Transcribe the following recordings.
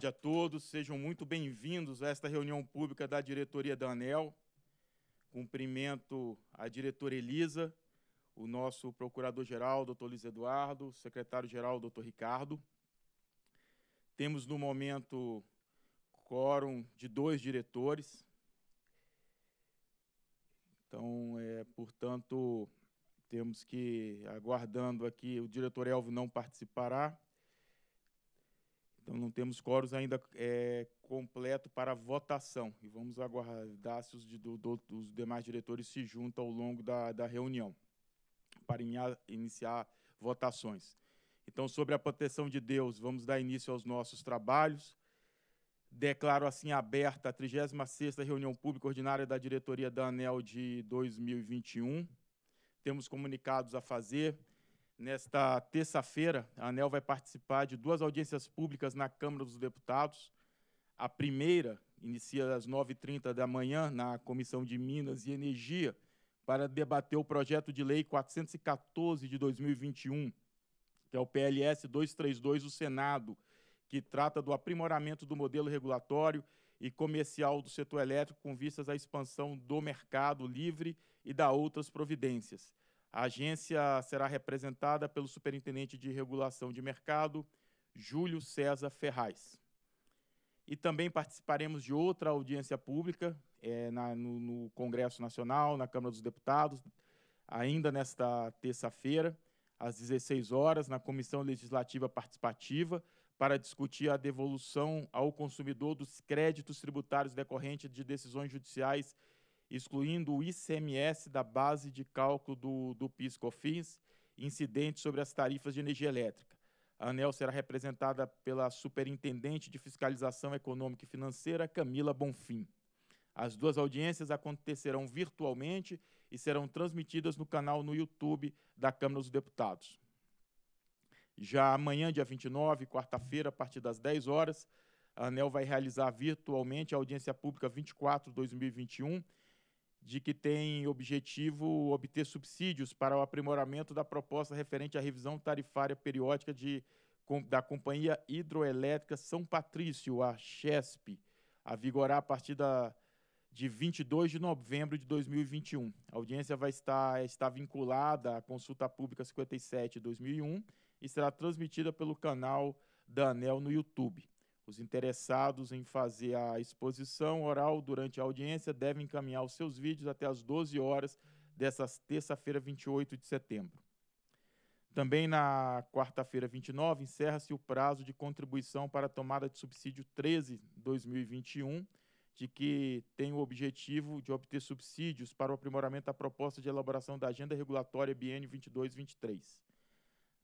tarde a todos, sejam muito bem-vindos a esta reunião pública da diretoria da ANEL. Cumprimento a diretora Elisa, o nosso procurador-geral, doutor Luiz Eduardo, secretário-geral, doutor Ricardo. Temos no momento quórum de dois diretores. Então, é, portanto, temos que, aguardando aqui, o diretor Elvio não participará, então não temos coros ainda é, completo para votação e vamos aguardar se os, do, do, os demais diretores se juntam ao longo da, da reunião para inha, iniciar votações. Então, sobre a proteção de Deus, vamos dar início aos nossos trabalhos. Declaro assim aberta a 36 reunião pública ordinária da diretoria da ANEL de 2021. Temos comunicados a fazer. Nesta terça-feira, a ANEL vai participar de duas audiências públicas na Câmara dos Deputados. A primeira inicia às 9h30 da manhã na Comissão de Minas e Energia para debater o projeto de lei 414 de 2021, que é o PLS 232 do Senado, que trata do aprimoramento do modelo regulatório e comercial do setor elétrico com vistas à expansão do mercado livre e da outras providências. A agência será representada pelo Superintendente de Regulação de Mercado, Júlio César Ferraz. E também participaremos de outra audiência pública é, na, no, no Congresso Nacional, na Câmara dos Deputados, ainda nesta terça-feira, às 16 horas, na Comissão Legislativa Participativa, para discutir a devolução ao consumidor dos créditos tributários decorrentes de decisões judiciais excluindo o ICMS da base de cálculo do, do PIS-COFINS, incidente sobre as tarifas de energia elétrica. A ANEL será representada pela Superintendente de Fiscalização Econômica e Financeira, Camila Bonfim. As duas audiências acontecerão virtualmente e serão transmitidas no canal no YouTube da Câmara dos Deputados. Já amanhã, dia 29, quarta-feira, a partir das 10 horas, a ANEL vai realizar virtualmente a audiência pública 24 2021 de que tem objetivo obter subsídios para o aprimoramento da proposta referente à revisão tarifária periódica de, da Companhia Hidroelétrica São Patrício, a CHESP, a vigorar a partir da, de 22 de novembro de 2021. A audiência vai estar está vinculada à consulta pública 57 2001 e será transmitida pelo canal da ANEL no YouTube. Os interessados em fazer a exposição oral durante a audiência devem encaminhar os seus vídeos até às 12 horas dessa terça-feira, 28 de setembro. Também na quarta-feira, 29, encerra-se o prazo de contribuição para a tomada de subsídio 13-2021, de que tem o objetivo de obter subsídios para o aprimoramento da proposta de elaboração da Agenda Regulatória BN 22-23.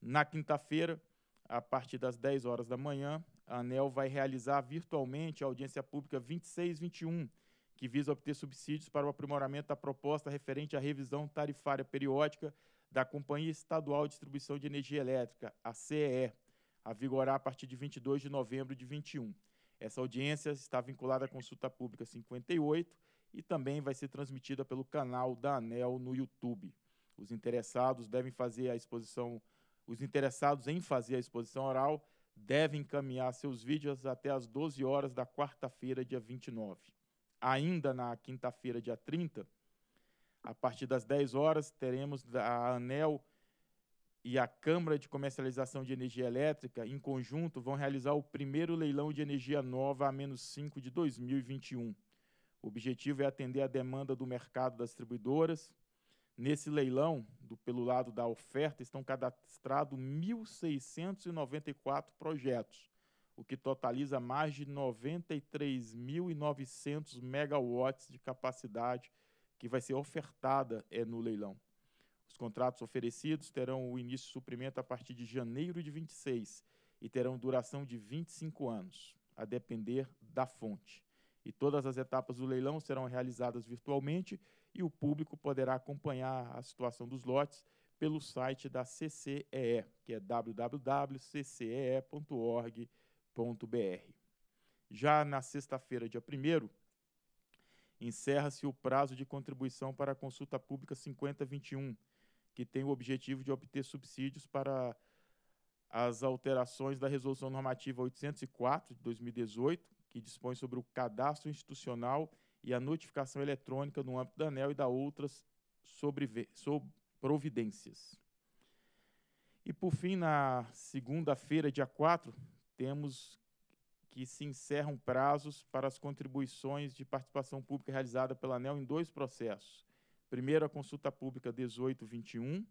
Na quinta-feira, a partir das 10 horas da manhã, a ANEL vai realizar virtualmente a audiência pública 2621, que visa obter subsídios para o aprimoramento da proposta referente à revisão tarifária periódica da Companhia Estadual de Distribuição de Energia Elétrica, a CEE, a vigorar a partir de 22 de novembro de 21. Essa audiência está vinculada à consulta pública 58 e também vai ser transmitida pelo canal da ANEL no YouTube. Os interessados devem fazer a exposição, os interessados em fazer a exposição oral deve encaminhar seus vídeos até as 12 horas da quarta-feira, dia 29. Ainda na quinta-feira, dia 30, a partir das 10 horas, teremos a ANEL e a Câmara de Comercialização de Energia Elétrica, em conjunto, vão realizar o primeiro leilão de energia nova a menos 5 de 2021. O objetivo é atender a demanda do mercado das distribuidoras, Nesse leilão, do, pelo lado da oferta, estão cadastrados 1.694 projetos, o que totaliza mais de 93.900 megawatts de capacidade que vai ser ofertada é, no leilão. Os contratos oferecidos terão o início de suprimento a partir de janeiro de 26 e terão duração de 25 anos, a depender da fonte. E todas as etapas do leilão serão realizadas virtualmente e o público poderá acompanhar a situação dos lotes pelo site da CCEE, que é www.ccee.org.br. Já na sexta-feira, dia 1 encerra-se o prazo de contribuição para a consulta pública 5021, que tem o objetivo de obter subsídios para as alterações da Resolução Normativa 804 de 2018, que dispõe sobre o cadastro institucional e a notificação eletrônica no âmbito da ANEL e da outras sobre, sobre providências. E por fim, na segunda-feira, dia 4, temos que se encerram prazos para as contribuições de participação pública realizada pela ANEL em dois processos. Primeiro, a consulta pública 1821,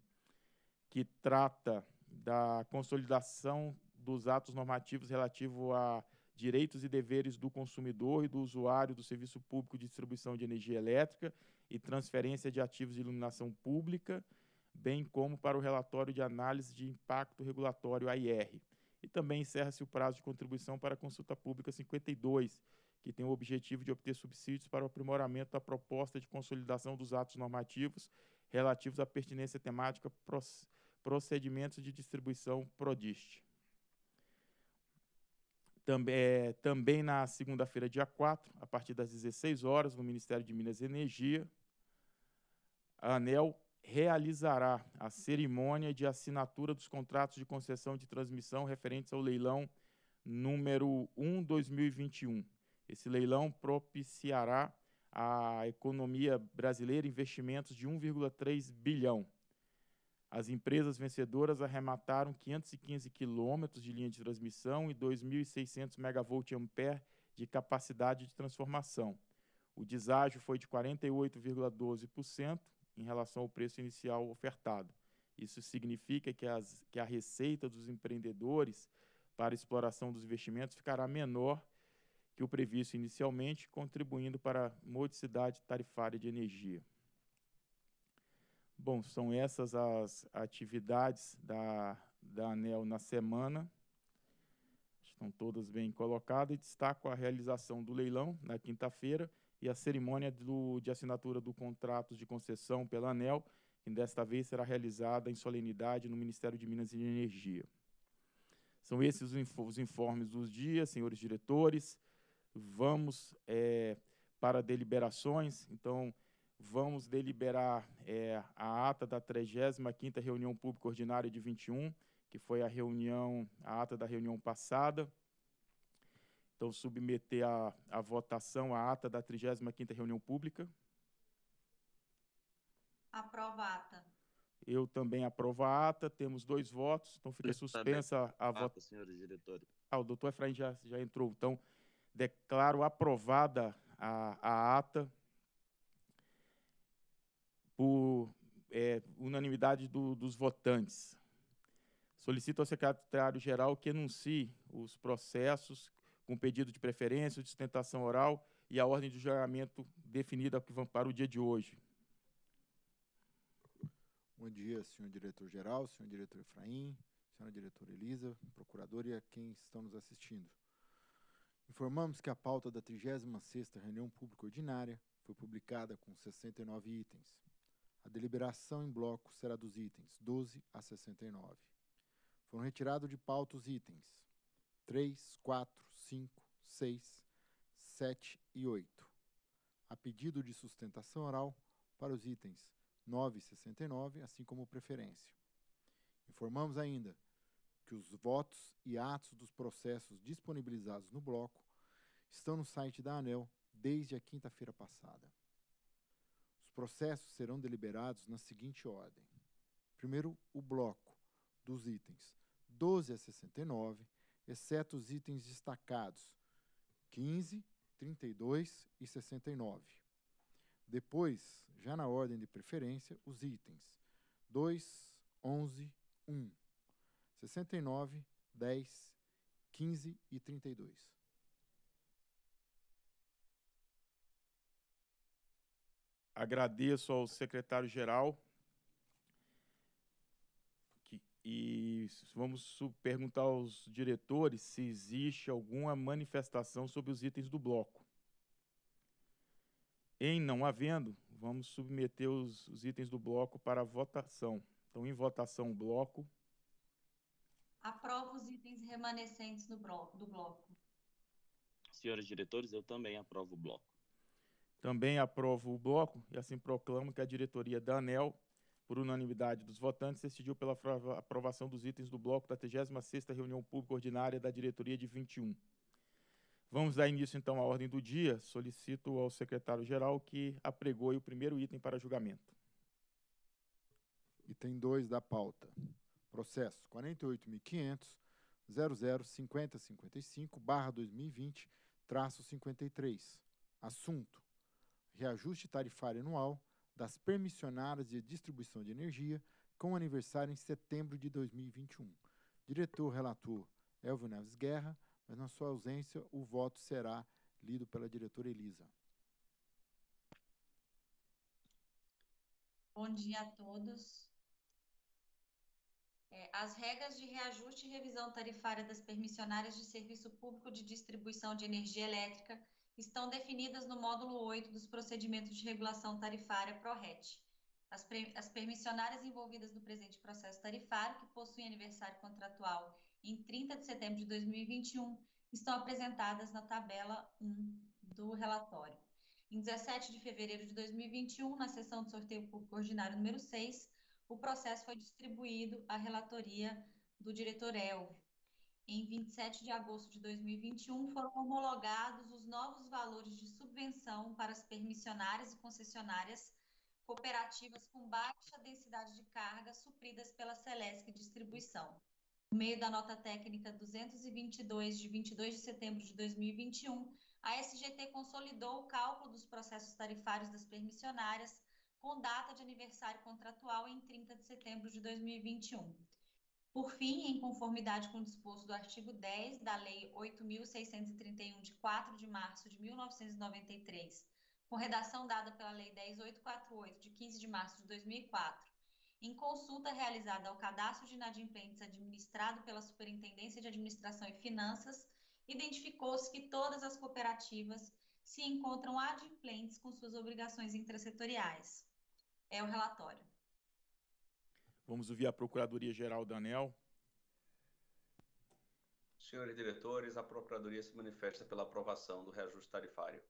que trata da consolidação dos atos normativos relativo à direitos e deveres do consumidor e do usuário do serviço público de distribuição de energia elétrica e transferência de ativos de iluminação pública, bem como para o relatório de análise de impacto regulatório AIR. E também encerra-se o prazo de contribuição para a consulta pública 52, que tem o objetivo de obter subsídios para o aprimoramento da proposta de consolidação dos atos normativos relativos à pertinência temática, procedimentos de distribuição PRODIST também, é, também na segunda-feira, dia 4, a partir das 16 horas, no Ministério de Minas e Energia, a ANEL realizará a cerimônia de assinatura dos contratos de concessão de transmissão referentes ao leilão número 1 2021. Esse leilão propiciará à economia brasileira investimentos de 1,3 bilhão as empresas vencedoras arremataram 515 quilômetros de linha de transmissão e 2.600 MVA de capacidade de transformação. O deságio foi de 48,12% em relação ao preço inicial ofertado. Isso significa que, as, que a receita dos empreendedores para exploração dos investimentos ficará menor que o previsto inicialmente, contribuindo para a modicidade tarifária de energia. Bom, são essas as atividades da, da ANEL na semana. Estão todas bem colocadas e destaco a realização do leilão na quinta-feira e a cerimônia do, de assinatura do contrato de concessão pela ANEL, que desta vez será realizada em solenidade no Ministério de Minas e Energia. São esses os informes dos dias, senhores diretores. Vamos é, para deliberações. Então, vamos deliberar é, a ata da 35ª reunião pública ordinária de 21, que foi a reunião, a ata da reunião passada. Então, submeter a, a votação a ata da 35ª reunião pública. ata. Eu também aprovo a ata, temos dois votos, então fica suspensa a votação. senhores diretores. Ah, o doutor Efraim já, já entrou, então declaro aprovada a, a ata por é, unanimidade do, dos votantes. Solicito ao secretário-geral que enuncie os processos com pedido de preferência, de sustentação oral e a ordem de julgamento definida para o dia de hoje. Bom dia, senhor diretor-geral, senhor diretor Efraim, senhora diretora Elisa, procuradora e a quem estão nos assistindo. Informamos que a pauta da 36ª reunião pública ordinária foi publicada com 69 itens. A deliberação em bloco será dos itens 12 a 69. Foram retirados de pauta os itens 3, 4, 5, 6, 7 e 8. A pedido de sustentação oral para os itens 9 e 69, assim como preferência. Informamos ainda que os votos e atos dos processos disponibilizados no bloco estão no site da ANEL desde a quinta-feira passada processos serão deliberados na seguinte ordem. Primeiro, o bloco dos itens 12 a 69, exceto os itens destacados 15, 32 e 69. Depois, já na ordem de preferência, os itens 2, 11, 1, 69, 10, 15 e 32. agradeço ao secretário-geral e vamos perguntar aos diretores se existe alguma manifestação sobre os itens do bloco. Em não havendo, vamos submeter os, os itens do bloco para votação. Então, em votação, bloco. Aprovo os itens remanescentes do bloco. Senhores diretores, eu também aprovo o bloco. Também aprovo o bloco e assim proclamo que a diretoria da ANEL, por unanimidade dos votantes, decidiu pela aprovação dos itens do bloco da 36ª reunião pública ordinária da diretoria de 21. Vamos dar início então à ordem do dia. Solicito ao secretário-geral que apregoe o primeiro item para julgamento. Item 2 da pauta. Processo 48.500.005055/2020, 53. Assunto: reajuste tarifário anual das permissionárias de distribuição de energia, com aniversário em setembro de 2021. Diretor relator Elvio Neves Guerra, mas na sua ausência o voto será lido pela diretora Elisa. Bom dia a todos. É, as regras de reajuste e revisão tarifária das permissionárias de serviço público de distribuição de energia elétrica estão definidas no módulo 8 dos procedimentos de regulação tarifária PRORET. As, as permissionárias envolvidas no presente processo tarifário, que possuem aniversário contratual em 30 de setembro de 2021, estão apresentadas na tabela 1 do relatório. Em 17 de fevereiro de 2021, na sessão de sorteio público ordinário número 6, o processo foi distribuído à relatoria do diretor Elvio, em 27 de agosto de 2021, foram homologados os novos valores de subvenção para as permissionárias e concessionárias cooperativas com baixa densidade de carga supridas pela Celesc Distribuição. No meio da nota técnica 222 de 22 de setembro de 2021, a SGT consolidou o cálculo dos processos tarifários das permissionárias com data de aniversário contratual em 30 de setembro de 2021. Por fim, em conformidade com o disposto do artigo 10 da Lei 8.631, de 4 de março de 1993, com redação dada pela Lei 10.848, de 15 de março de 2004, em consulta realizada ao cadastro de inadimplentes administrado pela Superintendência de Administração e Finanças, identificou-se que todas as cooperativas se encontram adimplentes com suas obrigações intrasetoriais. É o relatório. Vamos ouvir a Procuradoria-Geral da ANEL. Senhores diretores, a Procuradoria se manifesta pela aprovação do reajuste tarifário.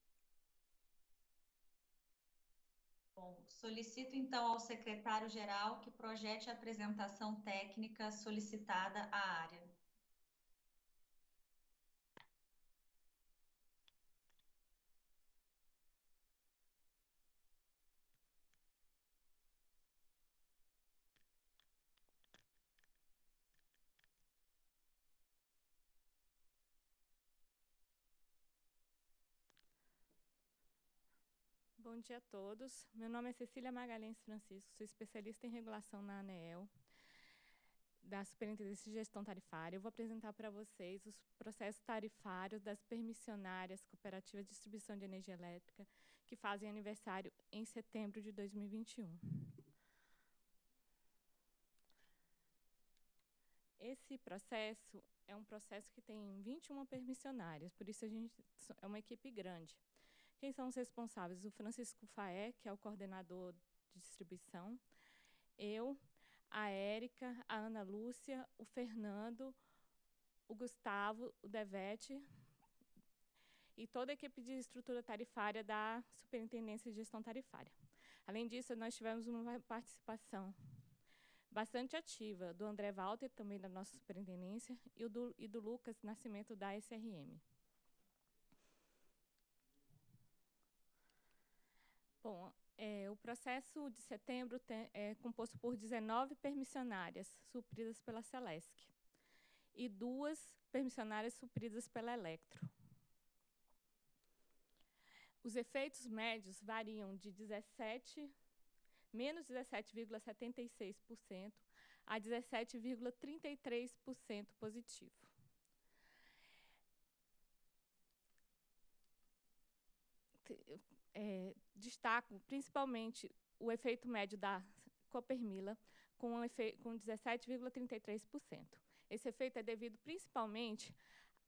Bom, solicito então ao secretário-geral que projete a apresentação técnica solicitada à área. Bom dia a todos. Meu nome é Cecília Magalhães Francisco, sou especialista em regulação na ANEEL, da Superintendência de Gestão Tarifária. Eu vou apresentar para vocês os processos tarifários das permissionárias cooperativas de distribuição de energia elétrica que fazem aniversário em setembro de 2021. Esse processo é um processo que tem 21 permissionárias, por isso a gente é uma equipe grande. Quem são os responsáveis? O Francisco Faé, que é o coordenador de distribuição, eu, a Érica, a Ana Lúcia, o Fernando, o Gustavo, o Devete e toda a equipe de estrutura tarifária da Superintendência de Gestão Tarifária. Além disso, nós tivemos uma participação bastante ativa do André Walter, também da nossa superintendência, e do, e do Lucas Nascimento, da SRM. Bom, é, o processo de setembro tem, é composto por 19 permissionárias supridas pela Celesc e duas permissionárias supridas pela Electro. Os efeitos médios variam de 17, menos 17,76% a 17,33% positivo é, destaco principalmente o efeito médio da Copermila, com, um com 17,33%. Esse efeito é devido principalmente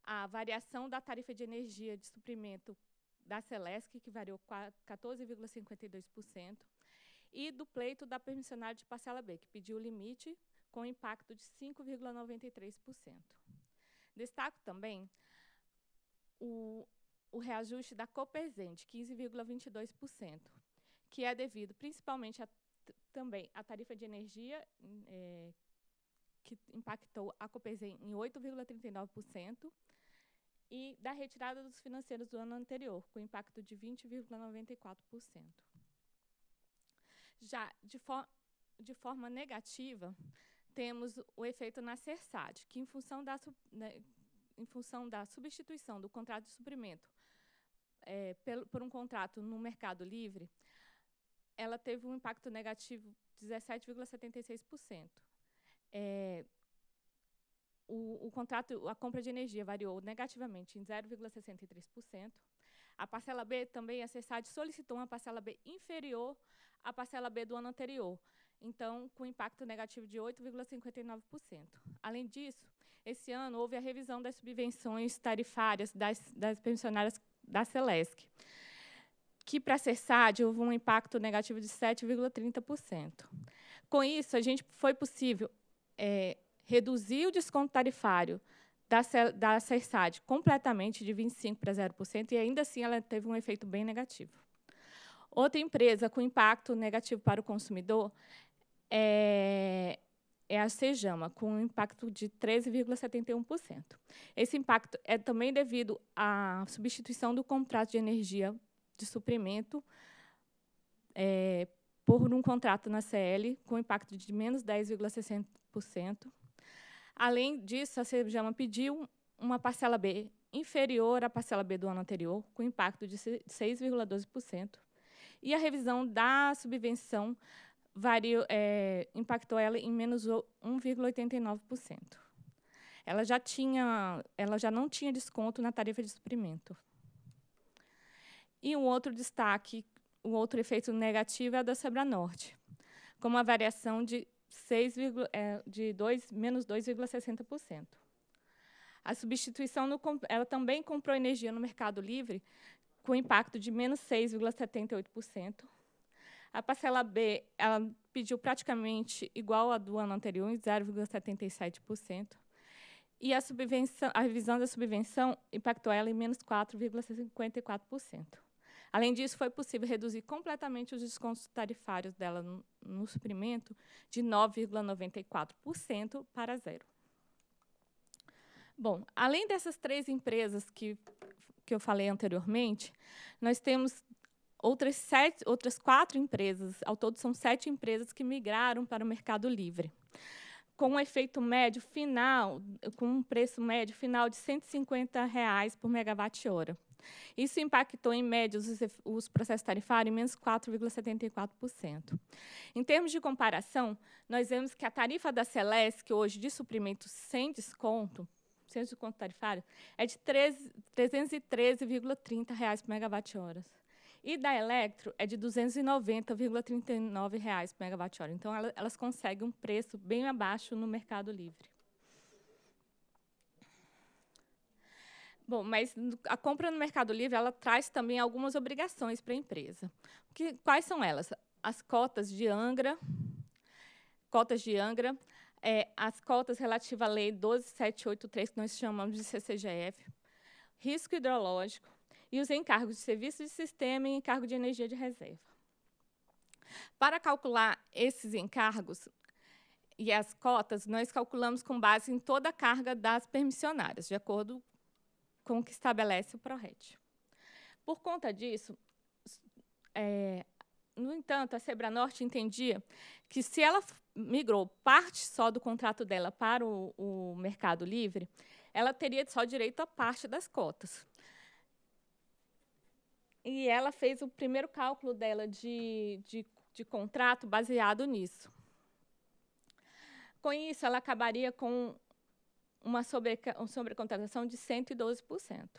à variação da tarifa de energia de suprimento da Celesc, que variou 14,52%, e do pleito da permissionária de parcela B, que pediu o limite com impacto de 5,93%. Destaco também o, o reajuste da Copesent 15,22%, que é devido principalmente a, também à tarifa de energia, é, que impactou a Copersan em 8,39%, e da retirada dos financeiros do ano anterior, com impacto de 20,94%. Já de, for de forma negativa, temos o efeito na CERSAT, que em função da, né, em função da substituição do contrato de suprimento é, pelo, por um contrato no Mercado Livre, ela teve um impacto negativo de 17,76%. É, o, o, contrato, a compra de energia variou negativamente em 0,63%. A parcela B também, a CESAD solicitou uma parcela B inferior à parcela B do ano anterior, então com impacto negativo de 8,59%. Além disso, esse ano houve a revisão das subvenções tarifárias das, das pensionárias da Celesc, que para a CERSAD houve um impacto negativo de 7,30%. Com isso, a gente foi possível é, reduzir o desconto tarifário da, da CERSAD completamente de 25% para 0%, e ainda assim ela teve um efeito bem negativo. Outra empresa com impacto negativo para o consumidor é, é a Sejama, com um impacto de 13,71%. Esse impacto é também devido à substituição do contrato de energia de suprimento é, por um contrato na CL, com impacto de menos 10,60%. Além disso, a Sejama pediu uma parcela B inferior à parcela B do ano anterior, com impacto de 6,12%, e a revisão da subvenção variou, é, impactou ela em menos 1,89%. Ela já tinha, ela já não tinha desconto na tarifa de suprimento. E um outro destaque, o um outro efeito negativo é o da Norte, com uma variação de 6, é, de 2, menos 2,60%. A substituição, no, ela também comprou energia no mercado livre com impacto de menos 6,78%, a parcela B ela pediu praticamente igual à do ano anterior, 0,77%. E a, subvenção, a revisão da subvenção impactou ela em menos 4,54%. Além disso, foi possível reduzir completamente os descontos tarifários dela no, no suprimento de 9,94% para zero. Bom, além dessas três empresas que, que eu falei anteriormente, nós temos outras, sete, outras quatro empresas, ao todo são sete empresas que migraram para o Mercado Livre. Com um efeito médio final, com um preço médio final de R$ 150 reais por megawatt-hora. Isso impactou, em média, os, os processos tarifários em menos 4,74%. Em termos de comparação, nós vemos que a tarifa da Celesc, hoje, de suprimento sem desconto, sem desconto tarifário, é de R$ 313,30 por megawatt-hora. E da Electro é de R$ 290,39 reais por megawatt-hora. Então, elas conseguem um preço bem abaixo no mercado livre. Bom, mas a compra no Mercado Livre ela traz também algumas obrigações para a empresa. Que, quais são elas? As cotas de Angra, cotas de Angra, é, as cotas relativas à Lei 12783, que nós chamamos de CCGF, risco hidrológico, e os encargos de serviço de sistema e encargo de energia de reserva. Para calcular esses encargos e as cotas, nós calculamos com base em toda a carga das permissionárias, de acordo com o que estabelece o PRORET. Por conta disso, é, no entanto, a Sebra Norte entendia que se ela migrou parte só do contrato dela para o, o Mercado Livre, ela teria só direito a parte das cotas. E ela fez o primeiro cálculo dela de, de, de contrato baseado nisso. Com isso, ela acabaria com uma sobrecontratação de 112%.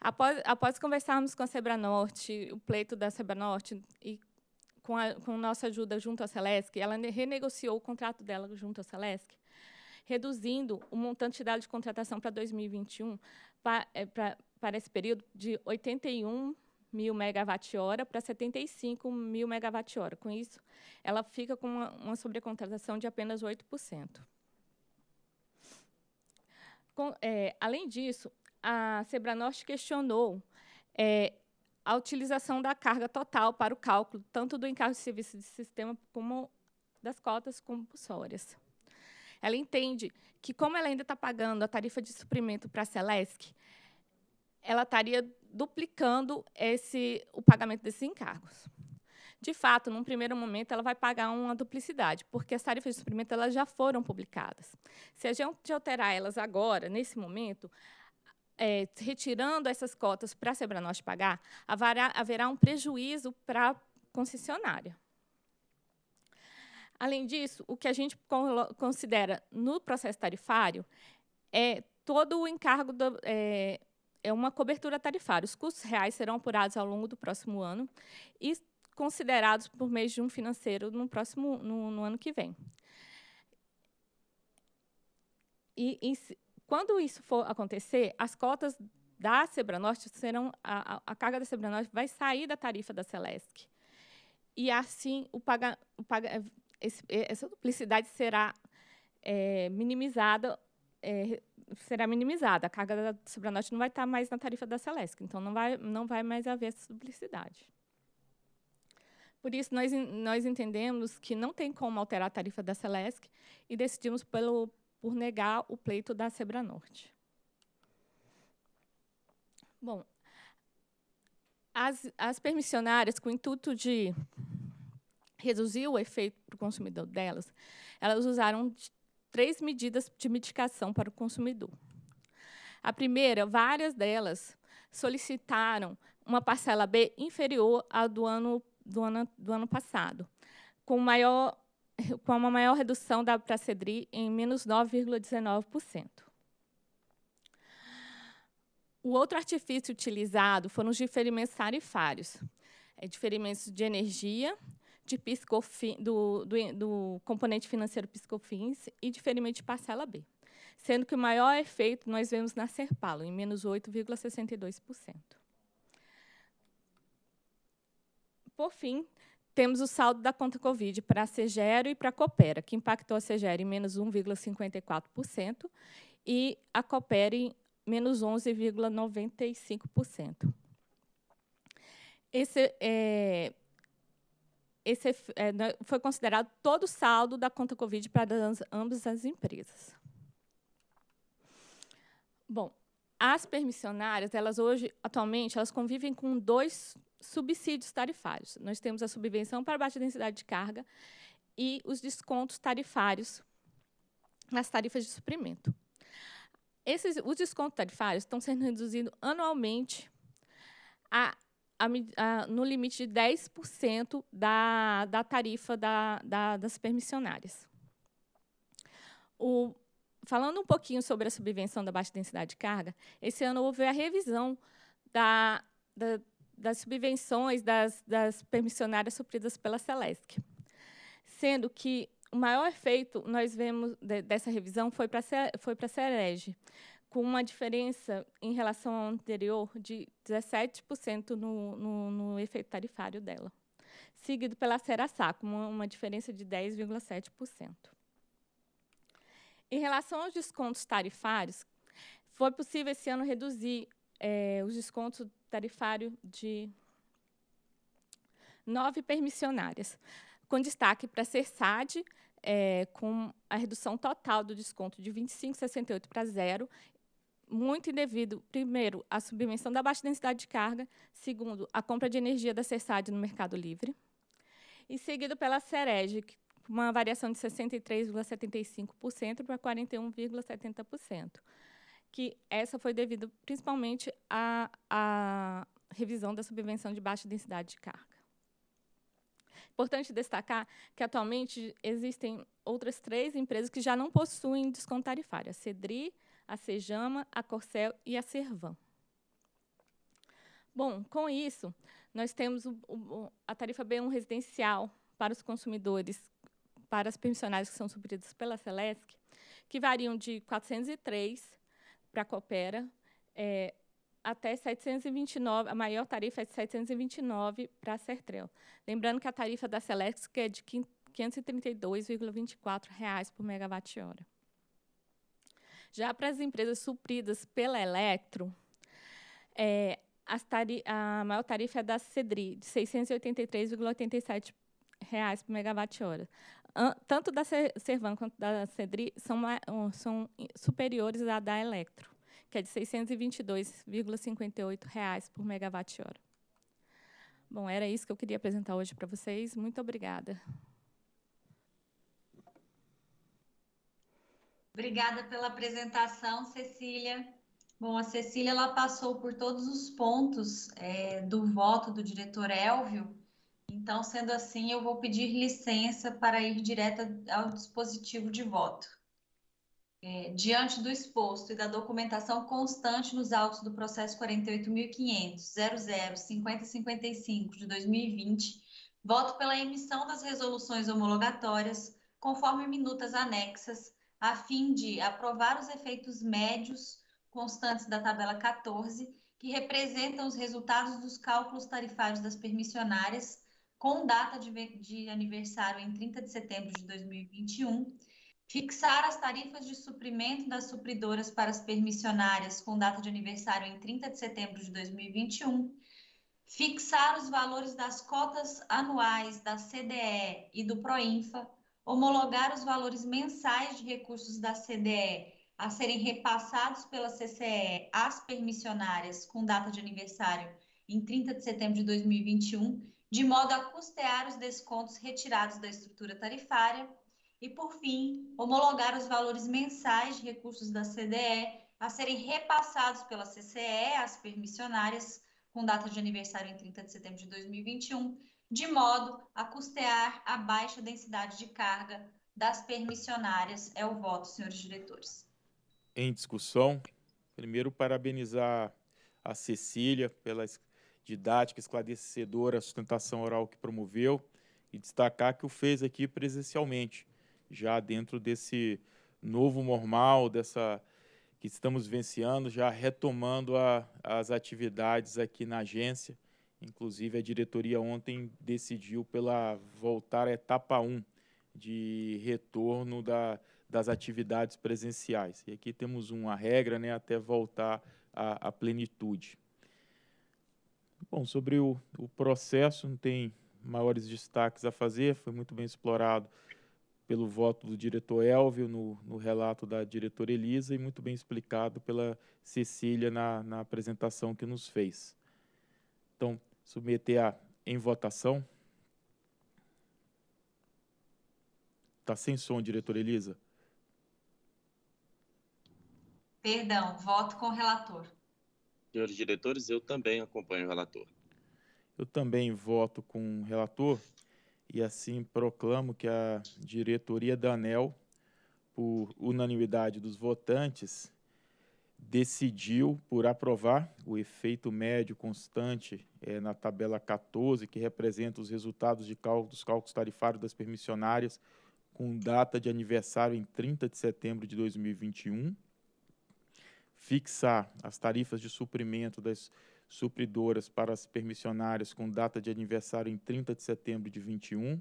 Após, após conversarmos com a Norte, o pleito da Norte e com, a, com nossa ajuda junto à Celesc, ela renegociou o contrato dela junto à Celesc, reduzindo o montante dado de contratação para 2021 para, é, para para tá esse período de 81 mil megawatt-hora para 75 mil megawatt-hora. Com isso, ela fica com uma, uma sobrecontratação de apenas 8%. Com, é, além disso, a Sebranorte questionou é, a utilização da carga total para o cálculo tanto do encargo de serviço de sistema como das cotas compulsórias. Ela entende que, como ela ainda está pagando a tarifa de suprimento para a Celesc, ela estaria duplicando esse, o pagamento desses encargos. De fato, num primeiro momento, ela vai pagar uma duplicidade, porque as tarifas de suprimento elas já foram publicadas. Se a gente alterar elas agora, nesse momento, é, retirando essas cotas para a Sebranorte pagar, haverá um prejuízo para a concessionária. Além disso, o que a gente considera no processo tarifário é todo o encargo do, é, é uma cobertura tarifária. Os custos reais serão apurados ao longo do próximo ano e considerados por meio de um financeiro no próximo no, no ano que vem. E, e, quando isso for acontecer, as cotas da Sebranorte serão a, a carga da Sebranorte vai sair da tarifa da Celesc. E assim o paga, o paga esse, essa duplicidade será é, minimizada é, será minimizada. A carga da Sobranorte não vai estar mais na tarifa da Celesc, então não vai, não vai mais haver essa duplicidade. Por isso, nós, nós entendemos que não tem como alterar a tarifa da Celesc e decidimos pelo, por negar o pleito da Sebranorte. Bom, as, as permissionárias, com o intuito de reduzir o efeito para o consumidor delas, elas usaram três medidas de mitigação para o consumidor. A primeira, várias delas solicitaram uma parcela B inferior à do ano, do ano, do ano passado, com, maior, com uma maior redução da para em menos 9,19%. O outro artifício utilizado foram os diferimentos tarifários, é, diferimentos de energia de piscofin, do, do, do componente financeiro piscofins e ferimento de parcela B, sendo que o maior efeito nós vemos na Serpalo, em menos 8,62%. Por fim, temos o saldo da conta Covid para a Cegero e para a Coopera, que impactou a Cegero em menos 1,54% e a Coopera em menos 11,95%. Esse, é, esse é, é né, foi considerado todo o saldo da conta Covid para as, ambas as empresas. Bom, as permissionárias, elas hoje, atualmente, elas convivem com dois subsídios tarifários. Nós temos a subvenção para baixa densidade de carga e os descontos tarifários nas tarifas de suprimento. Esses, os descontos tarifários estão sendo reduzidos anualmente a a, no limite de 10% da, da tarifa da, da, das permissionárias. O, falando um pouquinho sobre a subvenção da baixa densidade de carga, esse ano houve a revisão da, da, das subvenções das, das permissionárias supridas pela Celesc, sendo que o maior efeito nós vemos de, dessa revisão foi para foi para Cerege, com uma diferença em relação ao anterior de 17% no, no, no, efeito tarifário dela, seguido pela Serasa, com uma, uma diferença de 10,7%. Em relação aos descontos tarifários, foi possível esse ano reduzir é, os descontos tarifários de nove permissionárias, com destaque para a CERSAD, é, com a redução total do desconto de 25,68 para zero muito indevido, primeiro, a submissão da baixa densidade de carga, segundo, a compra de energia da CERSAD no Mercado Livre, e seguido pela CEREG, uma variação de 63,75% para 41,70%, que essa foi devido principalmente à, à revisão da subvenção de baixa densidade de carga. Importante destacar que atualmente existem outras três empresas que já não possuem desconto tarifário: a Cedri, a Sejama, a Corcel e a Servan. Bom, com isso, nós temos o, o, a tarifa B1 residencial para os consumidores, para as permissionárias que são supridas pela Celesc, que variam de 403 para a Coopera é, até 729, a maior tarifa é de 729 para a Sertrel. Lembrando que a tarifa da Celesc é de R$ 532,24 por megawatt-hora. Já para as empresas supridas pela Electro, é, a maior tarifa é da CEDRI, de R$ 683,87 reais por megawatt-hora. Tanto da Servan quanto da CEDRI são, hum, são superiores à da Electro, que é de R$ 622,58 reais por megawatt-hora. Bom, era isso que eu queria apresentar hoje para vocês. Muito obrigada. Obrigada pela apresentação, Cecília. Bom, a Cecília ela passou por todos os pontos é, do voto do diretor Elvio. Então, sendo assim, eu vou pedir licença para ir direto ao dispositivo de voto. É, diante do exposto e da documentação constante nos autos do processo 48.500.00.5055 de 2020, voto pela emissão das resoluções homologatórias, conforme minutas anexas, a fim de aprovar os efeitos médios constantes da tabela 14, que representam os resultados dos cálculos tarifários das permissionárias com data de, de aniversário em 30 de setembro de 2021, fixar as tarifas de suprimento das supridoras para as permissionárias com data de aniversário em 30 de setembro de 2021, fixar os valores das cotas anuais da CDE e do Proinfa homologar os valores mensais de recursos da CDE a serem repassados pela CCE às permissionárias com data de aniversário em 30 de setembro de 2021, de modo a custear os descontos retirados da estrutura tarifária. E, por fim, homologar os valores mensais de recursos da CDE a serem repassados pela CCE às permissionárias com data de aniversário em 30 de setembro de 2021, de modo a custear a baixa densidade de carga das permissionárias. É o voto, senhores diretores. Em discussão, primeiro parabenizar a Cecília pela didática esclarecedora, sustentação oral que promoveu e destacar que o fez aqui presencialmente, já dentro desse novo normal, dessa que estamos vivenciando, já retomando a, as atividades aqui na agência Inclusive, a diretoria ontem decidiu pela voltar à etapa 1 de retorno da, das atividades presenciais. E aqui temos uma regra né, até voltar à, à plenitude. Bom, sobre o, o, processo, não tem maiores destaques a fazer, foi muito bem explorado pelo voto do diretor Elvio no, no relato da diretora Elisa e muito bem explicado pela Cecília na, na apresentação que nos fez. Então, submeter a, em votação. Está sem som, diretor Elisa. Perdão, voto com o relator. Senhores diretores, eu também acompanho o relator. Eu também voto com o relator e assim proclamo que a diretoria da ANEL, por unanimidade dos votantes, decidiu por aprovar o efeito médio constante é, na tabela 14, que representa os resultados de cálculo, dos cálculos tarifários das permissionárias com data de aniversário em 30 de setembro de 2021, fixar as tarifas de suprimento das supridoras para as permissionárias com data de aniversário em 30 de setembro de 2021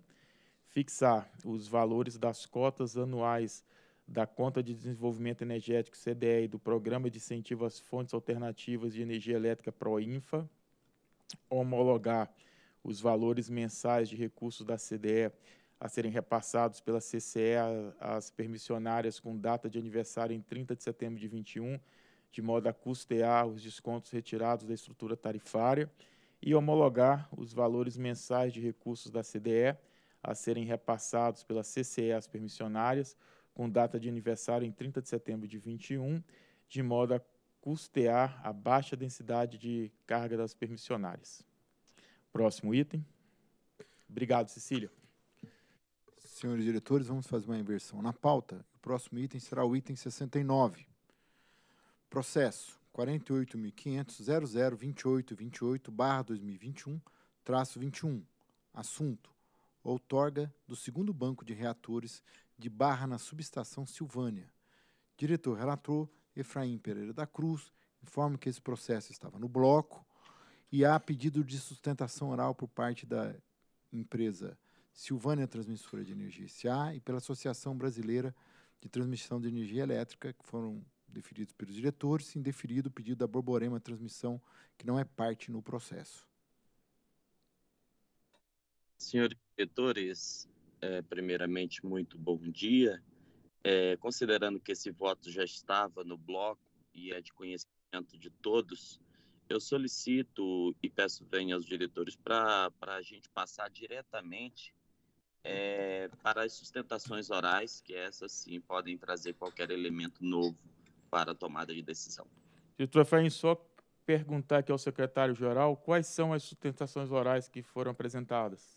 fixar os valores das cotas anuais da Conta de Desenvolvimento Energético CDE e do Programa de Incentivo às Fontes Alternativas de Energia Elétrica PROINFA, homologar os valores mensais de recursos da CDE a serem repassados pela CCE às permissionárias com data de aniversário em 30 de setembro de 21, de modo a custear os descontos retirados da estrutura tarifária e homologar os valores mensais de recursos da CDE a serem repassados pela CCE às permissionárias com data de aniversário em 30 de setembro de 21, de modo a custear a baixa densidade de carga das permissionárias. Próximo item. Obrigado, Cecília. Senhores diretores, vamos fazer uma inversão na pauta. O próximo item será o item 69. Processo 48.500.002828-2021, traço 21. Assunto: outorga do segundo banco de reatores de Barra na subestação Silvânia. Diretor relator Efraim Pereira da Cruz informa que esse processo estava no bloco e há pedido de sustentação oral por parte da empresa Silvânia Transmissora de Energia SA e pela Associação Brasileira de Transmissão de Energia Elétrica, que foram deferidos pelos diretores, e indeferido o pedido da Borborema Transmissão, que não é parte no processo. Senhores diretores, é, primeiramente, muito bom dia. É, considerando que esse voto já estava no bloco e é de conhecimento de todos, eu solicito e peço venha aos diretores para a gente passar diretamente é, para as sustentações orais, que essas sim podem trazer qualquer elemento novo para a tomada de decisão. Diretor Efraim, só perguntar aqui ao secretário-geral quais são as sustentações orais que foram apresentadas.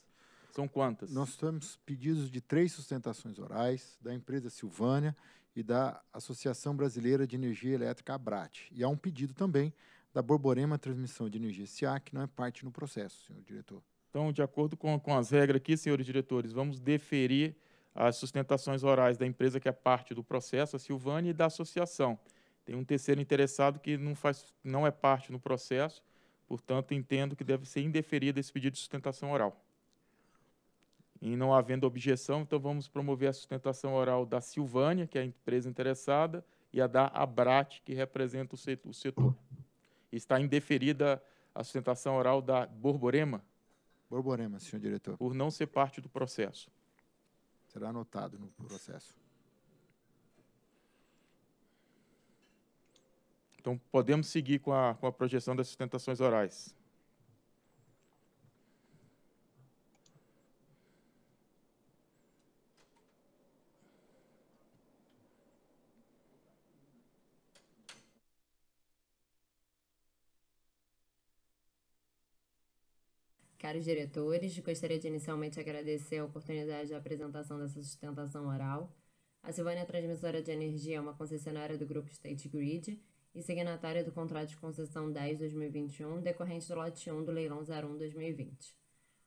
São quantas? Nós temos pedidos de três sustentações orais, da empresa Silvânia e da Associação Brasileira de Energia Elétrica, ABRAT. E há um pedido também da Borborema Transmissão de Energia SA, que não é parte no processo, senhor diretor. Então, de acordo com, com as regras aqui, senhores diretores, vamos deferir as sustentações orais da empresa que é parte do processo, a Silvânia, e da associação. Tem um terceiro interessado que não, faz, não é parte no processo, portanto, entendo que deve ser indeferido esse pedido de sustentação oral. E não havendo objeção, então vamos promover a sustentação oral da Silvânia, que é a empresa interessada, e a da Abrat, que representa o setor. Está indeferida a sustentação oral da Borborema? Borborema, senhor diretor. Por não ser parte do processo. Será anotado no processo. Então, podemos seguir com a, com a projeção das sustentações orais. caros diretores, gostaria de inicialmente agradecer a oportunidade de apresentação dessa sustentação oral. A Silvânia é Transmissora de Energia é uma concessionária do grupo State Grid e signatária do contrato de concessão 10-2021, decorrente do lote 1 do leilão 01-2020.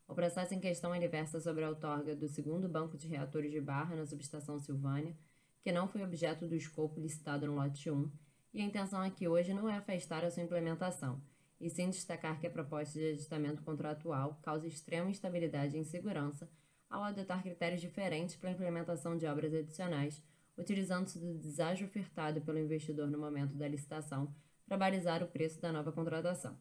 O processo em questão ele é versa sobre a outorga do segundo banco de reatores de barra na subestação Silvânia, que não foi objeto do escopo licitado no lote 1, e a intenção aqui hoje não é afastar a sua implementação, e sem destacar que a proposta de ajustamento contratual causa extrema instabilidade e insegurança ao adotar critérios diferentes para a implementação de obras adicionais, utilizando-se do deságio ofertado pelo investidor no momento da licitação para balizar o preço da nova contratação.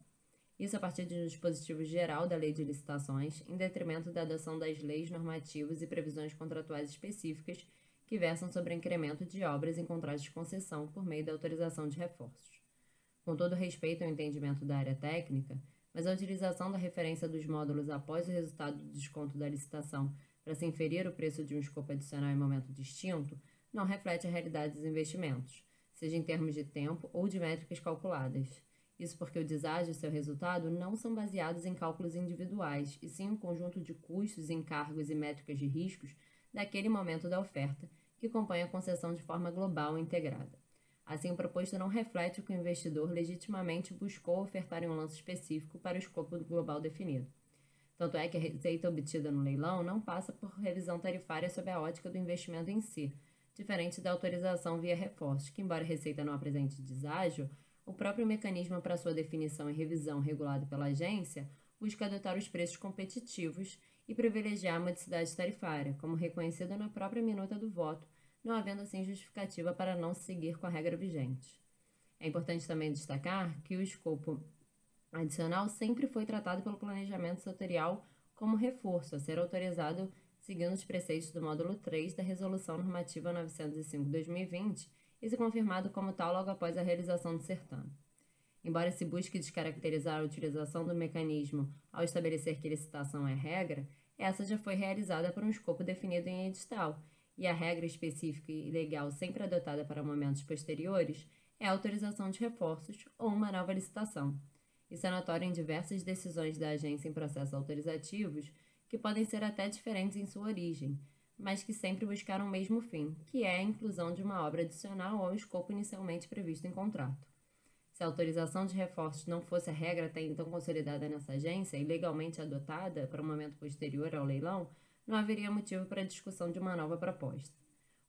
Isso a partir de um dispositivo geral da Lei de Licitações, em detrimento da adoção das leis normativas e previsões contratuais específicas que versam sobre incremento de obras em contratos de concessão por meio da autorização de reforços. Com todo respeito ao entendimento da área técnica, mas a utilização da referência dos módulos após o resultado do desconto da licitação para se inferir o preço de um escopo adicional em momento distinto não reflete a realidade dos investimentos, seja em termos de tempo ou de métricas calculadas. Isso porque o deságio e seu resultado não são baseados em cálculos individuais, e sim um conjunto de custos, encargos e métricas de riscos daquele momento da oferta, que acompanha a concessão de forma global e integrada. Assim, o proposto não reflete o que o investidor legitimamente buscou ofertar em um lance específico para o escopo global definido. Tanto é que a receita obtida no leilão não passa por revisão tarifária sob a ótica do investimento em si, diferente da autorização via reforço, que, embora a receita não apresente deságio, o próprio mecanismo para sua definição e revisão regulado pela agência busca adotar os preços competitivos e privilegiar a modicidade tarifária, como reconhecido na própria minuta do voto, não havendo assim justificativa para não seguir com a regra vigente. É importante também destacar que o escopo adicional sempre foi tratado pelo planejamento setorial como reforço a ser autorizado seguindo os preceitos do módulo 3 da Resolução Normativa 905/2020 e se confirmado como tal logo após a realização do certame. Embora se busque descaracterizar a utilização do mecanismo ao estabelecer que licitação é regra, essa já foi realizada por um escopo definido em edital e a regra específica e legal sempre adotada para momentos posteriores é a autorização de reforços ou uma nova licitação. Isso é notório em diversas decisões da agência em processos autorizativos, que podem ser até diferentes em sua origem, mas que sempre buscaram o mesmo fim, que é a inclusão de uma obra adicional ao escopo inicialmente previsto em contrato. Se a autorização de reforços não fosse a regra até então consolidada nessa agência e legalmente adotada para o um momento posterior ao leilão, não haveria motivo para a discussão de uma nova proposta.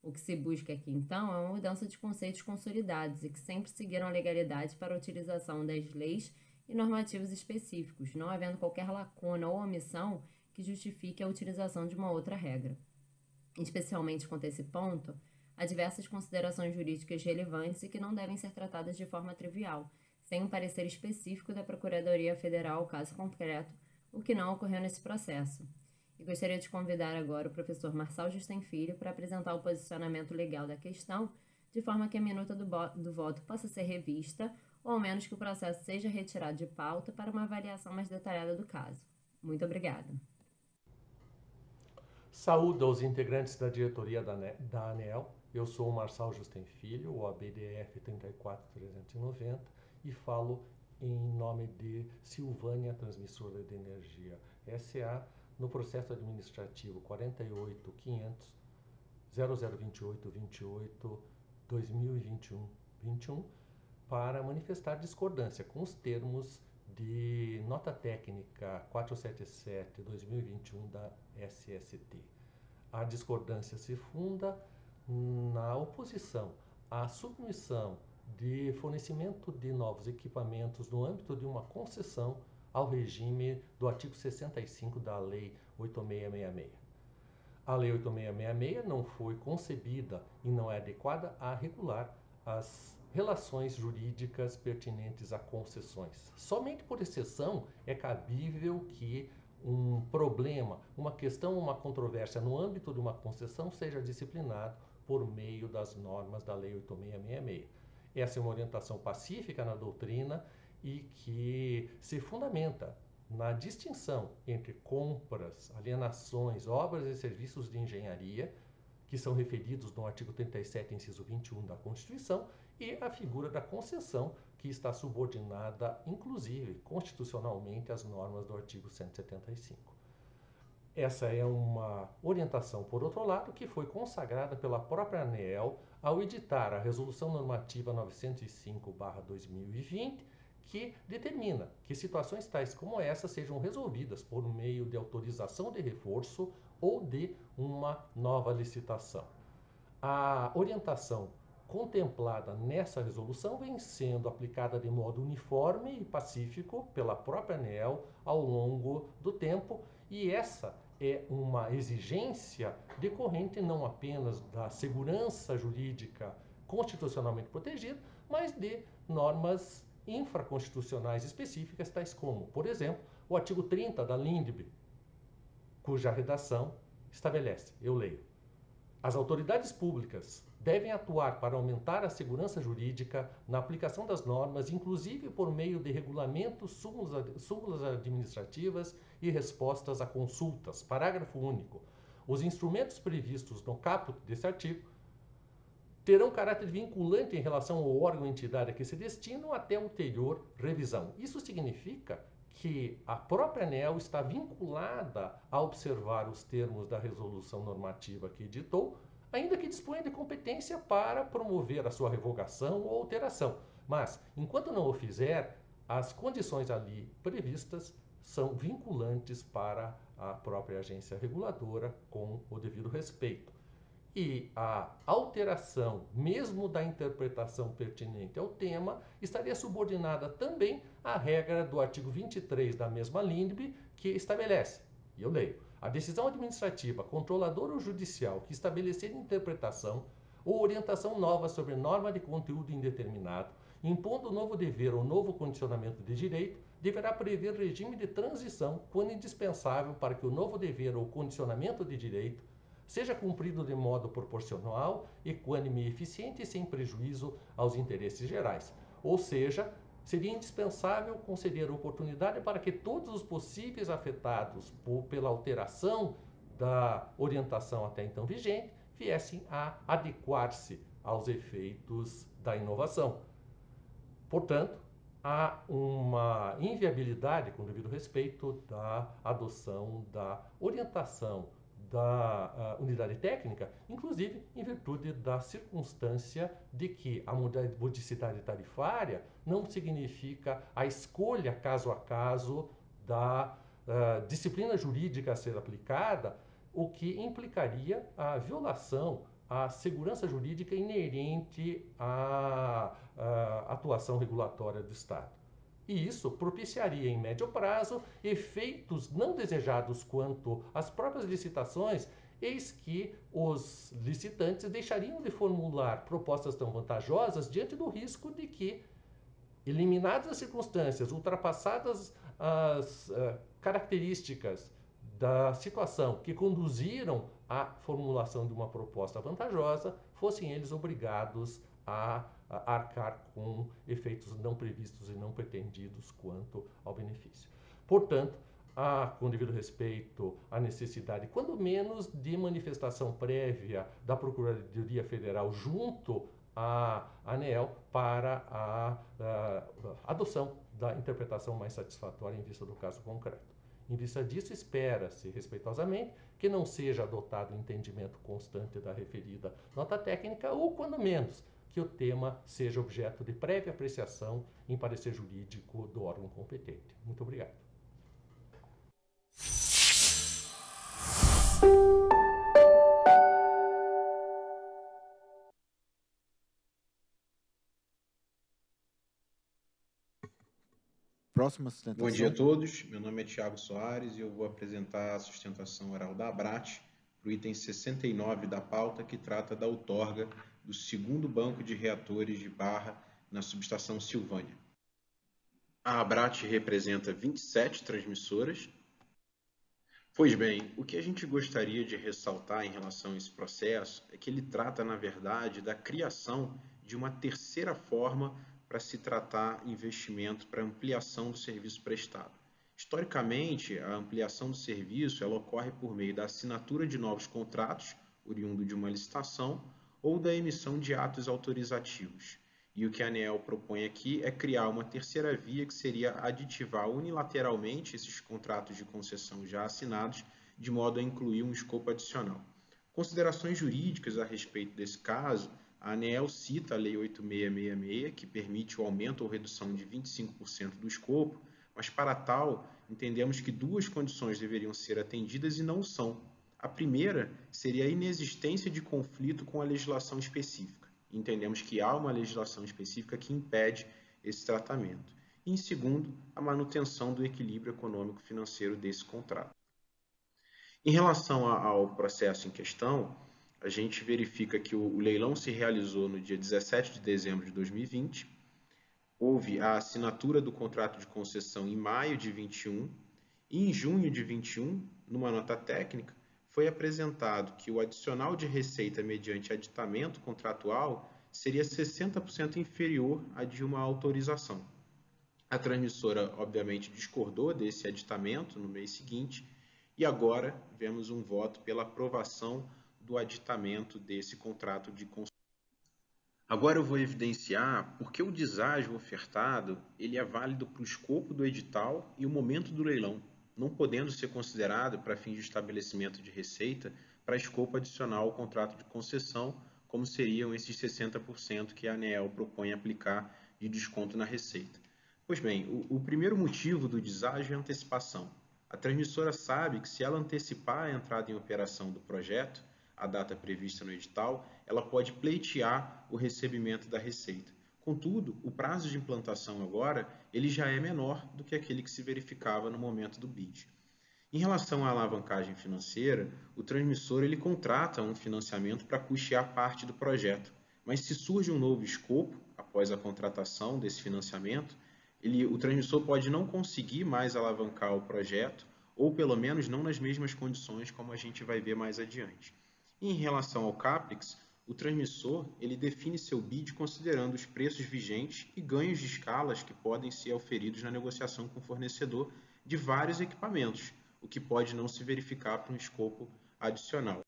O que se busca aqui, então, é uma mudança de conceitos consolidados e que sempre seguiram a legalidade para a utilização das leis e normativos específicos, não havendo qualquer lacuna ou omissão que justifique a utilização de uma outra regra. Especialmente quanto a esse ponto, há diversas considerações jurídicas relevantes e que não devem ser tratadas de forma trivial, sem um parecer específico da Procuradoria Federal ao caso concreto, o que não ocorreu nesse processo gostaria de convidar agora o professor Marçal Justem Filho para apresentar o posicionamento legal da questão, de forma que a minuta do, do voto possa ser revista, ou ao menos que o processo seja retirado de pauta para uma avaliação mais detalhada do caso. Muito obrigada. Saúdo aos integrantes da diretoria da, da ANEL. Eu sou o Marçal Justem Filho, o ABDF 34390, e falo em nome de Silvânia Transmissora de Energia SA, no processo administrativo 48.500.0028.28.2021.21 para manifestar discordância com os termos de nota técnica 477-2021 da SST. A discordância se funda na oposição à submissão de fornecimento de novos equipamentos no âmbito de uma concessão ao regime do artigo 65 da Lei 8666. A Lei 8666 não foi concebida e não é adequada a regular as relações jurídicas pertinentes a concessões. Somente por exceção é cabível que um problema, uma questão, uma controvérsia no âmbito de uma concessão seja disciplinado por meio das normas da Lei 8666. Essa é uma orientação pacífica na doutrina e que se fundamenta na distinção entre compras, alienações, obras e serviços de engenharia, que são referidos no artigo 37, inciso 21 da Constituição, e a figura da concessão, que está subordinada, inclusive, constitucionalmente às normas do artigo 175. Essa é uma orientação, por outro lado, que foi consagrada pela própria ANEEL ao editar a Resolução Normativa 905-2020, que determina que situações tais como essa sejam resolvidas por meio de autorização de reforço ou de uma nova licitação. A orientação contemplada nessa resolução vem sendo aplicada de modo uniforme e pacífico pela própria ANEL ao longo do tempo e essa é uma exigência decorrente não apenas da segurança jurídica constitucionalmente protegida, mas de normas infraconstitucionais específicas, tais como, por exemplo, o artigo 30 da LINDB, cuja redação estabelece, eu leio, as autoridades públicas devem atuar para aumentar a segurança jurídica na aplicação das normas, inclusive por meio de regulamentos, súmulas administrativas e respostas a consultas. Parágrafo único. Os instrumentos previstos no caput desse artigo terão caráter vinculante em relação ao órgão ou entidade a que se destinam até ulterior revisão. Isso significa que a própria ANEL está vinculada a observar os termos da resolução normativa que editou, ainda que disponha de competência para promover a sua revogação ou alteração. Mas, enquanto não o fizer, as condições ali previstas são vinculantes para a própria agência reguladora com o devido respeito e a alteração, mesmo da interpretação pertinente ao tema, estaria subordinada também à regra do artigo 23 da mesma LINDB, que estabelece, e eu leio, a decisão administrativa, controladora ou judicial que estabelecer interpretação ou orientação nova sobre norma de conteúdo indeterminado, impondo novo dever ou novo condicionamento de direito, deverá prever regime de transição quando indispensável para que o novo dever ou condicionamento de direito seja cumprido de modo proporcional, equânime e eficiente, sem prejuízo aos interesses gerais. Ou seja, seria indispensável conceder oportunidade para que todos os possíveis afetados por, pela alteração da orientação até então vigente viessem a adequar-se aos efeitos da inovação. Portanto, há uma inviabilidade, com devido respeito, da adoção da orientação da ah, unidade técnica, inclusive em virtude da circunstância de que a modicidade tarifária não significa a escolha caso a caso da uh, disciplina jurídica a ser aplicada, o que implicaria a violação à segurança jurídica inerente à, ah, à atuação regulatória do Estado. E isso propiciaria, em médio prazo, efeitos não desejados quanto às próprias licitações, eis que os licitantes deixariam de formular propostas tão vantajosas diante do risco de que, eliminadas as circunstâncias, ultrapassadas as uh, características da situação que conduziram à formulação de uma proposta vantajosa, fossem eles obrigados a arcar com efeitos não previstos e não pretendidos quanto ao benefício. Portanto, há, com devido respeito, a necessidade, quando menos, de manifestação prévia da Procuradoria Federal junto à ANEEL para a, a, a adoção da interpretação mais satisfatória em vista do caso concreto. Em vista disso, espera-se, respeitosamente, que não seja adotado entendimento constante da referida nota técnica ou, quando menos, que o tema seja objeto de prévia apreciação em parecer jurídico do órgão competente. Muito obrigado. Próxima sustentação. Bom dia a todos. Meu nome é Tiago Soares e eu vou apresentar a sustentação oral da ABRAT para o item 69 da pauta que trata da outorga do segundo banco de reatores de Barra na subestação Silvânia. A Abrat representa 27 transmissoras. Pois bem, o que a gente gostaria de ressaltar em relação a esse processo é que ele trata, na verdade, da criação de uma terceira forma para se tratar investimento para ampliação do serviço prestado. Historicamente, a ampliação do serviço ela ocorre por meio da assinatura de novos contratos, oriundo de uma licitação, ou da emissão de atos autorizativos. E o que a ANEEL propõe aqui é criar uma terceira via que seria aditivar unilateralmente esses contratos de concessão já assinados, de modo a incluir um escopo adicional. Considerações jurídicas a respeito desse caso, a ANEEL cita a Lei 8666, que permite o aumento ou redução de 25% do escopo, mas para tal, entendemos que duas condições deveriam ser atendidas e não são, a primeira seria a inexistência de conflito com a legislação específica. Entendemos que há uma legislação específica que impede esse tratamento. E, em segundo, a manutenção do equilíbrio econômico-financeiro desse contrato. Em relação ao processo em questão, a gente verifica que o leilão se realizou no dia 17 de dezembro de 2020, houve a assinatura do contrato de concessão em maio de 21 e em junho de 21, numa nota técnica, foi apresentado que o adicional de receita mediante aditamento contratual seria 60% inferior à de uma autorização. A transmissora, obviamente, discordou desse aditamento no mês seguinte e agora vemos um voto pela aprovação do aditamento desse contrato de consumo. Agora eu vou evidenciar porque o deságio ofertado ele é válido para o escopo do edital e o momento do leilão não podendo ser considerado para fins de estabelecimento de receita para escopo adicional ao contrato de concessão, como seriam esses 60% que a ANEEL propõe aplicar de desconto na receita. Pois bem, o, o primeiro motivo do deságio é a antecipação. A transmissora sabe que se ela antecipar a entrada em operação do projeto, a data prevista no edital, ela pode pleitear o recebimento da receita. Contudo, o prazo de implantação agora ele já é menor do que aquele que se verificava no momento do bid. Em relação à alavancagem financeira, o transmissor ele contrata um financiamento para custear parte do projeto, mas se surge um novo escopo após a contratação desse financiamento, ele, o transmissor pode não conseguir mais alavancar o projeto, ou pelo menos não nas mesmas condições como a gente vai ver mais adiante. Em relação ao CAPEX, o transmissor ele define seu bid considerando os preços vigentes e ganhos de escalas que podem ser oferidos na negociação com o fornecedor de vários equipamentos, o que pode não se verificar para um escopo adicional.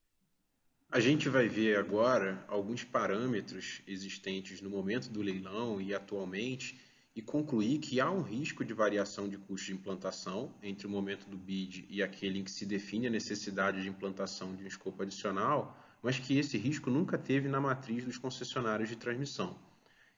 A gente vai ver agora alguns parâmetros existentes no momento do leilão e atualmente e concluir que há um risco de variação de custo de implantação entre o momento do bid e aquele em que se define a necessidade de implantação de um escopo adicional mas que esse risco nunca teve na matriz dos concessionários de transmissão.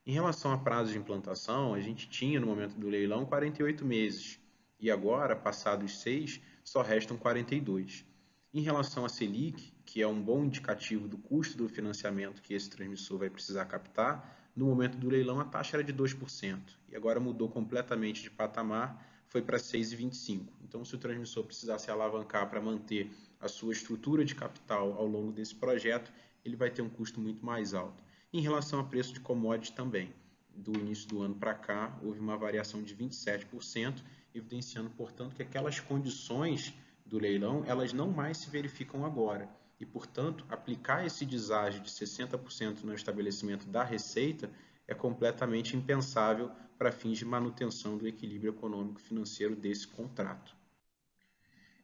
Em relação a prazo de implantação, a gente tinha no momento do leilão 48 meses e agora, passados seis, só restam 42. Em relação à Selic, que é um bom indicativo do custo do financiamento que esse transmissor vai precisar captar, no momento do leilão a taxa era de 2% e agora mudou completamente de patamar, foi para 6,25. Então, se o transmissor precisasse alavancar para manter a sua estrutura de capital ao longo desse projeto, ele vai ter um custo muito mais alto. Em relação a preço de commodities também, do início do ano para cá, houve uma variação de 27%, evidenciando, portanto, que aquelas condições do leilão, elas não mais se verificam agora. E, portanto, aplicar esse deságio de 60% no estabelecimento da receita é completamente impensável para fins de manutenção do equilíbrio econômico financeiro desse contrato.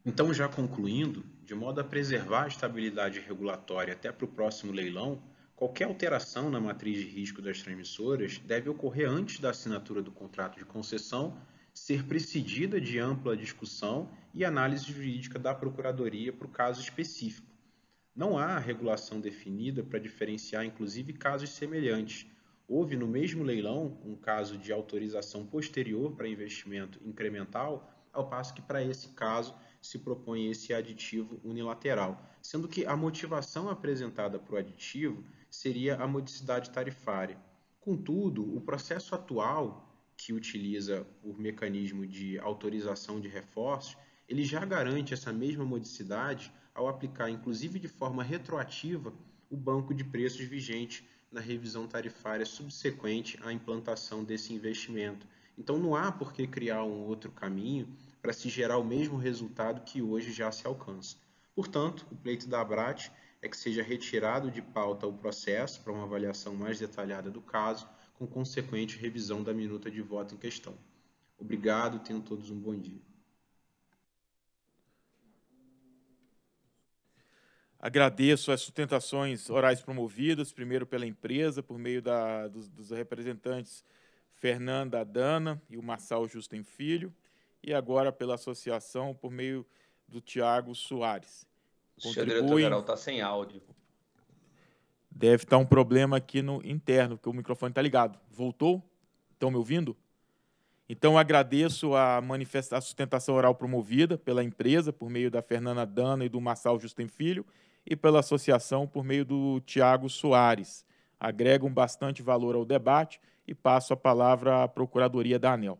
Então, já concluindo, de modo a preservar a estabilidade regulatória até para o próximo leilão, qualquer alteração na matriz de risco das transmissoras deve ocorrer antes da assinatura do contrato de concessão, ser precedida de ampla discussão e análise jurídica da Procuradoria para o caso específico. Não há regulação definida para diferenciar, inclusive, casos semelhantes. Houve no mesmo leilão um caso de autorização posterior para investimento incremental, ao passo que, para esse caso, se propõe esse aditivo unilateral, sendo que a motivação apresentada para o aditivo seria a modicidade tarifária. Contudo, o processo atual, que utiliza o mecanismo de autorização de reforços, ele já garante essa mesma modicidade ao aplicar, inclusive de forma retroativa, o banco de preços vigente na revisão tarifária subsequente à implantação desse investimento. Então não há por que criar um outro caminho para se gerar o mesmo resultado que hoje já se alcança. Portanto, o pleito da ABRAT é que seja retirado de pauta o processo para uma avaliação mais detalhada do caso, com consequente revisão da minuta de voto em questão. Obrigado, tenham todos um bom dia. Agradeço as sustentações orais promovidas, primeiro pela empresa, por meio da, dos, dos representantes Fernanda Adana e o Marçal Justem Filho e agora pela associação por meio do Tiago Soares. Contribuem... O diretor-geral está sem áudio. Deve estar um problema aqui no interno, porque o microfone está ligado. Voltou? Estão me ouvindo? Então, agradeço a, manifesta... a sustentação oral promovida pela empresa, por meio da Fernanda Dana e do Marçal Justem Filho, e pela associação, por meio do Tiago Soares. Agregam bastante valor ao debate e passo a palavra à Procuradoria da ANEL.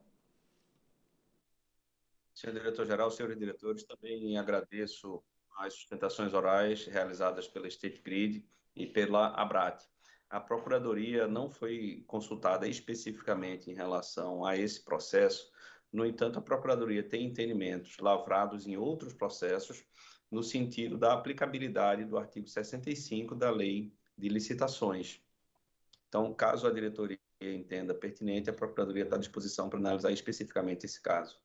Senhor diretor-geral, senhores diretores, também agradeço as sustentações orais realizadas pela State Grid e pela ABRAT. A Procuradoria não foi consultada especificamente em relação a esse processo, no entanto, a Procuradoria tem entendimentos lavrados em outros processos no sentido da aplicabilidade do artigo 65 da Lei de Licitações. Então, caso a diretoria entenda pertinente, a Procuradoria está à disposição para analisar especificamente esse caso.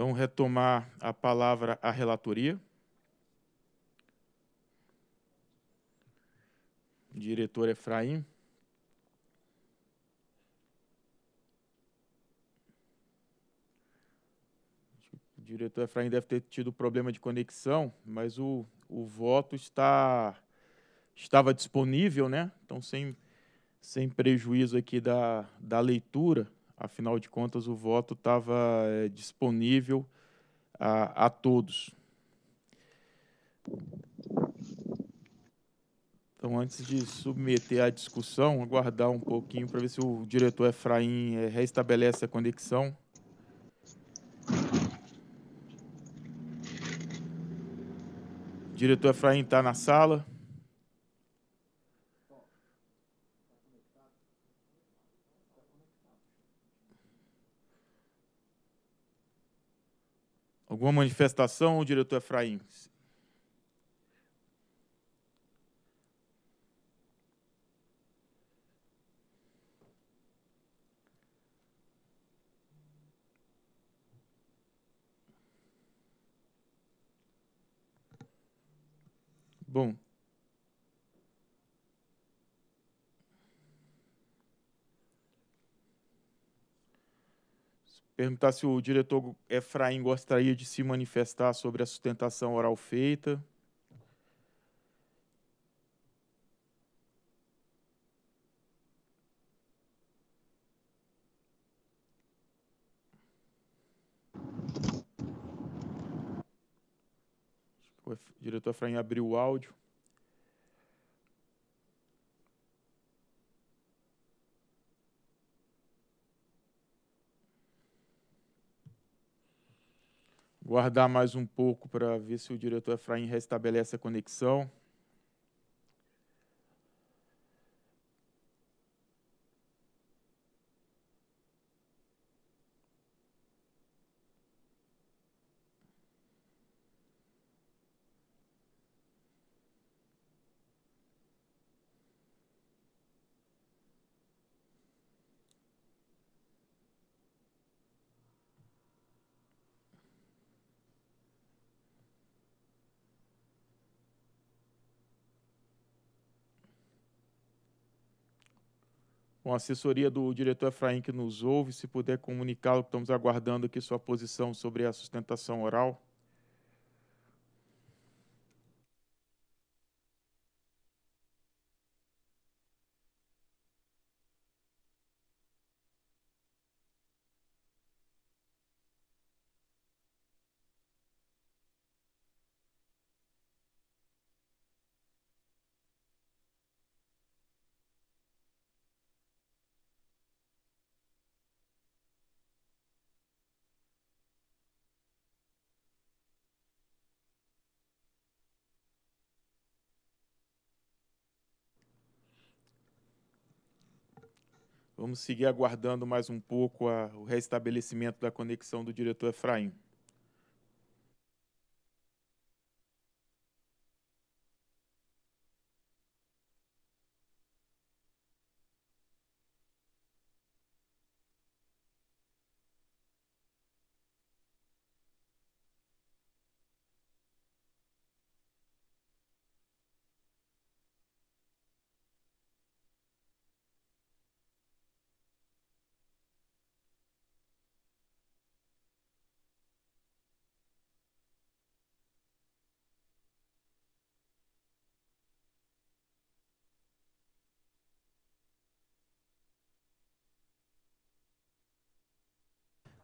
Então, retomar a palavra à relatoria. Diretor Efraim. O diretor Efraim deve ter tido problema de conexão, mas o, o voto está estava disponível, né? Então, sem, sem prejuízo aqui da, da leitura, Afinal de contas, o voto estava é, eh, disponível a, a todos. Então, antes de submeter à discussão, aguardar um pouquinho para ver se o diretor Efraim é, eh, reestabelece a conexão. O diretor Efraim está na sala. Alguma manifestação, diretor Efraim? Bom, Perguntar se o diretor Efraim gostaria de se manifestar sobre a sustentação oral feita. O diretor Efraim abriu o áudio. aguardar mais um pouco para ver se o diretor Efraim restabelece a conexão. com a assessoria do diretor Efraim que nos ouve, se puder comunicá-lo, estamos aguardando aqui sua posição sobre a sustentação oral. Vamos seguir aguardando mais um pouco a, o restabelecimento da conexão do diretor Efraim.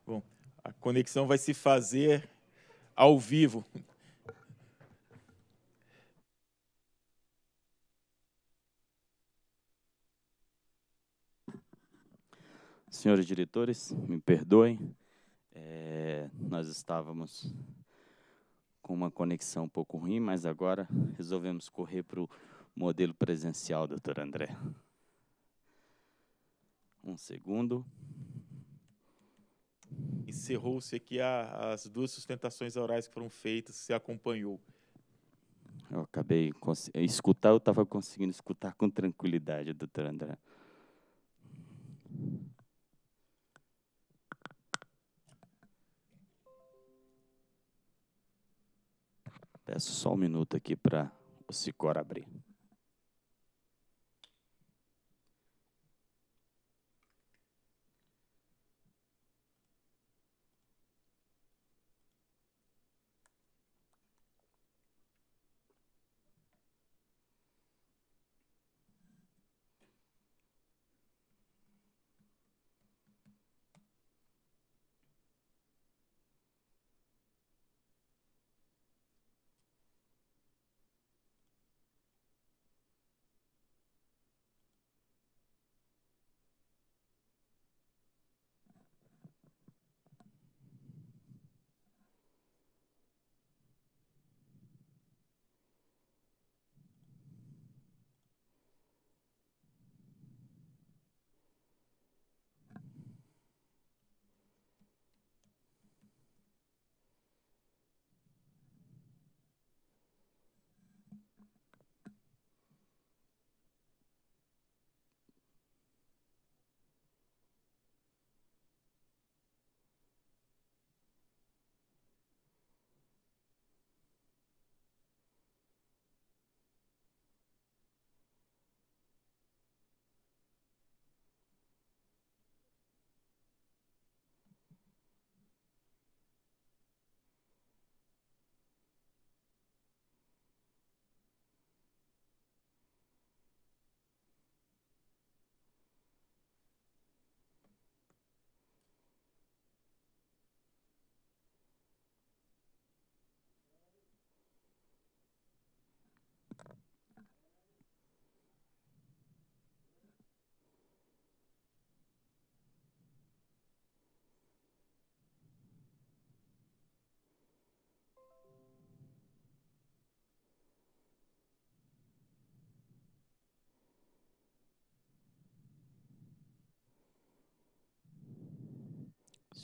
Bom, a conexão vai se fazer ao vivo. Senhores diretores, me perdoem, é, nós estávamos com uma conexão um pouco ruim, mas agora resolvemos correr para o modelo presencial, doutor André. Um segundo encerrou-se aqui a, as duas sustentações orais que foram feitas, se acompanhou. Eu acabei escutar, eu estava conseguindo escutar com tranquilidade, doutor André. Peço só um minuto aqui para o Sicor abrir.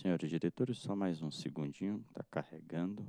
Senhores diretores, só mais um segundinho, está carregando.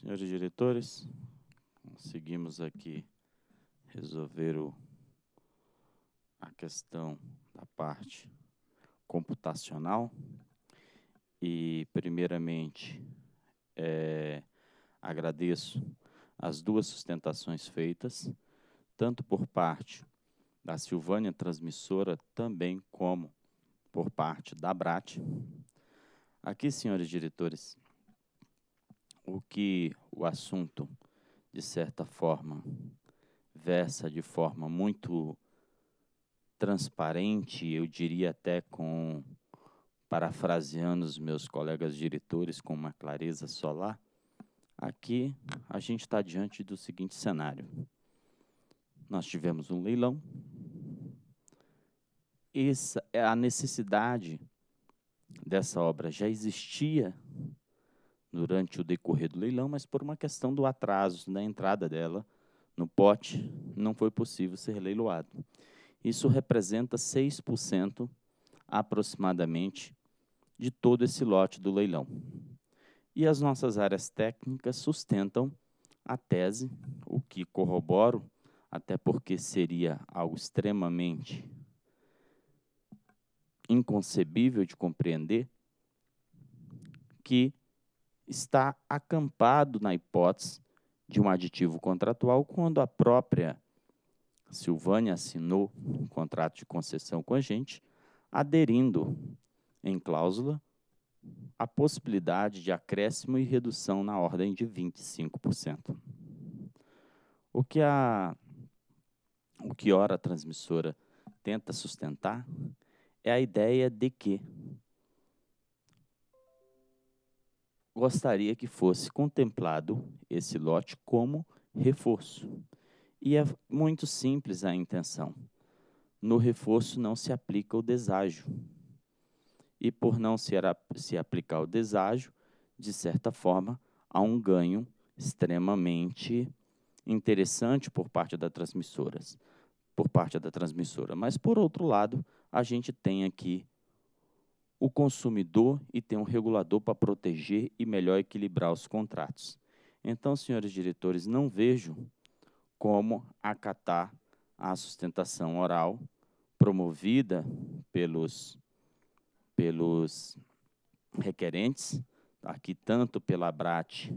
Senhores diretores, conseguimos aqui resolver o, a questão da parte computacional e, primeiramente, é, agradeço as duas sustentações feitas, tanto por parte da Silvânia Transmissora, também como por parte da BRAT. Aqui, senhores diretores, o que o assunto, de certa forma, versa de forma muito transparente, eu diria até com, parafraseando os meus colegas diretores com uma clareza solar, aqui a gente está diante do seguinte cenário. Nós tivemos um leilão, essa, a necessidade dessa obra já existia durante o decorrer do leilão, mas por uma questão do atraso né, da entrada dela no pote, não foi possível ser leiloado. Isso representa 6% aproximadamente de todo esse lote do leilão. E as nossas áreas técnicas sustentam a tese, o que corroboro, até porque seria algo extremamente inconcebível de compreender, que está acampado na hipótese de um aditivo contratual quando a própria Silvânia assinou um contrato de concessão com a gente, aderindo em cláusula a possibilidade de acréscimo e redução na ordem de 25%. O que a o que ora a transmissora tenta sustentar é a ideia de que gostaria que fosse contemplado esse lote como reforço. E é muito simples a intenção. No reforço não se aplica o deságio. E por não se, se aplicar o deságio, de certa forma, há um ganho extremamente interessante por parte das transmissoras, por parte da transmissora. Mas por outro lado, a gente tem aqui o consumidor e tem um regulador para proteger e melhor equilibrar os contratos. Então, senhores diretores, não vejo como acatar a sustentação oral promovida pelos, pelos requerentes, aqui tanto pela BRAT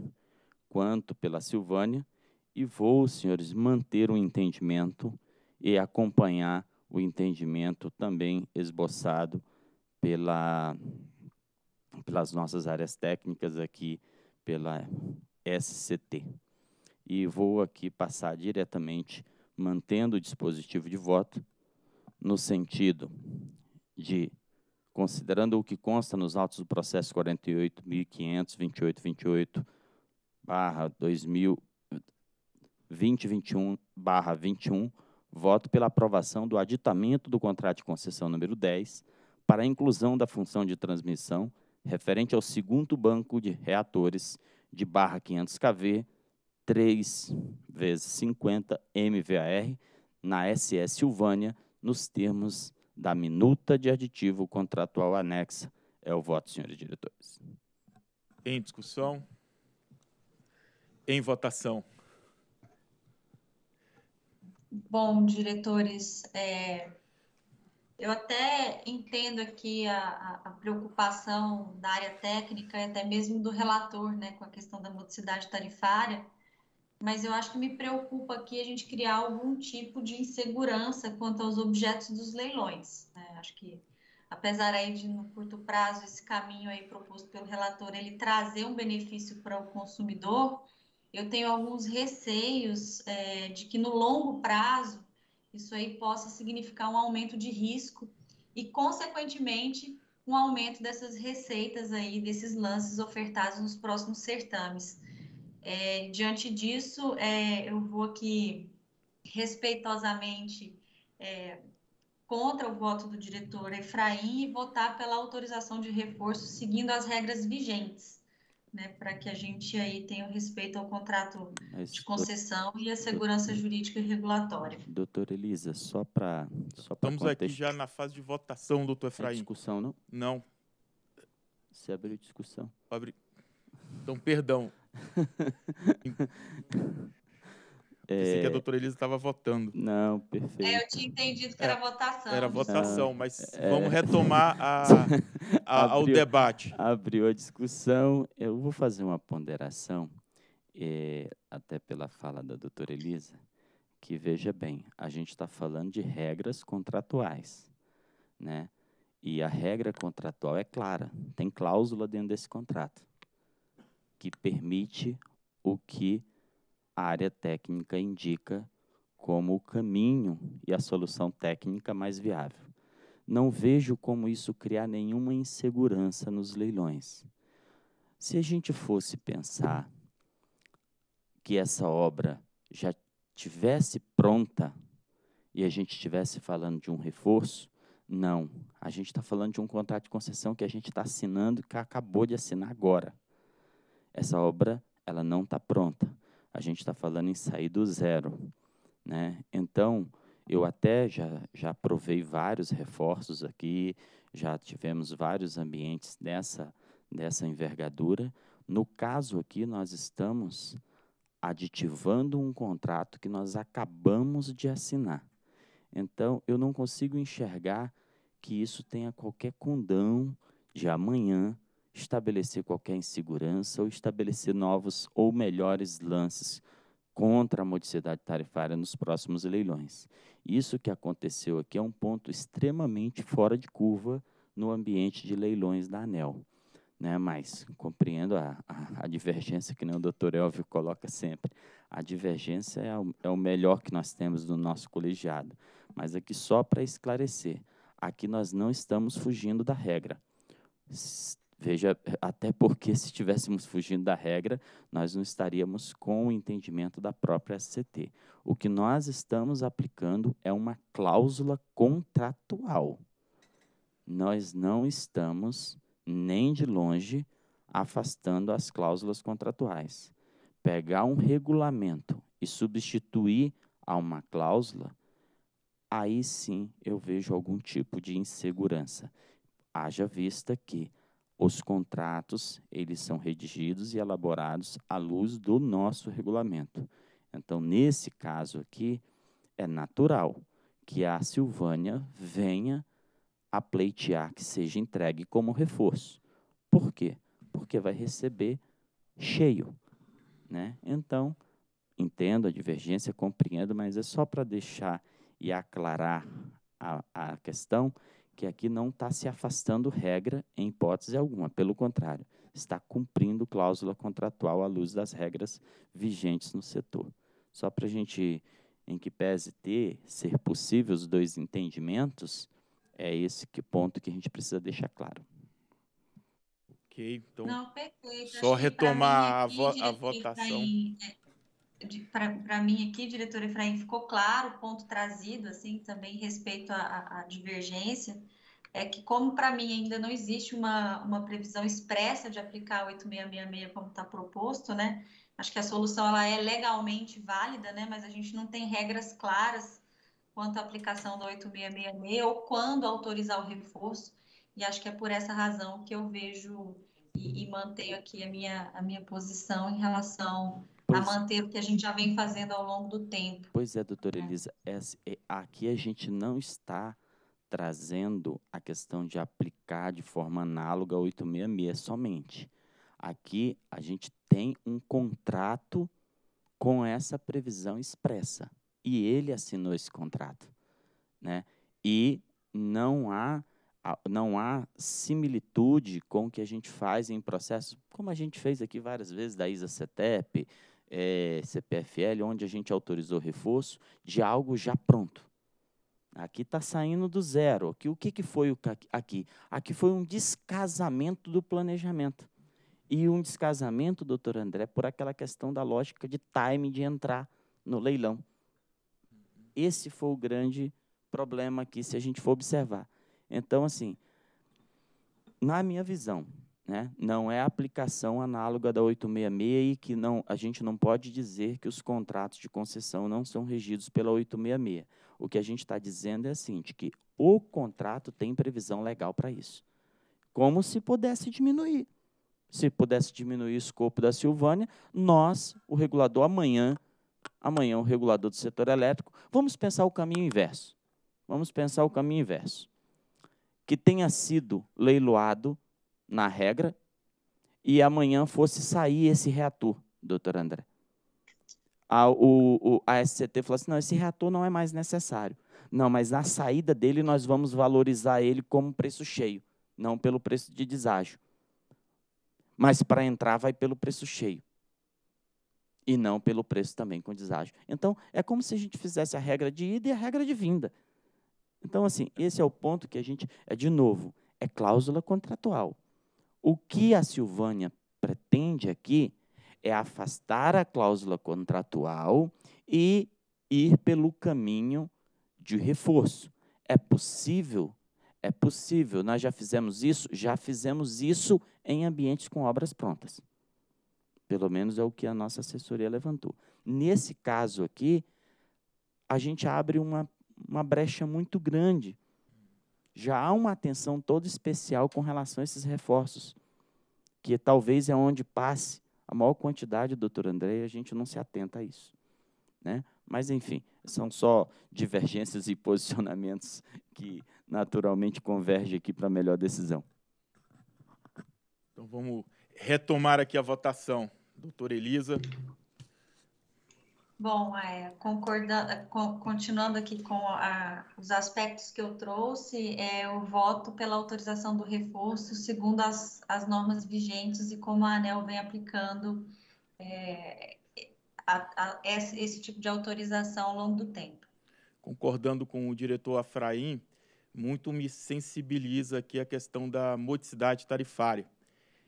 quanto pela Silvânia, e vou, senhores, manter o entendimento e acompanhar o entendimento também esboçado pela, pelas nossas áreas técnicas aqui, pela SCT. E vou aqui passar diretamente, mantendo o dispositivo de voto, no sentido de, considerando o que consta nos autos do processo 48.528.28 barra 2021, barra 21 voto pela aprovação do aditamento do contrato de concessão número 10, para a inclusão da função de transmissão referente ao segundo banco de reatores de barra 500 kV 3 vezes 50 MVAR na SS Silvânia nos termos da minuta de aditivo contratual anexa. É o voto, senhores diretores. Em discussão. Em votação. Bom, diretores, é, eu até entendo aqui a, a, preocupação da área técnica e até mesmo do relator, né, com a questão da modicidade tarifária, mas eu acho que me preocupa aqui a gente criar algum tipo de insegurança quanto aos objetos dos leilões. Né? Acho que, apesar aí de no curto prazo esse caminho aí proposto pelo relator ele trazer um benefício para o consumidor, eu tenho alguns receios é, de que no longo prazo isso aí possa significar um aumento de risco e, consequentemente, um aumento dessas receitas aí, desses lances ofertados nos próximos certames. É, diante disso, é, eu vou aqui respeitosamente é, contra o voto do diretor Efraim e votar pela autorização de reforço seguindo as regras vigentes né, para que a gente aí tenha o respeito ao contrato é de concessão e à segurança doutor, jurídica e regulatória. Doutor Elisa, só para... Só Estamos aqui já na fase de votação, doutor Efraim. É discussão, não? Não. Você abriu discussão. Abri... Então, perdão. Pensei que a é. doutora Elisa estava votando. Não, perfeito. É, eu tinha entendido que era é, votação. Era votação, Não, mas é... vamos retomar a, a abriu, ao debate. Abriu a discussão. Eu vou fazer uma ponderação, é, até pela fala da doutora Elisa, que veja bem, a gente está falando de regras contratuais, né? E a regra contratual é clara, tem cláusula dentro desse contrato que permite o que a área técnica indica como o caminho e a solução técnica mais viável. Não vejo como isso criar nenhuma insegurança nos leilões. Se a gente fosse pensar que essa obra já tivesse pronta e a gente estivesse falando de um reforço, não. A gente está falando de um contrato de concessão que a gente está assinando, que acabou de assinar agora. Essa obra ela não está pronta a gente está falando em sair do zero. Né? Então, eu até já, já provei vários reforços aqui, já tivemos vários ambientes dessa, dessa envergadura. No caso aqui, nós estamos aditivando um contrato que nós acabamos de assinar. Então, eu não consigo enxergar que isso tenha qualquer condão de amanhã estabelecer qualquer insegurança ou estabelecer novos ou melhores lances contra a modicidade tarifária nos próximos leilões. Isso que aconteceu aqui é um ponto extremamente fora de curva no ambiente de leilões da ANEL. Né? Mas compreendo a, a, a divergência que nem o doutor Elvio coloca sempre. A divergência é o, é o melhor que nós temos no nosso colegiado. Mas aqui só para esclarecer, aqui nós não estamos fugindo da regra Veja, até porque se estivéssemos fugindo da regra, nós não estaríamos com o entendimento da própria SCT. O que nós estamos aplicando é uma cláusula contratual. Nós não estamos, nem de longe, afastando as cláusulas contratuais. Pegar um regulamento e substituir a uma cláusula, aí sim eu vejo algum tipo de insegurança. Haja vista que os contratos, eles são redigidos e elaborados à luz do nosso regulamento. Então, nesse caso aqui, é natural que a Silvânia venha a pleitear que seja entregue como reforço. Por quê? Porque vai receber cheio. Né? Então, entendo a divergência, compreendo, mas é só para deixar e aclarar a, a questão que aqui não está se afastando regra em hipótese alguma, pelo contrário, está cumprindo cláusula contratual à luz das regras vigentes no setor. Só para a gente, em que pese ter, ser possível os dois entendimentos, é esse que ponto que a gente precisa deixar claro. Ok, então, não, perfeito. só retomar a, vo a tá votação. Tá em, é, para mim aqui, diretor Efraim, ficou claro o ponto trazido, assim, também respeito à, à divergência, é que como para mim ainda não existe uma, uma previsão expressa de aplicar o 8666 como está proposto, né? Acho que a solução ela é legalmente válida, né? Mas a gente não tem regras claras quanto à aplicação do 8666 ou quando autorizar o reforço. E acho que é por essa razão que eu vejo e, e mantenho aqui a minha, a minha posição em relação Pois... a manter o que a gente já vem fazendo ao longo do tempo. Pois é, doutora é. Elisa, é, aqui a gente não está trazendo a questão de aplicar de forma análoga a 866 somente. Aqui a gente tem um contrato com essa previsão expressa e ele assinou esse contrato, né? E não há não há similitude com o que a gente faz em processo, como a gente fez aqui várias vezes da ISA CETEP, é, CPFL, onde a gente autorizou reforço de algo já pronto. Aqui está saindo do zero. Aqui, o que, que foi o, aqui? Aqui foi um descasamento do planejamento. E um descasamento, doutor André, por aquela questão da lógica de time de entrar no leilão. Esse foi o grande problema aqui, se a gente for observar. Então, assim, na minha visão, né? não é aplicação análoga da 866 e que não, a gente não pode dizer que os contratos de concessão não são regidos pela 866. O que a gente está dizendo é assim, de que o contrato tem previsão legal para isso. Como se pudesse diminuir. Se pudesse diminuir o escopo da Silvânia, nós, o regulador, amanhã, amanhã o regulador do setor elétrico, vamos pensar o caminho inverso. Vamos pensar o caminho inverso. Que tenha sido leiloado na regra e amanhã fosse sair esse reator, doutor André. A, o, o, a SCT falou assim: não, esse reator não é mais necessário. Não, mas na saída dele nós vamos valorizar ele como preço cheio, não pelo preço de deságio. Mas para entrar vai pelo preço cheio. E não pelo preço também com deságio. Então, é como se a gente fizesse a regra de ida e a regra de vinda. Então, assim, esse é o ponto que a gente. É, de novo, é cláusula contratual. O que a Silvânia pretende aqui é afastar a cláusula contratual e ir pelo caminho de reforço. É possível? É possível. Nós já fizemos isso? Já fizemos isso em ambientes com obras prontas. Pelo menos é o que a nossa assessoria levantou. Nesse caso aqui, a gente abre uma, uma brecha muito grande já há uma atenção toda especial com relação a esses reforços, que talvez é onde passe a maior quantidade, doutor André, e a gente não se atenta a isso. Né? Mas, enfim, são só divergências e posicionamentos que naturalmente convergem aqui para a melhor decisão. Então, vamos retomar aqui a votação. doutor Elisa, Bom, é, concordando, é, continuando aqui com a, os aspectos que eu trouxe, é, eu voto pela autorização do reforço, segundo as, as normas vigentes e como a ANEL vem aplicando é, a, a, esse, esse, tipo de autorização ao longo do tempo. Concordando com o diretor Afraim, muito me sensibiliza aqui a questão da modicidade tarifária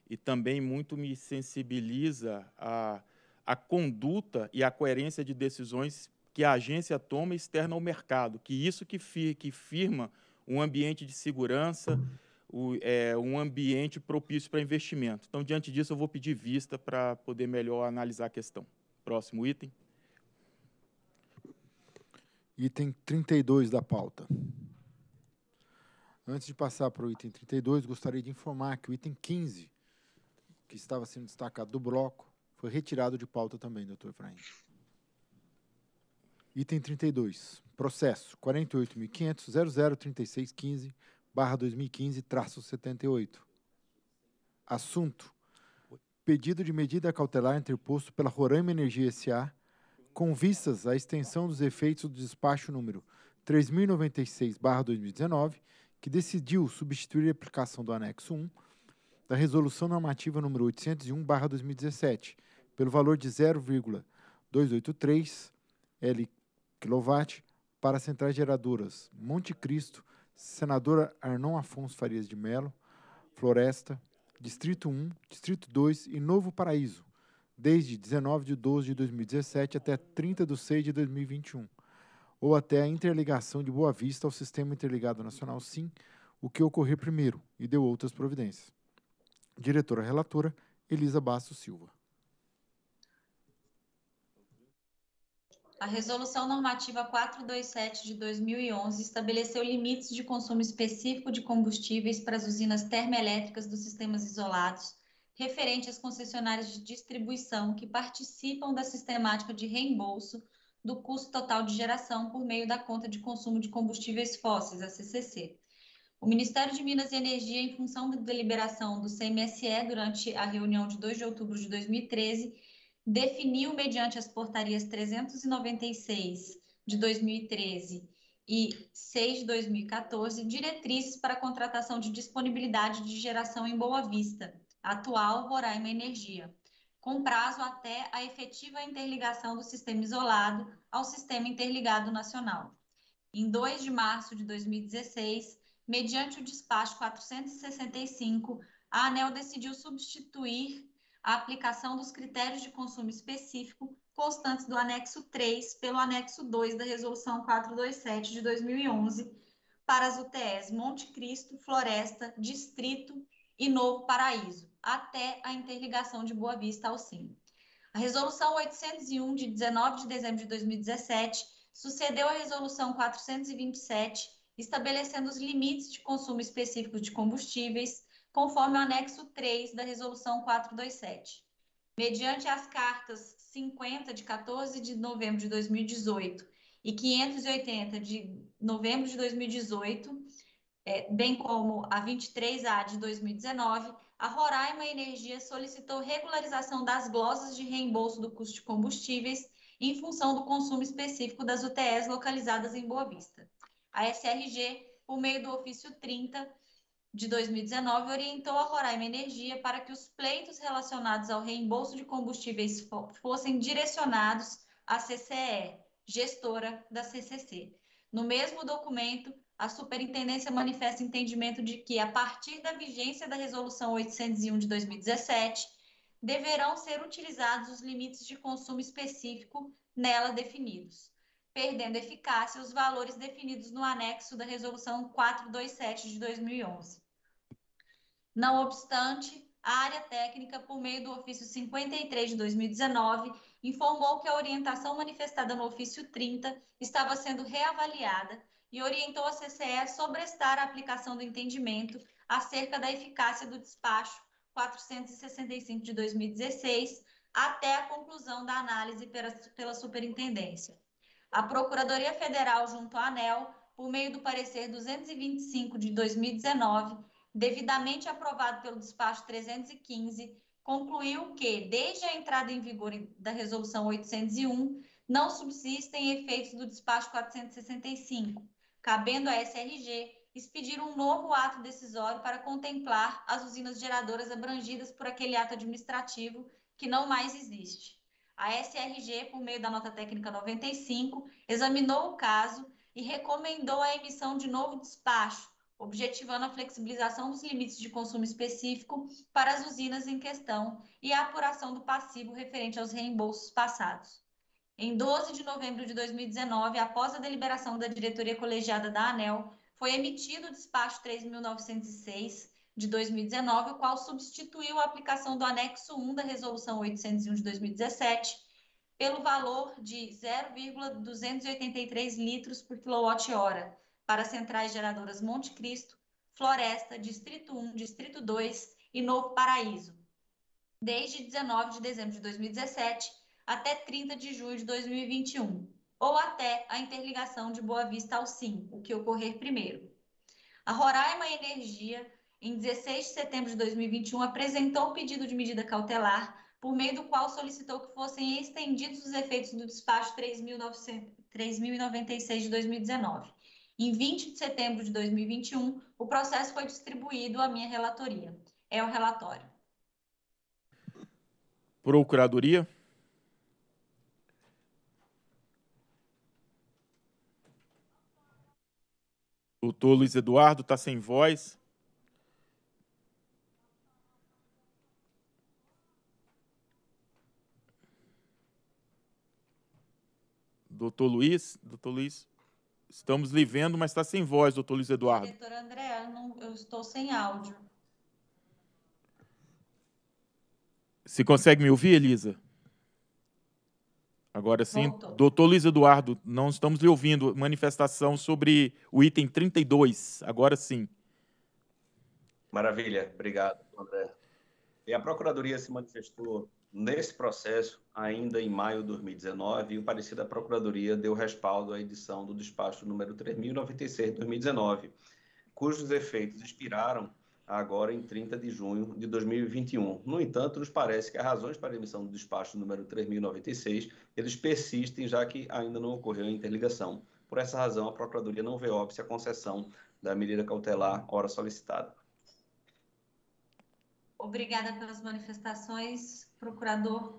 e também muito me sensibiliza a a conduta e a coerência de decisões que a agência toma externa ao mercado, que isso que, fir que firma um ambiente de segurança, o, é, um ambiente propício para investimento. Então, diante disso, eu vou pedir vista para poder melhor analisar a questão. Próximo item. Item 32 da pauta. Antes de passar para o item 32, gostaria de informar que o item 15, que estava sendo destacado do bloco, foi retirado de pauta também, doutor Efraim. Item 32. Processo 48.500.003615 barra 2015 traço 78. Assunto. Pedido de medida cautelar interposto pela Roraima Energia S.A. com vistas à extensão dos efeitos do despacho número 3096 barra 2019 que decidiu substituir a aplicação do anexo 1 da Resolução Normativa número 801 barra 2017, pelo valor de 0,283 L kW para centrais geradoras Monte Cristo, Senadora Arnon Afonso Farias de Melo, Floresta, Distrito 1, Distrito 2 e Novo Paraíso, desde 19 de 12 de 2017 até 30 de 6 de 2021, ou até a interligação de Boa Vista ao Sistema Interligado Nacional SIM, o que ocorrer primeiro, e deu outras providências. Diretora relatora, Elisa Bastos Silva. A Resolução Normativa 427 de 2011 estabeleceu limites de consumo específico de combustíveis para as usinas termoelétricas dos sistemas isolados, referente às concessionárias de distribuição que participam da sistemática de reembolso do custo total de geração por meio da conta de consumo de combustíveis fósseis, a CCC. O Ministério de Minas e Energia, em função da deliberação do CMSE durante a reunião de 2 de outubro de 2013, definiu, mediante as portarias 396 de 2013 e 6 de 2014, diretrizes para a contratação de disponibilidade de geração em Boa Vista, atual Roraima Energia, com prazo até a efetiva interligação do sistema isolado ao sistema interligado nacional. Em 2 de março de 2016, mediante o despacho 465, a ANEL decidiu substituir a aplicação dos critérios de consumo específico constantes do anexo 3 pelo anexo 2 da resolução 427 de 2011 para as UTS Monte Cristo, Floresta, Distrito e Novo Paraíso, até a interligação de Boa Vista ao Sim. A resolução 801 de 19 de dezembro de 2017 sucedeu à resolução 427 estabelecendo os limites de consumo específico de combustíveis conforme o anexo 3 da Resolução 427. Mediante as cartas 50 de 14 de novembro de 2018 e 580 de novembro de 2018, é, bem como a 23A de 2019, a Roraima Energia solicitou regularização das glosas de reembolso do custo de combustíveis em função do consumo específico das UTS localizadas em Boa Vista. A SRG, por meio do ofício 30, de 2019 orientou a Roraima Energia para que os pleitos relacionados ao reembolso de combustíveis fossem direcionados à CCE, gestora da CCC. No mesmo documento, a superintendência manifesta entendimento de que, a partir da vigência da Resolução 801 de 2017, deverão ser utilizados os limites de consumo específico nela definidos, perdendo eficácia os valores definidos no anexo da Resolução 427 de 2011. Não obstante, a área técnica, por meio do ofício 53 de 2019, informou que a orientação manifestada no ofício 30 estava sendo reavaliada e orientou a CCE sobre estar a aplicação do entendimento acerca da eficácia do despacho 465 de 2016 até a conclusão da análise pela, pela superintendência. A Procuradoria Federal, junto à ANEL, por meio do parecer 225 de 2019, devidamente aprovado pelo despacho 315, concluiu que, desde a entrada em vigor da Resolução 801, não subsistem efeitos do despacho 465, cabendo à SRG expedir um novo ato decisório para contemplar as usinas geradoras abrangidas por aquele ato administrativo que não mais existe. A SRG, por meio da nota técnica 95, examinou o caso e recomendou a emissão de novo despacho, objetivando a flexibilização dos limites de consumo específico para as usinas em questão e a apuração do passivo referente aos reembolsos passados. Em 12 de novembro de 2019, após a deliberação da diretoria colegiada da ANEL, foi emitido o despacho 3.906 de 2019, o qual substituiu a aplicação do anexo 1 da resolução 801 de 2017 pelo valor de 0,283 litros por quilowatt-hora, para as centrais geradoras Monte Cristo, Floresta, Distrito 1, Distrito 2 e Novo Paraíso, desde 19 de dezembro de 2017 até 30 de junho de 2021, ou até a interligação de Boa Vista ao SIM, o que ocorrer primeiro. A Roraima Energia, em 16 de setembro de 2021, apresentou o pedido de medida cautelar por meio do qual solicitou que fossem estendidos os efeitos do despacho 3.096 de 2019. Em 20 de setembro de 2021, o processo foi distribuído à minha relatoria. É o relatório. Procuradoria. Doutor Luiz Eduardo está sem voz. Doutor Luiz, doutor Luiz. Estamos lhe vendo, mas está sem voz, doutor Luiz Eduardo. Doutor André, eu, estou sem áudio. Se consegue me ouvir, Elisa? Agora sim. Doutor Luiz Eduardo, não estamos lhe ouvindo. Manifestação sobre o item 32. Agora sim. Maravilha. Obrigado, André. E a Procuradoria se manifestou Nesse processo, ainda em maio de 2019, o parecer da Procuradoria deu respaldo à edição do despacho número 3096 de 2019, cujos efeitos expiraram agora em 30 de junho de 2021. No entanto, nos parece que as razões para a emissão do despacho número 3096, eles persistem, já que ainda não ocorreu a interligação. Por essa razão, a Procuradoria não vê óbvio a concessão da medida cautelar hora solicitada. Obrigada pelas manifestações procurador.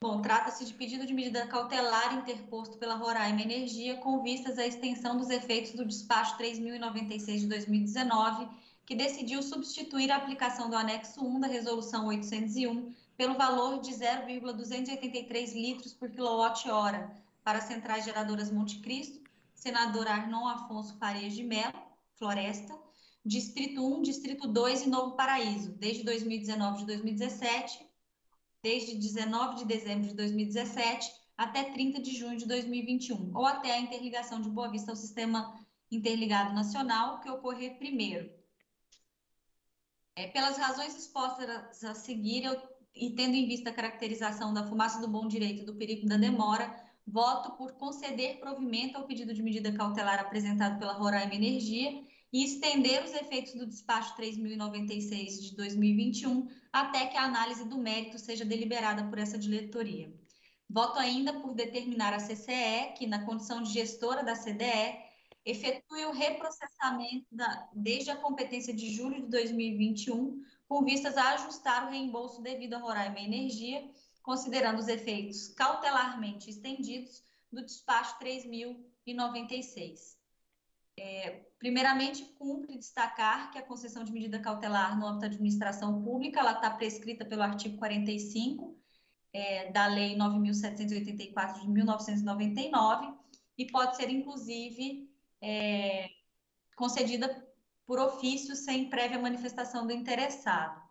Bom, trata-se de pedido de medida cautelar interposto pela Roraima Energia com vistas à extensão dos efeitos do despacho 3096 de 2019, que decidiu substituir a aplicação do anexo 1 da resolução 801 pelo valor de 0,283 litros por quilowatt-hora para centrais geradoras Monte Cristo, senador Arnon Afonso Farias de Mello, Floresta, Distrito 1, Distrito 2 e Novo Paraíso, desde 2019 e 2017, desde 19 de dezembro de 2017 até 30 de junho de 2021, ou até a interligação de Boa Vista ao Sistema Interligado Nacional, que ocorrer primeiro. É, pelas razões expostas a seguir, eu, e tendo em vista a caracterização da fumaça do bom direito e do perigo da demora, voto por conceder provimento ao pedido de medida cautelar apresentado pela Roraima Energia e estender os efeitos do despacho 3096 de 2021 até que a análise do mérito seja deliberada por essa diretoria. Voto ainda por determinar a CCE que, na condição de gestora da CDE, efetue o reprocessamento da, desde a competência de julho de 2021, com vistas a ajustar o reembolso devido a Roraima Energia, considerando os efeitos cautelarmente estendidos do despacho 3096. É, primeiramente, cumpre destacar que a concessão de medida cautelar no âmbito da administração pública, ela está prescrita pelo artigo 45 é, da Lei 9.784 de 1999 e pode ser, inclusive, é, concedida por ofício sem prévia manifestação do interessado.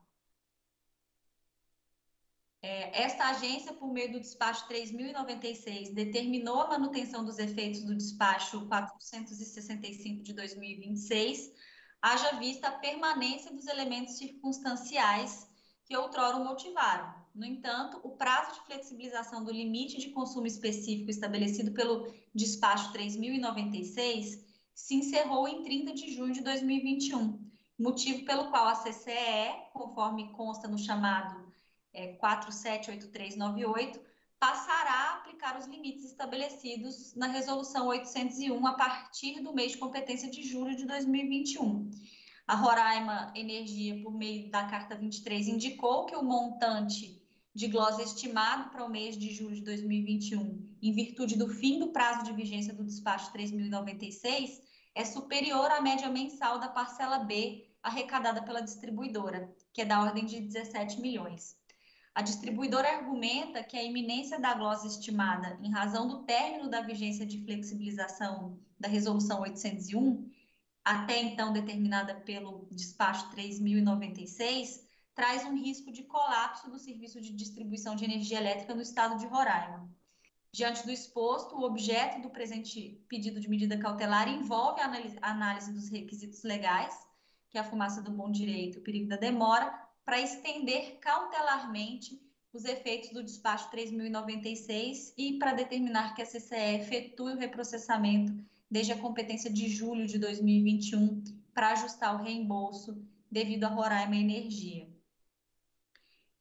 É, esta agência, por meio do despacho 3096, determinou a manutenção dos efeitos do despacho 465 de 2026, haja vista a permanência dos elementos circunstanciais que outrora o motivaram. No entanto, o prazo de flexibilização do limite de consumo específico estabelecido pelo despacho 3096 se encerrou em 30 de junho de 2021, motivo pelo qual a CCE, conforme consta no chamado é, 478398, passará a aplicar os limites estabelecidos na Resolução 801 a partir do mês de competência de julho de 2021. A Roraima Energia, por meio da Carta 23, indicou que o montante de glosa estimado para o mês de julho de 2021, em virtude do fim do prazo de vigência do despacho 3096, é superior à média mensal da parcela B arrecadada pela distribuidora, que é da ordem de 17 milhões. A distribuidora argumenta que a iminência da glosa estimada em razão do término da vigência de flexibilização da Resolução 801, até então determinada pelo despacho 3096, traz um risco de colapso do serviço de distribuição de energia elétrica no estado de Roraima. Diante do exposto, o objeto do presente pedido de medida cautelar envolve a análise dos requisitos legais, que é a fumaça do bom direito, o perigo da demora, para estender cautelarmente os efeitos do despacho 3096 e para determinar que a CCE efetue o reprocessamento desde a competência de julho de 2021 para ajustar o reembolso devido à Roraima Energia.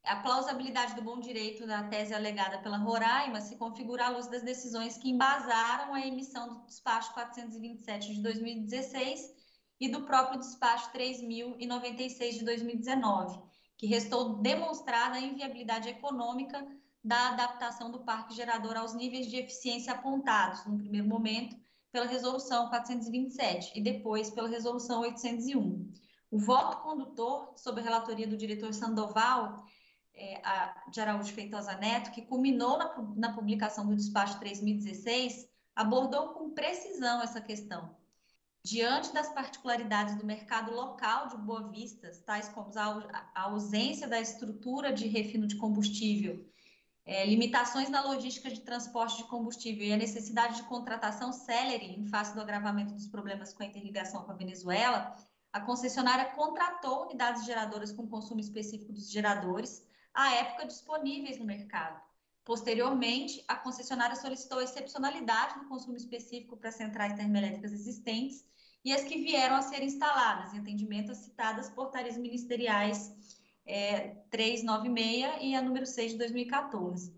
A plausibilidade do bom direito da tese alegada pela Roraima se configura à luz das decisões que embasaram a emissão do despacho 427 de 2016 e do próprio despacho 3096 de 2019 que restou demonstrada a inviabilidade econômica da adaptação do parque gerador aos níveis de eficiência apontados, no primeiro momento, pela Resolução 427 e depois pela Resolução 801. O voto condutor, sob a relatoria do diretor Sandoval, é, a, de Araújo Feitosa Neto, que culminou na, na publicação do despacho 3016, abordou com precisão essa questão, Diante das particularidades do mercado local de Boa Vista, tais como a ausência da estrutura de refino de combustível, é, limitações na logística de transporte de combustível e a necessidade de contratação celere em face do agravamento dos problemas com a interligação com a Venezuela, a concessionária contratou unidades geradoras com consumo específico dos geradores, à época disponíveis no mercado. Posteriormente, a concessionária solicitou excepcionalidade no consumo específico para as centrais termoelétricas existentes e as que vieram a ser instaladas, em atendimento às citadas portarias ministeriais é, 396 e a número 6 de 2014.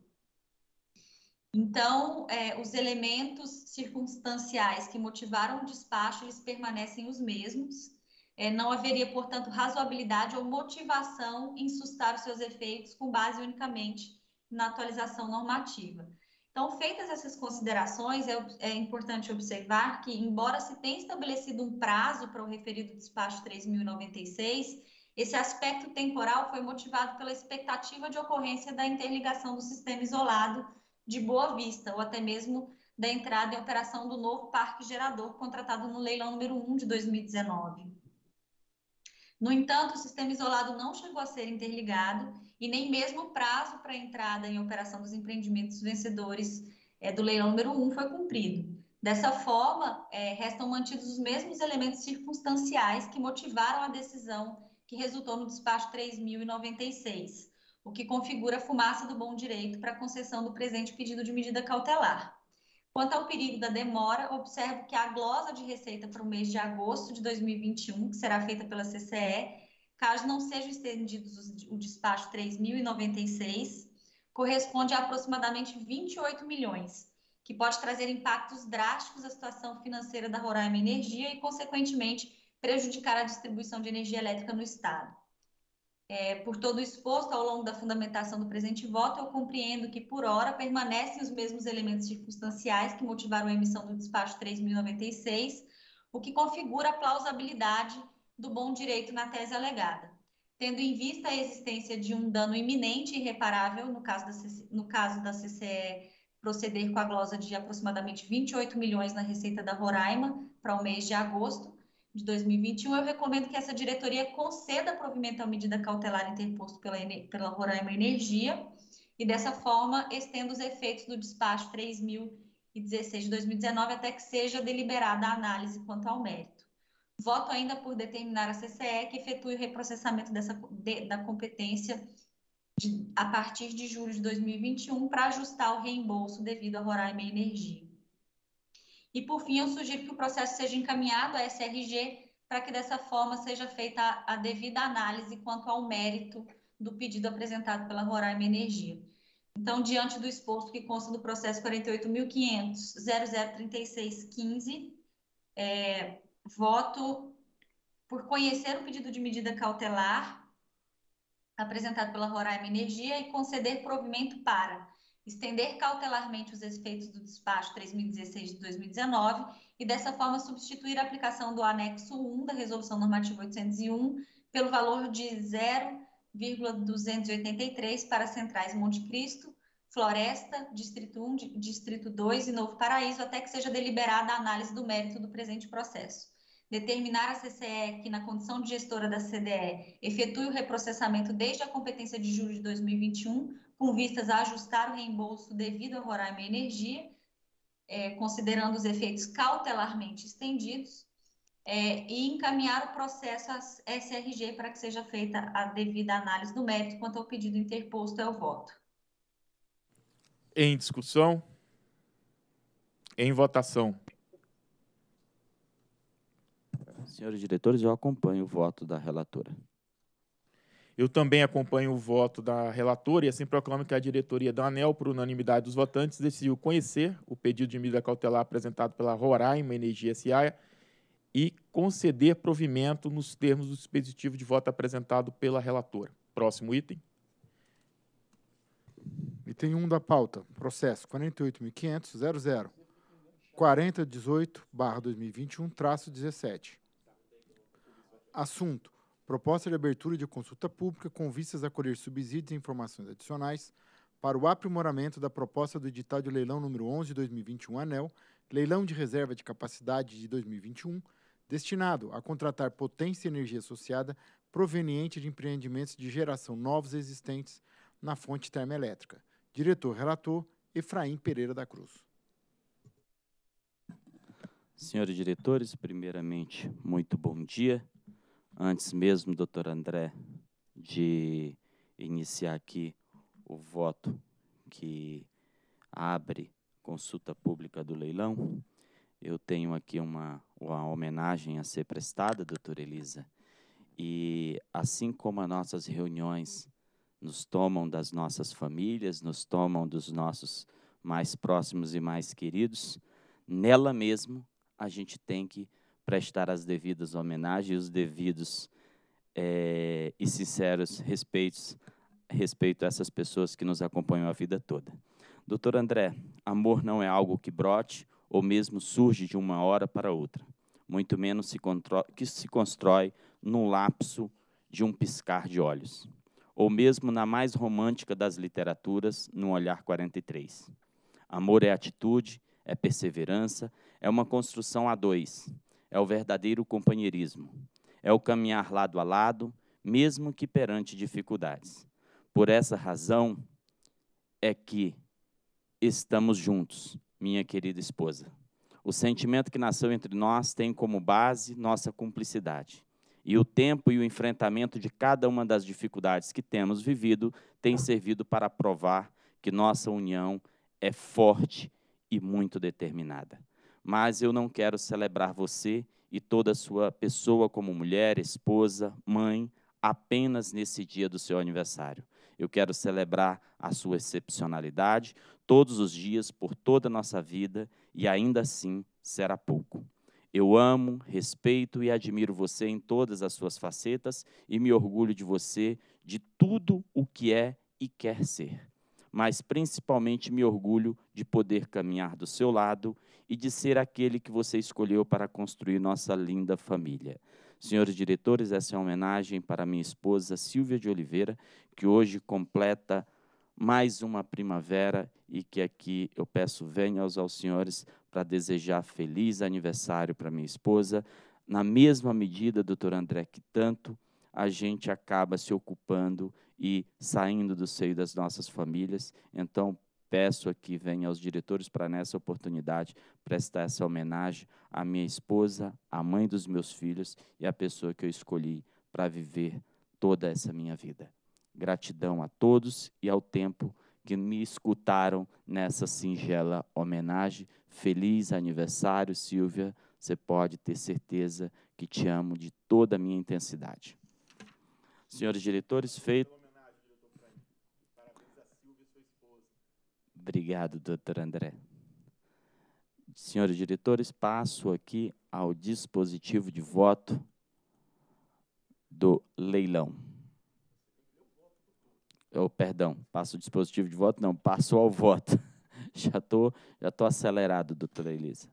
Então, é, os elementos circunstanciais que motivaram o despacho, eles permanecem os mesmos. É, não haveria, portanto, razoabilidade ou motivação em sustar os seus efeitos com base unicamente na atualização normativa. Então, feitas essas considerações, é, é, importante observar que, embora se tenha estabelecido um prazo para o referido despacho 3.096, esse aspecto temporal foi motivado pela expectativa de ocorrência da interligação do sistema isolado de Boa Vista, ou até mesmo da entrada em operação do novo parque gerador contratado no leilão número 1 de 2019. No entanto, o sistema isolado não chegou a ser interligado e nem mesmo o prazo para entrada em operação dos empreendimentos vencedores é, do leilão número 1 um foi cumprido. Dessa forma, é, restam mantidos os mesmos elementos circunstanciais que motivaram a decisão que resultou no despacho 3096, o que configura a fumaça do bom direito para a concessão do presente pedido de medida cautelar. Quanto ao perigo da demora, observo que a glosa de receita para o mês de agosto de 2021, que será feita pela CCE, caso não sejam estendidos o despacho 3.096, corresponde a aproximadamente 28 milhões, que pode trazer impactos drásticos à situação financeira da Roraima Energia e, consequentemente, prejudicar a distribuição de energia elétrica no Estado. É, por todo o exposto ao longo da fundamentação do presente voto, eu compreendo que, por hora, permanecem os mesmos elementos circunstanciais que motivaram a emissão do despacho 3096, o que configura a plausibilidade do bom direito na tese alegada, tendo em vista a existência de um dano iminente e reparável, no caso da, no caso da CCE proceder com a glosa de aproximadamente 28 milhões na Receita da Roraima para o mês de agosto de 2021, eu recomendo que essa diretoria conceda provimento à medida cautelar interposto pela, pela Roraima Energia e, dessa forma, estenda os efeitos do despacho 3016 de 2019 até que seja deliberada a análise quanto ao mérito voto ainda por determinar a CCE que efetue o reprocessamento dessa, de, da competência de, a partir de julho de 2021 para ajustar o reembolso devido a Roraima Energia. E, por fim, eu sugiro que o processo seja encaminhado à SRG para que, dessa forma, seja feita a, a devida análise quanto ao mérito do pedido apresentado pela Roraima Energia. Então, diante do exposto que consta do processo 48.500.003615, é, voto por conhecer o pedido de medida cautelar apresentado pela Roraima Energia e conceder provimento para estender cautelarmente os efeitos do despacho 3016 de 2019 e dessa forma substituir a aplicação do anexo 1 da resolução normativa 801 pelo valor de 0,283 para centrais Monte Cristo Floresta, Distrito 1, Distrito 2 e Novo Paraíso, até que seja deliberada a análise do mérito do presente processo. Determinar a CCE que, na condição de gestora da CDE, efetue o reprocessamento desde a competência de julho de 2021, com vistas a ajustar o reembolso devido a Roraima Energia, é, considerando os efeitos cautelarmente estendidos, é, e encaminhar o processo à SRG para que seja feita a devida análise do mérito quanto ao pedido interposto ao voto em discussão? Em votação. Senhores diretores, eu acompanho o voto da relatora. Eu também acompanho o voto da relatora e assim proclamo que a diretoria da ANEL, por unanimidade dos votantes, decidiu conhecer o pedido de medida cautelar apresentado pela Roraima Energia S.A. e conceder provimento nos termos do dispositivo de voto apresentado pela relatora. Próximo item. Item 1 da pauta, processo 48.500.00, barra 2021, traço 17. Assunto, proposta de abertura de consulta pública com vistas a colher subsídios e informações adicionais para o aprimoramento da proposta do edital de leilão número 11 de 2021 ANEL, leilão de reserva de capacidade de 2021, destinado a contratar potência e energia associada proveniente de empreendimentos de geração novos existentes na fonte termoelétrica Diretor relator Efraim Pereira da Cruz. Senhores diretores, primeiramente, muito bom dia. Antes mesmo, doutor André, de iniciar aqui o voto que abre consulta pública do leilão, eu tenho aqui uma, uma homenagem a ser prestada, doutora Elisa. E assim como as nossas reuniões nos tomam das nossas famílias, nos tomam dos nossos mais próximos e mais queridos, nela mesmo a gente tem que prestar as devidas homenagens, os devidos é, e sinceros respeitos respeito a essas pessoas que nos acompanham a vida toda. Doutor André, amor não é algo que brote ou mesmo surge de uma hora para outra, muito menos se que se constrói num lapso de um piscar de olhos ou mesmo na mais romântica das literaturas, no Olhar 43. Amor é atitude, é perseverança, é uma construção a dois, é o verdadeiro companheirismo, é o caminhar lado a lado, mesmo que perante dificuldades. Por essa razão é que estamos juntos, minha querida esposa. O sentimento que nasceu entre nós tem como base nossa cumplicidade. E o tempo e o enfrentamento de cada uma das dificuldades que temos vivido tem servido para provar que nossa união é forte e muito determinada. Mas eu não quero celebrar você e toda a sua pessoa como mulher, esposa, mãe, apenas nesse dia do seu aniversário. Eu quero celebrar a sua excepcionalidade todos os dias, por toda a nossa vida, e ainda assim será pouco. Eu amo, respeito e admiro você em todas as suas facetas e me orgulho de você, de tudo o que é e quer ser. Mas principalmente me orgulho de poder caminhar do seu lado e de ser aquele que você escolheu para construir nossa linda família. Senhores diretores, essa é uma homenagem para minha esposa Silvia de Oliveira, que hoje completa mais uma primavera e que aqui eu peço venha aos senhores para desejar feliz aniversário para minha esposa. Na mesma medida, doutor André, que tanto a gente acaba se ocupando e saindo do seio das nossas famílias. Então, peço aqui, venha aos diretores para, nessa oportunidade, prestar essa homenagem à minha esposa, à mãe dos meus filhos e à pessoa que eu escolhi para viver toda essa minha vida. Gratidão a todos e ao tempo que me escutaram nessa singela homenagem. Feliz aniversário, Silvia. Você pode ter certeza que te amo de toda a minha intensidade. Senhores diretores, feito. Obrigado, doutor André. Senhores diretores, passo aqui ao dispositivo de voto do leilão oh, perdão, passa o dispositivo de voto, não, passo ao voto. já estou já tô acelerado, doutora Elisa.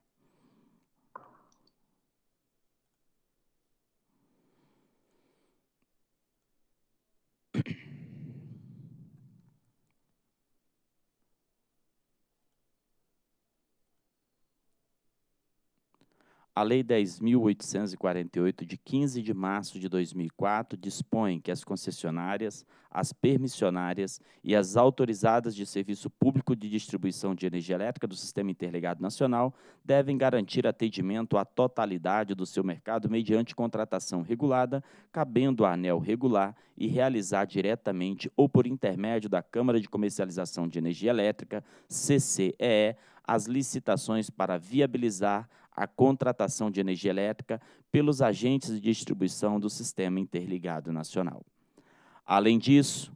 A Lei 10.848, de 15 de março de 2004, dispõe que as concessionárias, as permissionárias e as autorizadas de serviço público de distribuição de energia elétrica do Sistema Interligado Nacional devem garantir atendimento à totalidade do seu mercado mediante contratação regulada, cabendo a ANEL regular e realizar diretamente ou por intermédio da Câmara de Comercialização de Energia Elétrica, CCEE, as licitações para viabilizar a contratação de energia elétrica pelos agentes de distribuição do Sistema Interligado Nacional. Além disso,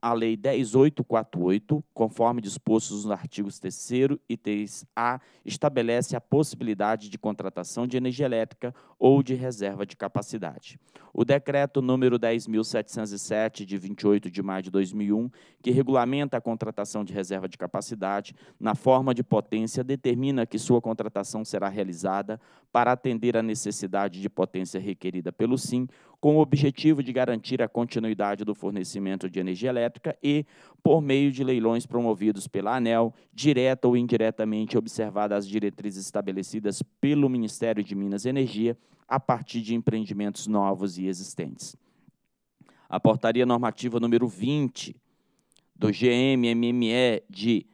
a Lei 10848, conforme dispostos nos artigos 3 e 3A, estabelece a possibilidade de contratação de energia elétrica ou de reserva de capacidade. O decreto número 10707 de 28 de maio de 2001, que regulamenta a contratação de reserva de capacidade na forma de potência, determina que sua contratação será realizada para atender à necessidade de potência requerida pelo SIM com o objetivo de garantir a continuidade do fornecimento de energia elétrica e por meio de leilões promovidos pela ANEL, direta ou indiretamente observada as diretrizes estabelecidas pelo Ministério de Minas e Energia a partir de empreendimentos novos e existentes. A portaria normativa número 20 do GMME de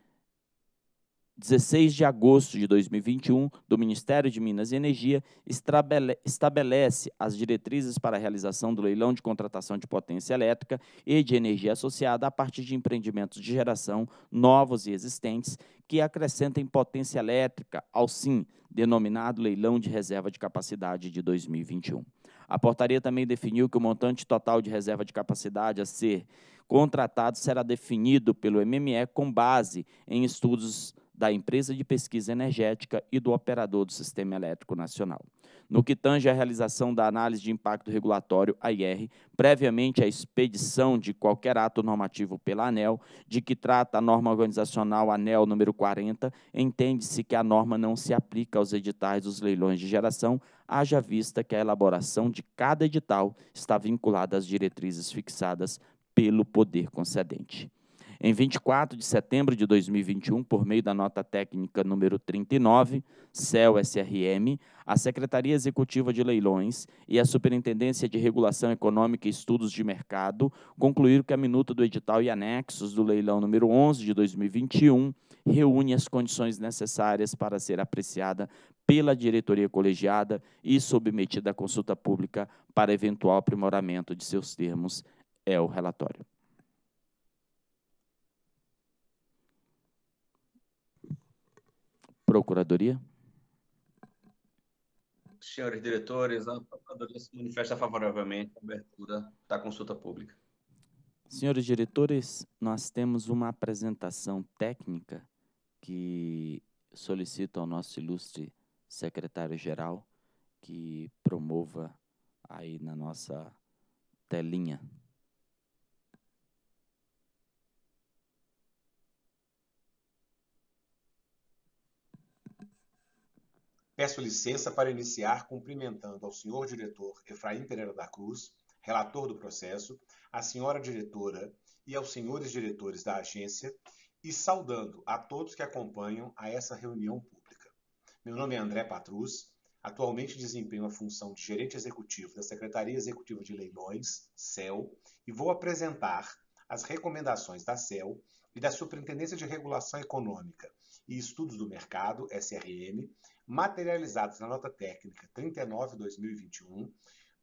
16 de agosto de 2021 do Ministério de Minas e Energia estabelece as diretrizes para a realização do leilão de contratação de potência elétrica e de energia associada a partir de empreendimentos de geração novos e existentes que acrescentem potência elétrica ao SIM, denominado Leilão de Reserva de Capacidade de 2021. A portaria também definiu que o montante total de reserva de capacidade a ser contratado será definido pelo MME com base em estudos da Empresa de Pesquisa Energética e do Operador do Sistema Elétrico Nacional. No que tange à realização da análise de impacto regulatório, AIR, previamente à expedição de qualquer ato normativo pela ANEL, de que trata a norma organizacional ANEL número 40, entende-se que a norma não se aplica aos editais dos leilões de geração, haja vista que a elaboração de cada edital está vinculada às diretrizes fixadas pelo poder concedente. Em 24 de setembro de 2021, por meio da nota técnica número 39, CEL-SRM, a Secretaria Executiva de Leilões e a Superintendência de Regulação Econômica e Estudos de Mercado concluíram que a minuta do edital e anexos do leilão número 11 de 2021 reúne as condições necessárias para ser apreciada pela diretoria colegiada e submetida à consulta pública para eventual aprimoramento de seus termos. É o relatório. Procuradoria. Senhores diretores, a Procuradoria se manifesta favoravelmente à abertura da consulta pública. Senhores diretores, nós temos uma apresentação técnica que solicito ao nosso ilustre secretário-geral que promova aí na nossa telinha. Peço licença para iniciar cumprimentando ao senhor diretor Efraim Pereira da Cruz, relator do processo, à senhora diretora e aos senhores diretores da agência e saudando a todos que acompanham a essa reunião pública. Meu nome é André Patrus, atualmente desempenho a função de gerente executivo da Secretaria Executiva de Leilões, CEL, e vou apresentar as recomendações da CEL e da Superintendência de Regulação Econômica e Estudos do Mercado, SRM, materializados na nota técnica 39/2021,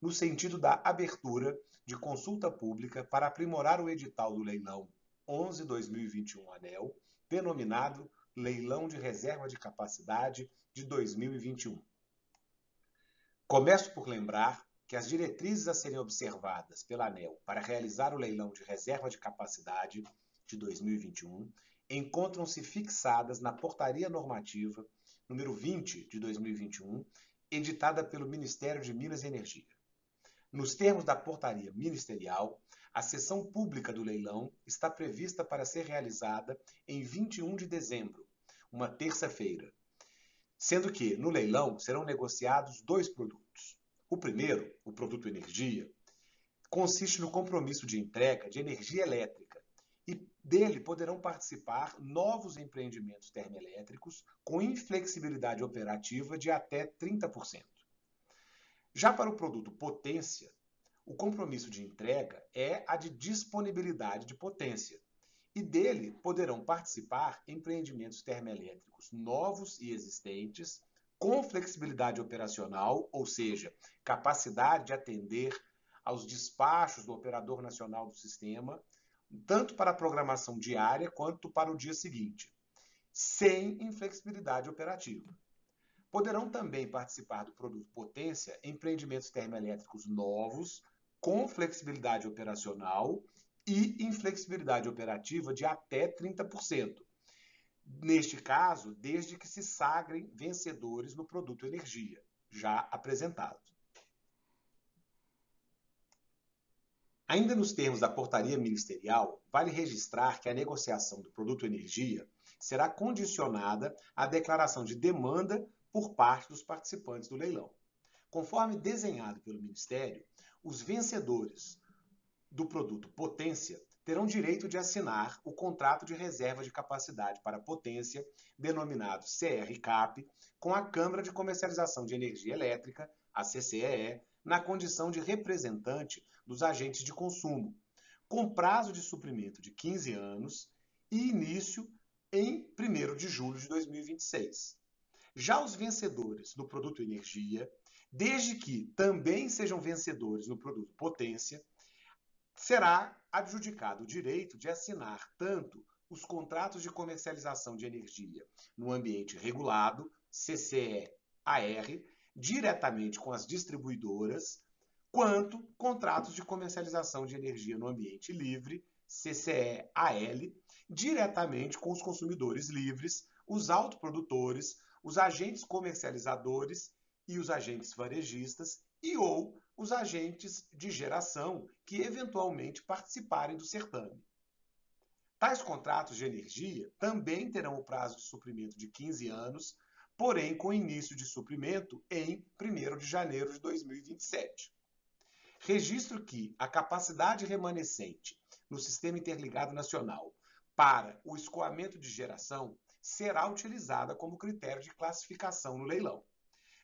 no sentido da abertura de consulta pública para aprimorar o edital do leilão 11/2021 ANEL, denominado Leilão de Reserva de Capacidade de 2021. Começo por lembrar que as diretrizes a serem observadas pela ANEL para realizar o leilão de reserva de capacidade de 2021 encontram-se fixadas na Portaria Normativa número 20 de 2021, editada pelo Ministério de Minas e Energia. Nos termos da portaria ministerial, a sessão pública do leilão está prevista para ser realizada em 21 de dezembro, uma terça-feira, sendo que no leilão serão negociados dois produtos. O primeiro, o produto energia, consiste no compromisso de entrega de energia elétrica dele poderão participar novos empreendimentos termoelétricos com inflexibilidade operativa de até 30%. Já para o produto potência, o compromisso de entrega é a de disponibilidade de potência. E dele poderão participar empreendimentos termoelétricos novos e existentes, com flexibilidade operacional, ou seja, capacidade de atender aos despachos do Operador Nacional do Sistema tanto para a programação diária quanto para o dia seguinte, sem inflexibilidade operativa. Poderão também participar do produto potência empreendimentos termoelétricos novos, com flexibilidade operacional e inflexibilidade operativa de até 30%. Neste caso, desde que se sagrem vencedores no produto energia, já apresentado. Ainda nos termos da portaria ministerial, vale registrar que a negociação do produto energia será condicionada à declaração de demanda por parte dos participantes do leilão. Conforme desenhado pelo Ministério, os vencedores do produto potência terão direito de assinar o contrato de reserva de capacidade para potência, denominado CRCAP, com a Câmara de Comercialização de Energia Elétrica, a CCEE, na condição de representante dos agentes de consumo, com prazo de suprimento de 15 anos e início em 1 de julho de 2026. Já os vencedores do produto energia, desde que também sejam vencedores no produto potência, será adjudicado o direito de assinar tanto os contratos de comercialização de energia no ambiente regulado, CCE-AR, diretamente com as distribuidoras, quanto contratos de comercialização de energia no ambiente livre, CCEAL, diretamente com os consumidores livres, os autoprodutores, os agentes comercializadores e os agentes varejistas e ou os agentes de geração que eventualmente participarem do certame. Tais contratos de energia também terão o prazo de suprimento de 15 anos porém com início de suprimento em 1 de janeiro de 2027. Registro que a capacidade remanescente no Sistema Interligado Nacional para o escoamento de geração será utilizada como critério de classificação no leilão.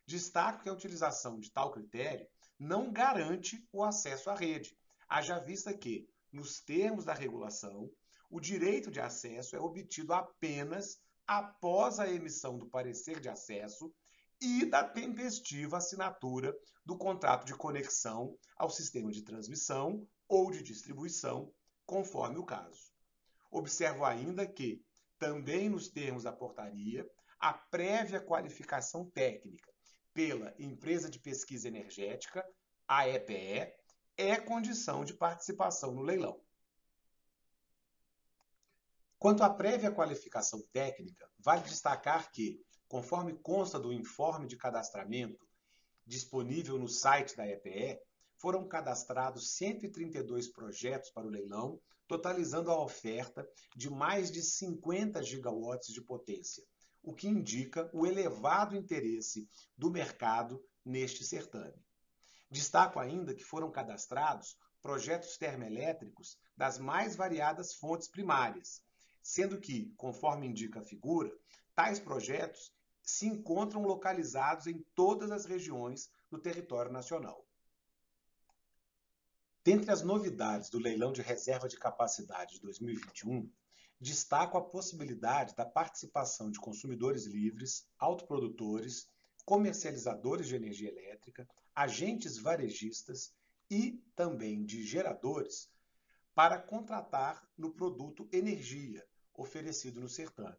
Destaco que a utilização de tal critério não garante o acesso à rede, haja vista que, nos termos da regulação, o direito de acesso é obtido apenas após a emissão do parecer de acesso e da tempestiva assinatura do contrato de conexão ao sistema de transmissão ou de distribuição, conforme o caso. Observo ainda que, também nos termos da portaria, a prévia qualificação técnica pela Empresa de Pesquisa Energética, a EPE, é condição de participação no leilão. Quanto à prévia qualificação técnica, vale destacar que, conforme consta do informe de cadastramento disponível no site da EPE, foram cadastrados 132 projetos para o leilão, totalizando a oferta de mais de 50 gigawatts de potência, o que indica o elevado interesse do mercado neste certame. Destaco ainda que foram cadastrados projetos termoelétricos das mais variadas fontes primárias, sendo que, conforme indica a figura, tais projetos se encontram localizados em todas as regiões do território nacional. Dentre as novidades do leilão de reserva de capacidade de 2021, destaco a possibilidade da participação de consumidores livres, autoprodutores, comercializadores de energia elétrica, agentes varejistas e também de geradores para contratar no produto energia, oferecido no certame.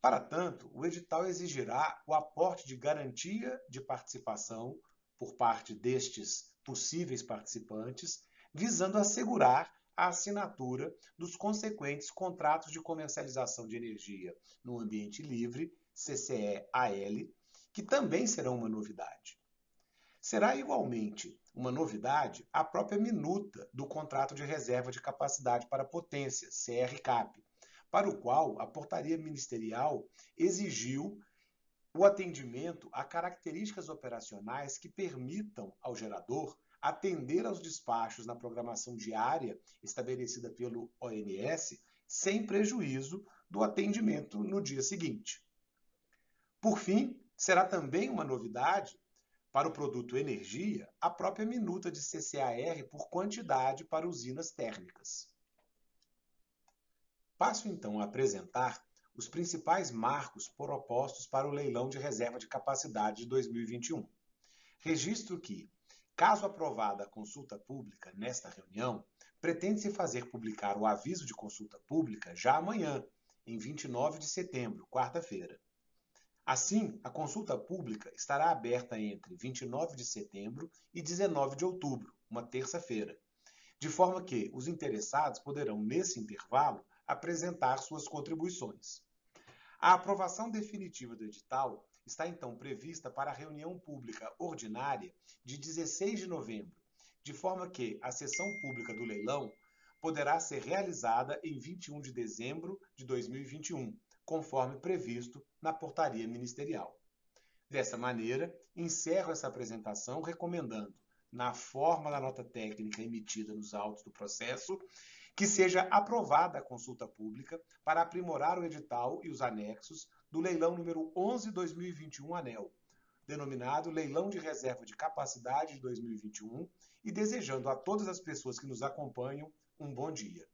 Para tanto, o edital exigirá o aporte de garantia de participação por parte destes possíveis participantes, visando assegurar a assinatura dos consequentes contratos de comercialização de energia no ambiente livre, CCE-AL, que também serão uma novidade. Será igualmente uma novidade a própria minuta do contrato de reserva de capacidade para potência, CRCAP, para o qual a portaria ministerial exigiu o atendimento a características operacionais que permitam ao gerador atender aos despachos na programação diária estabelecida pelo OMS sem prejuízo do atendimento no dia seguinte. Por fim, será também uma novidade para o produto energia a própria minuta de CCAR por quantidade para usinas térmicas. Passo então a apresentar os principais marcos propostos para o leilão de reserva de capacidade de 2021. Registro que, caso aprovada a consulta pública nesta reunião, pretende-se fazer publicar o aviso de consulta pública já amanhã, em 29 de setembro, quarta-feira. Assim, a consulta pública estará aberta entre 29 de setembro e 19 de outubro, uma terça-feira, de forma que os interessados poderão, nesse intervalo, apresentar suas contribuições. A aprovação definitiva do edital está então prevista para a reunião pública ordinária de 16 de novembro, de forma que a sessão pública do leilão poderá ser realizada em 21 de dezembro de 2021, conforme previsto na portaria ministerial. Dessa maneira, encerro essa apresentação recomendando, na forma da nota técnica emitida nos autos do processo, que seja aprovada a consulta pública para aprimorar o edital e os anexos do leilão número 11/2021 ANEL, denominado Leilão de Reserva de Capacidade de 2021, e desejando a todas as pessoas que nos acompanham um bom dia.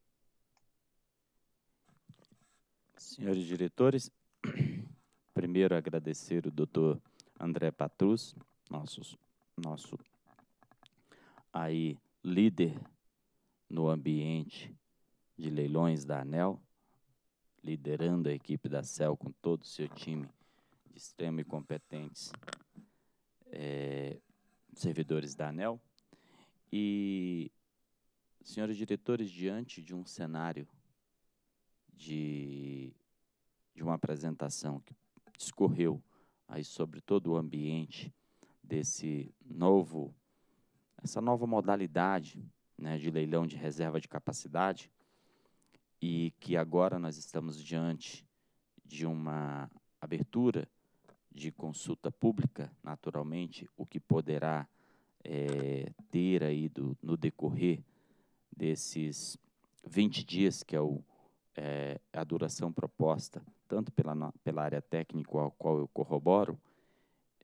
Senhores diretores, primeiro agradecer o doutor André Patrus, nosso, nosso aí líder no ambiente de leilões da ANEL, liderando a equipe da CEL com todo o seu time de extremo e competentes é, servidores da ANEL. E, senhores diretores, diante de um cenário de, de uma apresentação que discorreu aí sobre todo o ambiente desse novo, essa nova modalidade né, de leilão de reserva de capacidade e que agora nós estamos diante de uma abertura de consulta pública, naturalmente, o que poderá é, ter aí do, no decorrer desses 20 dias, que é, o, é, a duração proposta, tanto pela, pela área técnica, ao qual eu corroboro,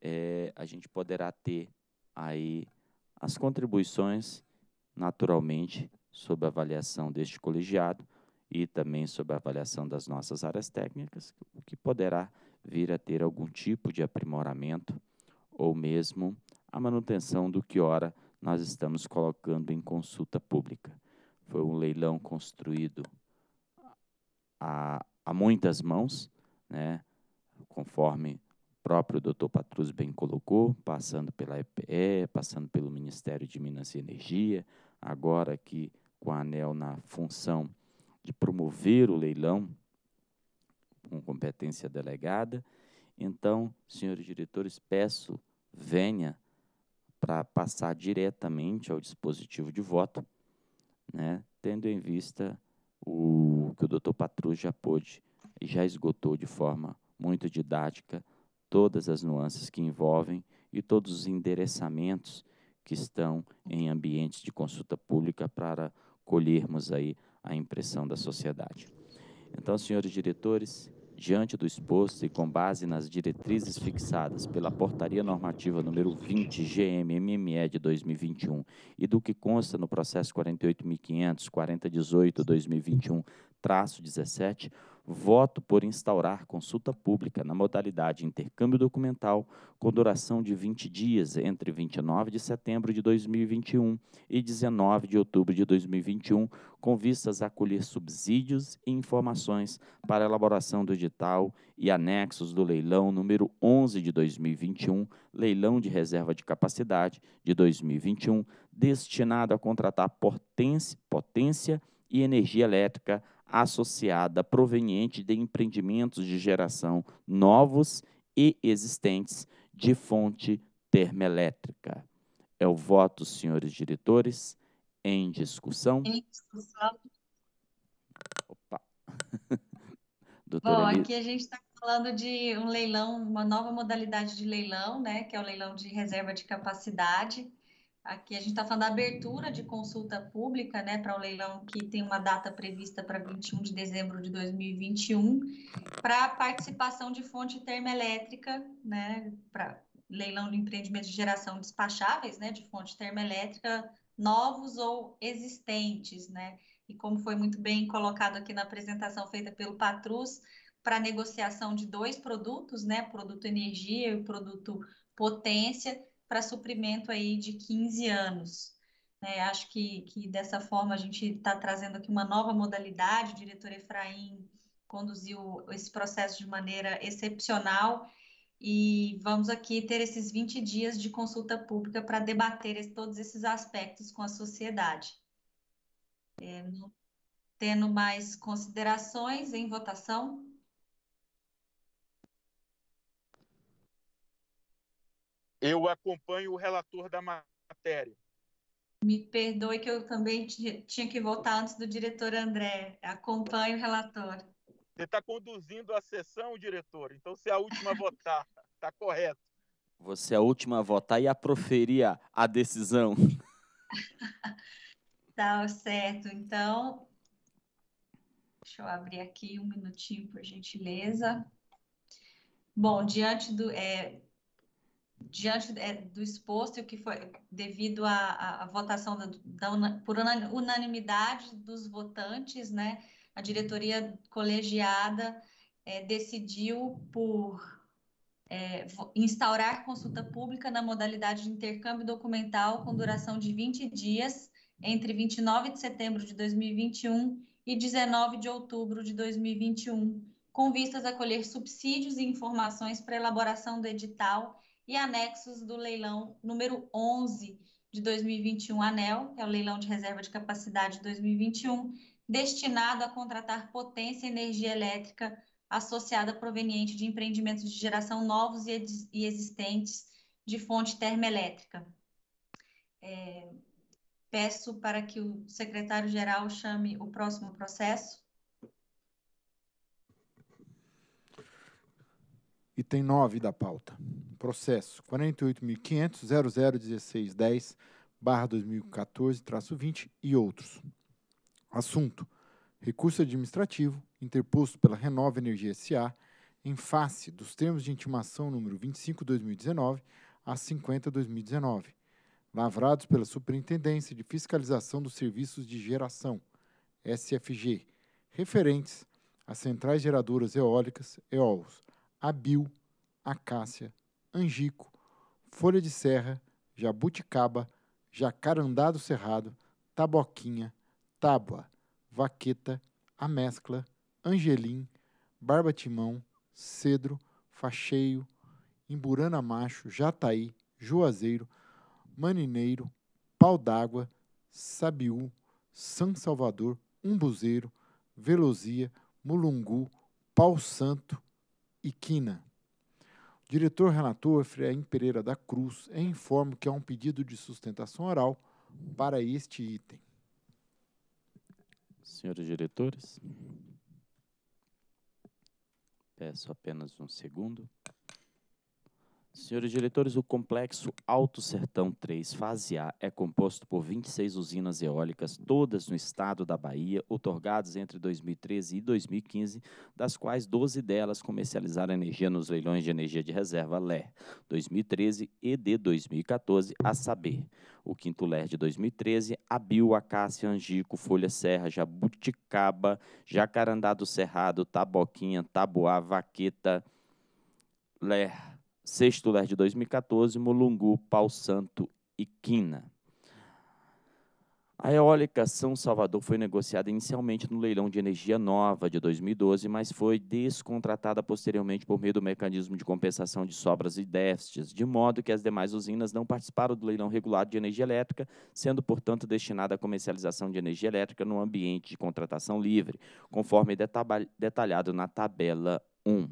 é, a gente poderá ter aí as contribuições naturalmente, sob a avaliação deste colegiado e também sob a avaliação das nossas áreas técnicas, o que poderá vir a ter algum tipo de aprimoramento ou mesmo a manutenção do que ora nós estamos colocando em consulta pública. Foi um leilão construído a, a muitas mãos, né, conforme o próprio doutor Patrus bem colocou, passando pela EPE, passando pelo Ministério de Minas e Energia, agora aqui com a ANEL na função de promover o leilão com competência delegada. Então, senhores diretores, peço venha para passar diretamente ao dispositivo de voto, né, tendo em vista o que o doutor Patru já pôde e já esgotou de forma muito didática todas as nuances que envolvem e todos os endereçamentos que estão em ambientes de consulta pública para colhermos aí a impressão da sociedade. Então, senhores diretores, diante do exposto e com base nas diretrizes fixadas pela Portaria Normativa número 20 GMMME de 2021 e do que consta no processo 48500 4018 2021, traço 17, voto por instaurar consulta pública na modalidade intercâmbio documental, com duração de 20 dias entre 29 de setembro de 2021 e 19 de outubro de 2021, com vistas a colher subsídios e informações para elaboração do edital e anexos do leilão número 11 de 2021, leilão de reserva de capacidade de 2021, destinado a contratar potência e energia elétrica associada proveniente de empreendimentos de geração novos e existentes de fonte termoelétrica. É o voto, senhores diretores, em discussão. Em discussão. Opa. Doutora Bom, aqui a gente está falando de um leilão, uma nova modalidade de leilão, né, que é o leilão de reserva de capacidade. Aqui a gente está falando da abertura de consulta pública, né, para o leilão que tem uma data prevista para 21 de dezembro de 2021, para participação de fonte termoelétrica, né, para leilão de empreendimentos de geração despacháveis, né, de fonte termoelétrica novos ou existentes, né? E como foi muito bem colocado aqui na apresentação feita pelo Patrus, para negociação de dois produtos, né, produto energia e produto potência, para suprimento aí de 15 anos. É, acho que, que dessa forma a gente está trazendo aqui uma nova modalidade. O diretor Efraim conduziu esse processo de maneira excepcional e vamos aqui ter esses 20 dias de consulta pública para debater todos esses aspectos com a sociedade. É, tendo mais considerações em votação. Eu acompanho o relator da matéria. Me perdoe que eu também tinha que voltar antes do diretor André. Acompanho o relator. Você está conduzindo a sessão, diretor, então você é a última a votar. Está correto. Você é a última a votar e a proferir a, a decisão. tá certo. Então, deixa eu abrir aqui um minutinho, por gentileza. Bom, diante do. É, diante é, do exposto e o que foi devido à, à votação da, da, por unanimidade dos votantes, né, a diretoria colegiada é, decidiu por é, instaurar consulta pública na modalidade de intercâmbio documental com duração de 20 dias entre 29 de setembro de 2021 e 19 de outubro de 2021, com vistas a colher subsídios e informações para elaboração do edital e anexos do leilão número 11 de 2021 ANEL, que é o leilão de reserva de capacidade 2021, destinado a contratar potência e energia elétrica associada proveniente de empreendimentos de geração novos e existentes de fonte termoelétrica. É, peço para que o secretário-geral chame o próximo processo. Item 9 da pauta. Processo 48.500.001610 barra 2014, traço 20 e outros. Assunto. Recurso administrativo interposto pela Renova Energia S.A. em face dos termos de intimação número 25-2019 a 50-2019, lavrados pela Superintendência de Fiscalização dos Serviços de Geração, SFG, referentes às centrais geradoras eólicas, EOLs, abil, acácia, angico, folha de serra, jabuticaba, jacarandá do cerrado, taboquinha, tábua, vaqueta, amescla, angelim, barba-timão, cedro, facheio, emburana macho, jataí, juazeiro, manineiro, pau d'água, sabiú, São Salvador, umbuzeiro, velozia, mulungu, pau santo, e quina. O diretor relator, Efraim Pereira da Cruz, informa que há um pedido de sustentação oral para este item. Senhores diretores, peço apenas um segundo. Senhores diretores, o complexo Alto Sertão 3, fase A, é composto por 26 usinas eólicas, todas no estado da Bahia, otorgadas entre 2013 e 2015, das quais 12 delas comercializaram energia nos leilões de energia de reserva LER 2013 e de 2014, a saber, o quinto LER de 2013, Abil, Acácia, Angico, Folha Serra, Jabuticaba, Jacarandá do Cerrado, Taboquinha, Taboá, Vaqueta, LER Sexto ler de 2014, Mulungu, Pau Santo e Quina. A eólica São Salvador foi negociada inicialmente no leilão de energia nova de 2012, mas foi descontratada posteriormente por meio do mecanismo de compensação de sobras e déficits, de modo que as demais usinas não participaram do leilão regulado de energia elétrica, sendo, portanto, destinada à comercialização de energia elétrica no ambiente de contratação livre, conforme detalhado na tabela 1.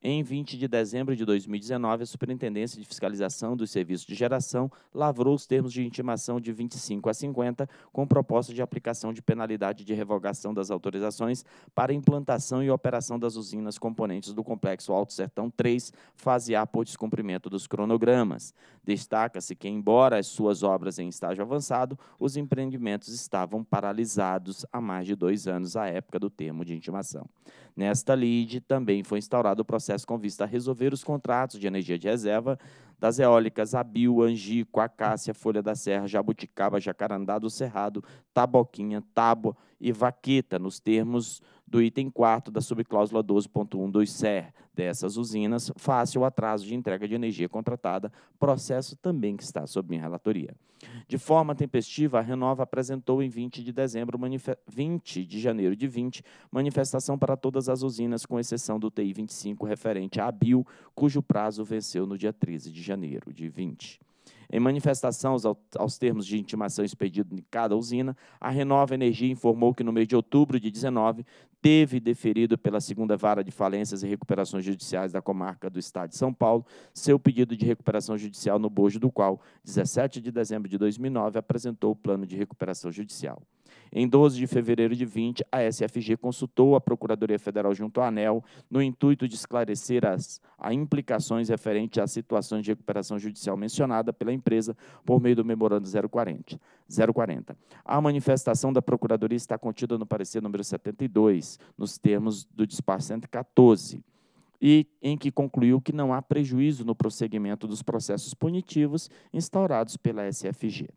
Em 20 de dezembro de 2019, a Superintendência de Fiscalização dos Serviços de Geração lavrou os termos de intimação de 25 a 50, com proposta de aplicação de penalidade de revogação das autorizações para implantação e operação das usinas componentes do Complexo Alto Sertão 3, fase A, por descumprimento dos cronogramas. Destaca-se que, embora as suas obras em estágio avançado, os empreendimentos estavam paralisados há mais de dois anos, à época do termo de intimação. Nesta lide, também foi instaurado o processo processo com vista a resolver os contratos de energia de reserva das eólicas Abil, Angico, Acácia, Folha da Serra, Jabuticaba, Jacarandá do Cerrado, Taboquinha, Tábua e Vaqueta, nos termos do item 4 da subcláusula 12.1 do ICER dessas usinas, face ao atraso de entrega de energia contratada, processo também que está sob minha relatoria. De forma tempestiva, a Renova apresentou em 20 de dezembro, 20 de janeiro de 20, manifestação para todas as usinas, com exceção do TI 25 referente à ABIL, cujo prazo venceu no dia 13 de janeiro de 20. Em manifestação aos, aos termos de intimação expedido em cada usina, a Renova Energia informou que no mês de outubro de 19 teve deferido pela segunda vara de falências e recuperações judiciais da comarca do Estado de São Paulo seu pedido de recuperação judicial no bojo do qual, 17 de dezembro de 2009, apresentou o plano de recuperação judicial. Em 12 de fevereiro de 20, a SFG consultou a Procuradoria Federal junto à ANEL no intuito de esclarecer as a implicações referentes às situações de recuperação judicial mencionada pela empresa por meio do memorando 040. 040. A manifestação da Procuradoria está contida no parecer número 72, nos termos do despacho 114 e em que concluiu que não há prejuízo no prosseguimento dos processos punitivos instaurados pela SFG.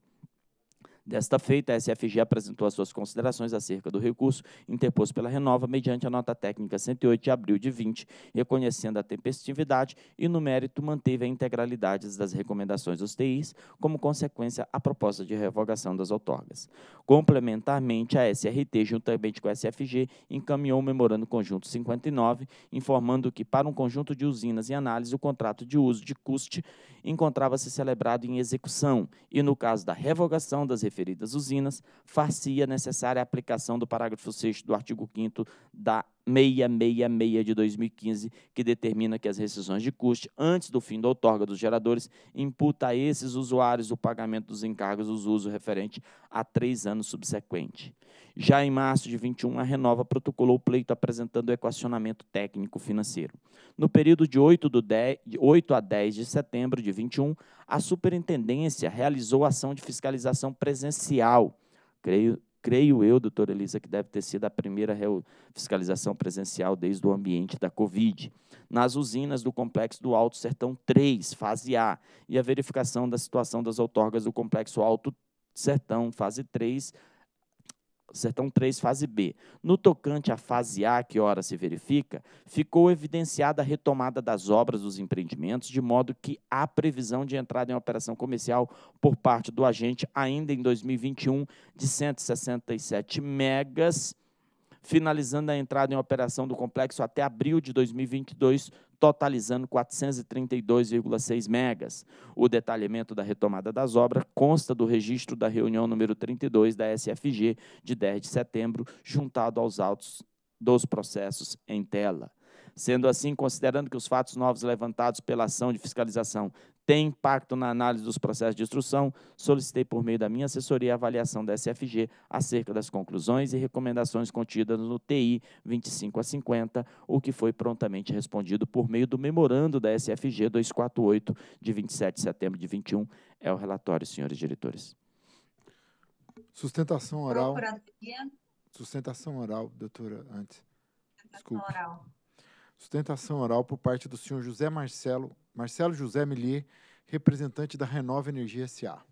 Desta feita, a SFG apresentou as suas considerações acerca do recurso interposto pela Renova mediante a nota técnica 108 de abril de 20, reconhecendo a tempestividade e, no mérito, manteve a integralidade das recomendações dos TIs, como consequência a proposta de revogação das outorgas. Complementarmente, a SRT, juntamente com a SFG, encaminhou o memorando conjunto 59, informando que, para um conjunto de usinas e análise, o contrato de uso de custe encontrava-se celebrado em execução e, no caso da revogação das referidas usinas, far-se-ia necessária a aplicação do parágrafo 6 do artigo 5 da 666 de 2015, que determina que as rescisões de custe antes do fim da outorga dos geradores imputa a esses usuários o pagamento dos encargos dos usos referente a três anos subsequentes. Já em março de 21, a Renova protocolou o pleito apresentando o equacionamento técnico-financeiro. No período de 8, do 10, 8 a 10 de setembro de 21, a superintendência realizou ação de fiscalização presencial. Creio, creio eu, doutora Elisa, que deve ter sido a primeira fiscalização presencial desde o ambiente da Covid, nas usinas do Complexo do Alto Sertão 3, fase A, e a verificação da situação das outorgas do Complexo Alto Sertão, fase 3, Sertão 3, fase B. No tocante à fase A, que ora se verifica, ficou evidenciada a retomada das obras dos empreendimentos, de modo que há previsão de entrada em operação comercial por parte do agente ainda em 2021 de 167 megas, finalizando a entrada em operação do complexo até abril de 2022, totalizando 432,6 megas. O detalhamento da retomada das obras consta do registro da reunião número 32 da SFG de 10 de setembro, juntado aos autos dos processos em tela. Sendo assim, considerando que os fatos novos levantados pela ação de fiscalização tem impacto na análise dos processos de instrução, solicitei por meio da minha assessoria a avaliação da SFG acerca das conclusões e recomendações contidas no TI 25 a 50, o que foi prontamente respondido por meio do memorando da SFG 248, de 27 de setembro de 21. É o relatório, senhores diretores. Sustentação oral. Sustentação oral, doutora, antes. Desculpa. Sustentação oral. Sustentação oral por parte do senhor José Marcelo, Marcelo José Millier, representante da Renova Energia SA.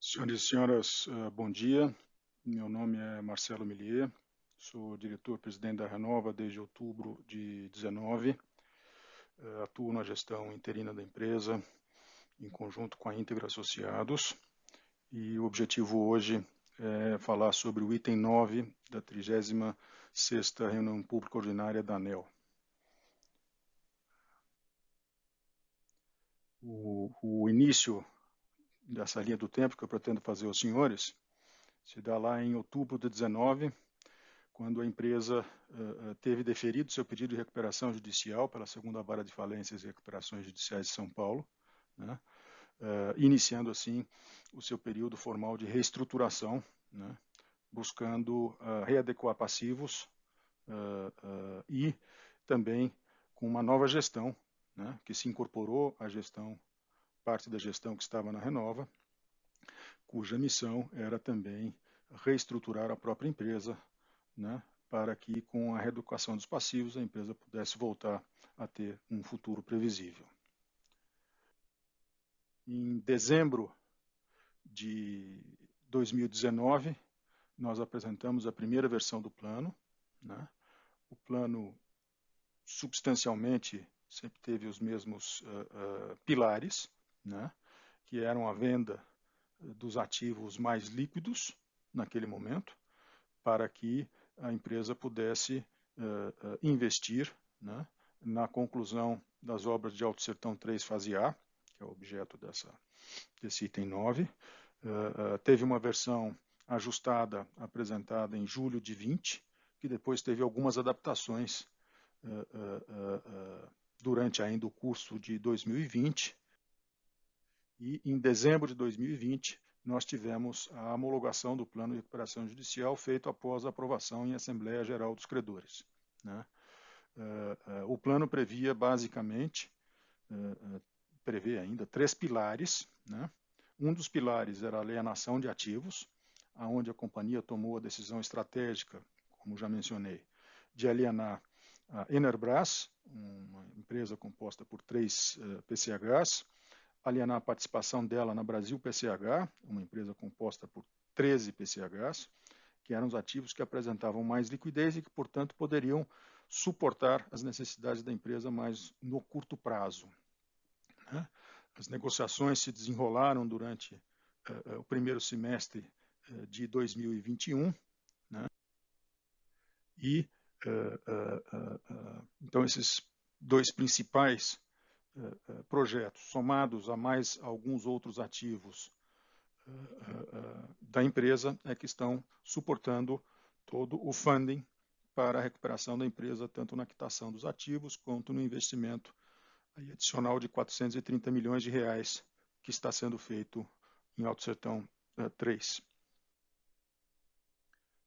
Senhoras e eh, senhores, bom dia. Meu nome é Marcelo Millier, sou diretor-presidente da Renova desde outubro de 19. Eh, atuo na gestão interina da empresa em conjunto com a Íntegra Associados. E o objetivo hoje é falar sobre o item 9 da 36ª Reunião Pública Ordinária da ANEL. O, o início dessa linha do tempo que eu pretendo fazer aos senhores se dá lá em outubro de 19, quando a empresa uh, teve deferido seu pedido de recuperação judicial pela segunda vara de falências e recuperações judiciais de São Paulo, né, uh, iniciando assim o seu período formal de reestruturação, né, buscando uh, readequar passivos uh, e também com uma nova gestão né, que se incorporou à gestão, parte da gestão que estava na Renova, cuja missão era também reestruturar a própria empresa, né, para que com a reeducação dos passivos a empresa pudesse voltar a ter um futuro previsível. Em dezembro de 2019, nós apresentamos a primeira versão do plano. Né? O plano, substancialmente, sempre teve os mesmos uh, uh, pilares, né? que eram a venda eh, dos ativos mais líquidos naquele momento, para que a empresa pudesse uh, investir né? na conclusão das obras de Alto Sertão 3 fase A, é o objeto dessa, desse item 9. Uh, eh, eh, teve uma versão ajustada apresentada em julho de 20, que depois teve algumas adaptações uh, durante ainda o curso de 2020. E em dezembro de 2020, nós tivemos a homologação do plano de recuperação judicial feito após a aprovação em Assembleia Geral dos Credores. Né? o plano previa basicamente prevê ainda três pilares. Né? Um dos pilares era a alienação de ativos, aonde a companhia tomou a decisão estratégica, como já mencionei, de alienar a Enerbras, uma empresa composta por três uh, eh, PCHs, alienar a participação dela na Brasil PCH, uma empresa composta por 13 PCHs, que eram os ativos que apresentavam mais liquidez e que, portanto, poderiam suportar as necessidades da empresa mais no curto prazo. As negociações se desenrolaram durante uh, o primeiro semestre uh, de 2021, né? e uh, então esses dois principais projetos, somados a mais alguns outros ativos da empresa, é que estão suportando todo o funding para a recuperação da empresa, tanto na quitação dos ativos quanto no investimento aí adicional de 430 milhões de reais que está sendo feito em Alto Sertão uh, 3.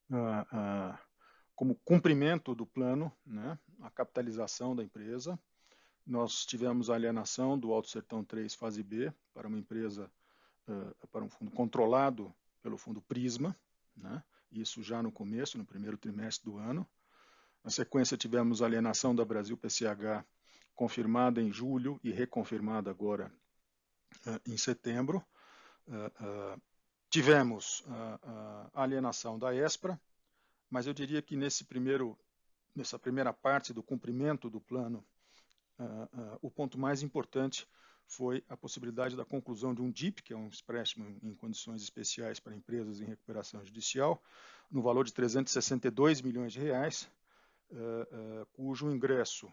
Uh, uh, como cumprimento do plano, né, a capitalização da empresa, nós tivemos a alienação do Alto Sertão 3 fase B para uma empresa, eh, para um fundo controlado pelo fundo Prisma, né, isso já no começo, no primeiro trimestre do ano. Na sequência, tivemos a alienação da Brasil PCH confirmada em julho e reconfirmada agora eh, em setembro. Eh, eh, tivemos a alienação da ESPRA, mas eu diria que nesse primeiro, nessa primeira parte do cumprimento do plano, o ponto mais importante foi a possibilidade da conclusão de um DIP, que é um empréstimo em condições especiais para empresas em recuperação judicial, no valor de 362 milhões de reais, cujo ingresso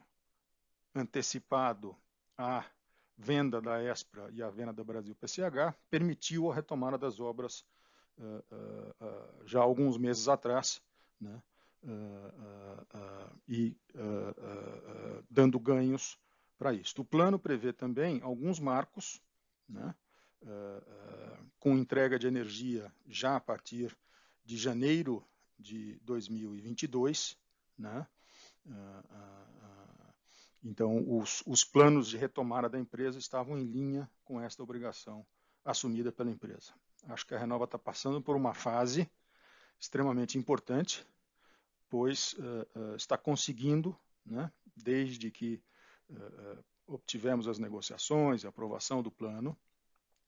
antecipado a venda da Espra e a venda da Brasil PCH, permitiu a retomada das obras uh, uh, já alguns meses atrás, né? e dando ganhos para isto. O plano prevê também alguns marcos, né? com entrega de energia já a partir de janeiro de 2022, né? Então, os, os planos de retomada da empresa estavam em linha com esta obrigação assumida pela empresa. Acho que a Renova está passando por uma fase extremamente importante, pois uh, uh, está conseguindo, né, desde que uh, obtivemos as negociações e aprovação do plano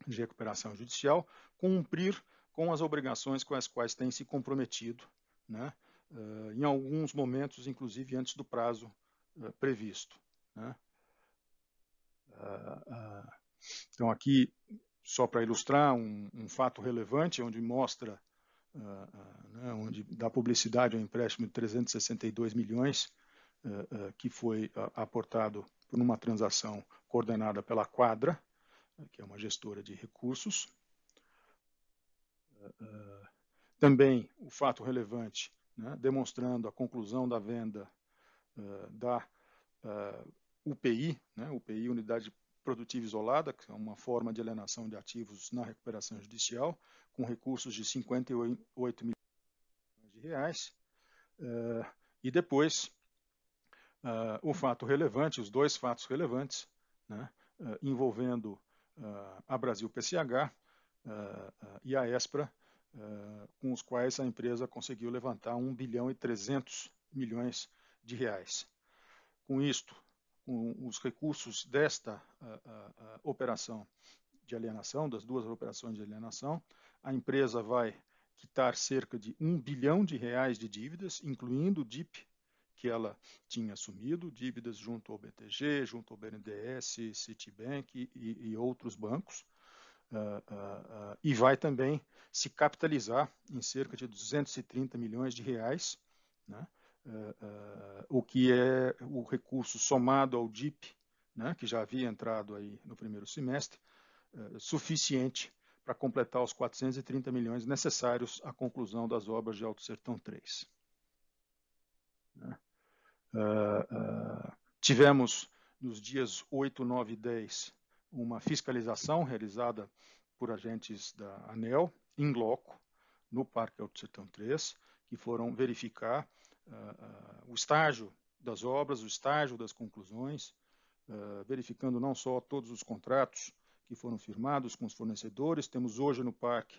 de recuperação judicial, cumprir com as obrigações com as quais tem se comprometido, né, em alguns momentos, inclusive antes do prazo previsto. Né? Ah, ah. Então, aqui, só para ilustrar um, um, fato relevante, onde mostra, ah, né, onde dá publicidade ao empréstimo de 362 milhões, que foi aportado por uma transação coordenada pela Quadra, que é uma gestora de recursos. também o fato relevante, né, demonstrando a conclusão da venda da UPI, né, UPI, Unidade Produtiva Isolada, que é uma forma de alienação de ativos na recuperação judicial, com recursos de 58 milhões de reais. Uh, e depois, uh, o fato relevante, os dois fatos relevantes, né, uh, envolvendo a Brasil PCH e a Espra, com os quais a empresa conseguiu levantar 1 bilhão e 300 milhões de reais. Com isto, com os recursos desta ah, ah, ah, operação de alienação, das duas operações de alienação, a empresa vai quitar cerca de um bilhão de reais de dívidas, incluindo o DIP que ela tinha assumido, dívidas junto ao BTG, junto ao BNDES, Citibank e, e outros bancos, uh, uh, uh, e vai também se capitalizar em cerca de 230 milhões de reais, né? Eh, eh, o que é o recurso somado ao DIP, né, que já havia entrado aí no primeiro semestre, eh, suficiente para completar os 430 milhões necessários à conclusão das obras de Alto Sertão 3. Uh, uh, tivemos nos dias 8, 9 e 10 uma fiscalização realizada por agentes da ANEL, em loco, no Parque Alto Sertão 3, que foram verificar uh, uh, o estágio das obras, o estágio das conclusões, eh, verificando não só todos os contratos que foram firmados com os fornecedores, temos hoje no parque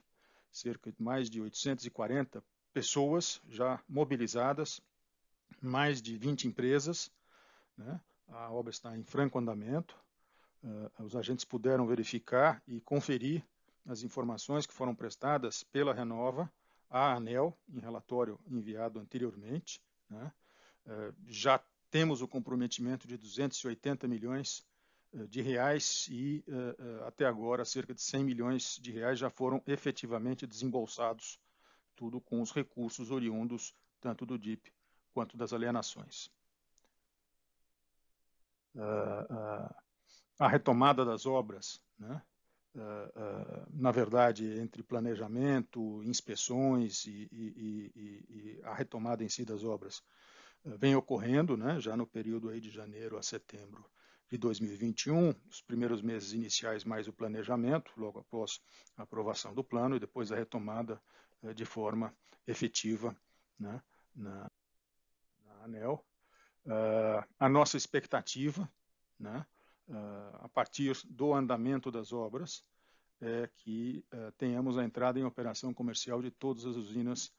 cerca de mais de 840 pessoas já mobilizadas, mais de 20 empresas, né? a obra está em franco andamento, eh, os agentes puderam verificar e conferir as informações que foram prestadas pela Renova, à ANEL, em relatório enviado anteriormente. Né? Eh, já temos o comprometimento de 280 milhões eh, de reais e eh, até agora cerca de 100 milhões de reais já foram efetivamente desembolsados, tudo com os recursos oriundos tanto do DIP quanto das alienações. A retomada das obras, né? na verdade, entre planejamento, inspeções e, e, e, e, a retomada em si das obras eh, vem ocorrendo, né, já no período aí de janeiro a setembro de 2021, os primeiros meses iniciais mais o planejamento, logo após a aprovação do plano e depois a retomada eh, de forma efetiva né, na, na ANEL. Uh, ah, a nossa expectativa né, ah, a partir do andamento das obras, é que ah, tenhamos a entrada em operação comercial de todas as usinas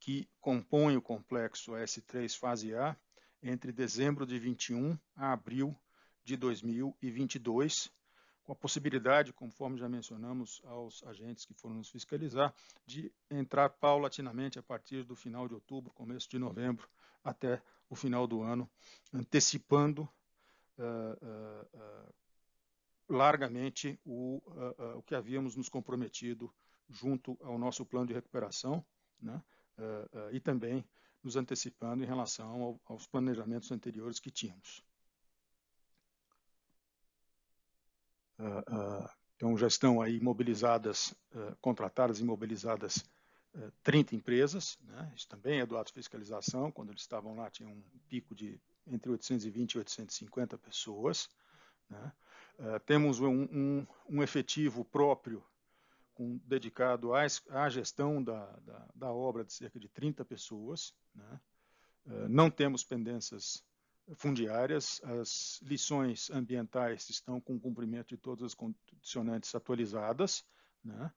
que compõem o complexo S3 fase A entre dezembro de 21 a abril de 2022, com a possibilidade, conforme já mencionamos aos agentes que foram nos fiscalizar, de entrar paulatinamente a partir do final de outubro, começo de novembro, até o final do ano, antecipando ah, ah, ah, largamente o, o que havíamos nos comprometido junto ao nosso plano de recuperação né, e também nos antecipando em relação ao, aos planejamentos anteriores que tínhamos. Então, já estão aí mobilizadas, contratadas e mobilizadas 30 empresas. Né? Isso também é do ato de fiscalização. Quando eles estavam lá, tinha um pico de entre 820 e 850 pessoas. Né? Uh, temos um, um, um, efetivo próprio com, dedicado à, à gestão da, da, da, obra de cerca de 30 pessoas. Né? Uh, não temos pendências fundiárias, as lições ambientais estão com cumprimento de todas as condicionantes atualizadas, né?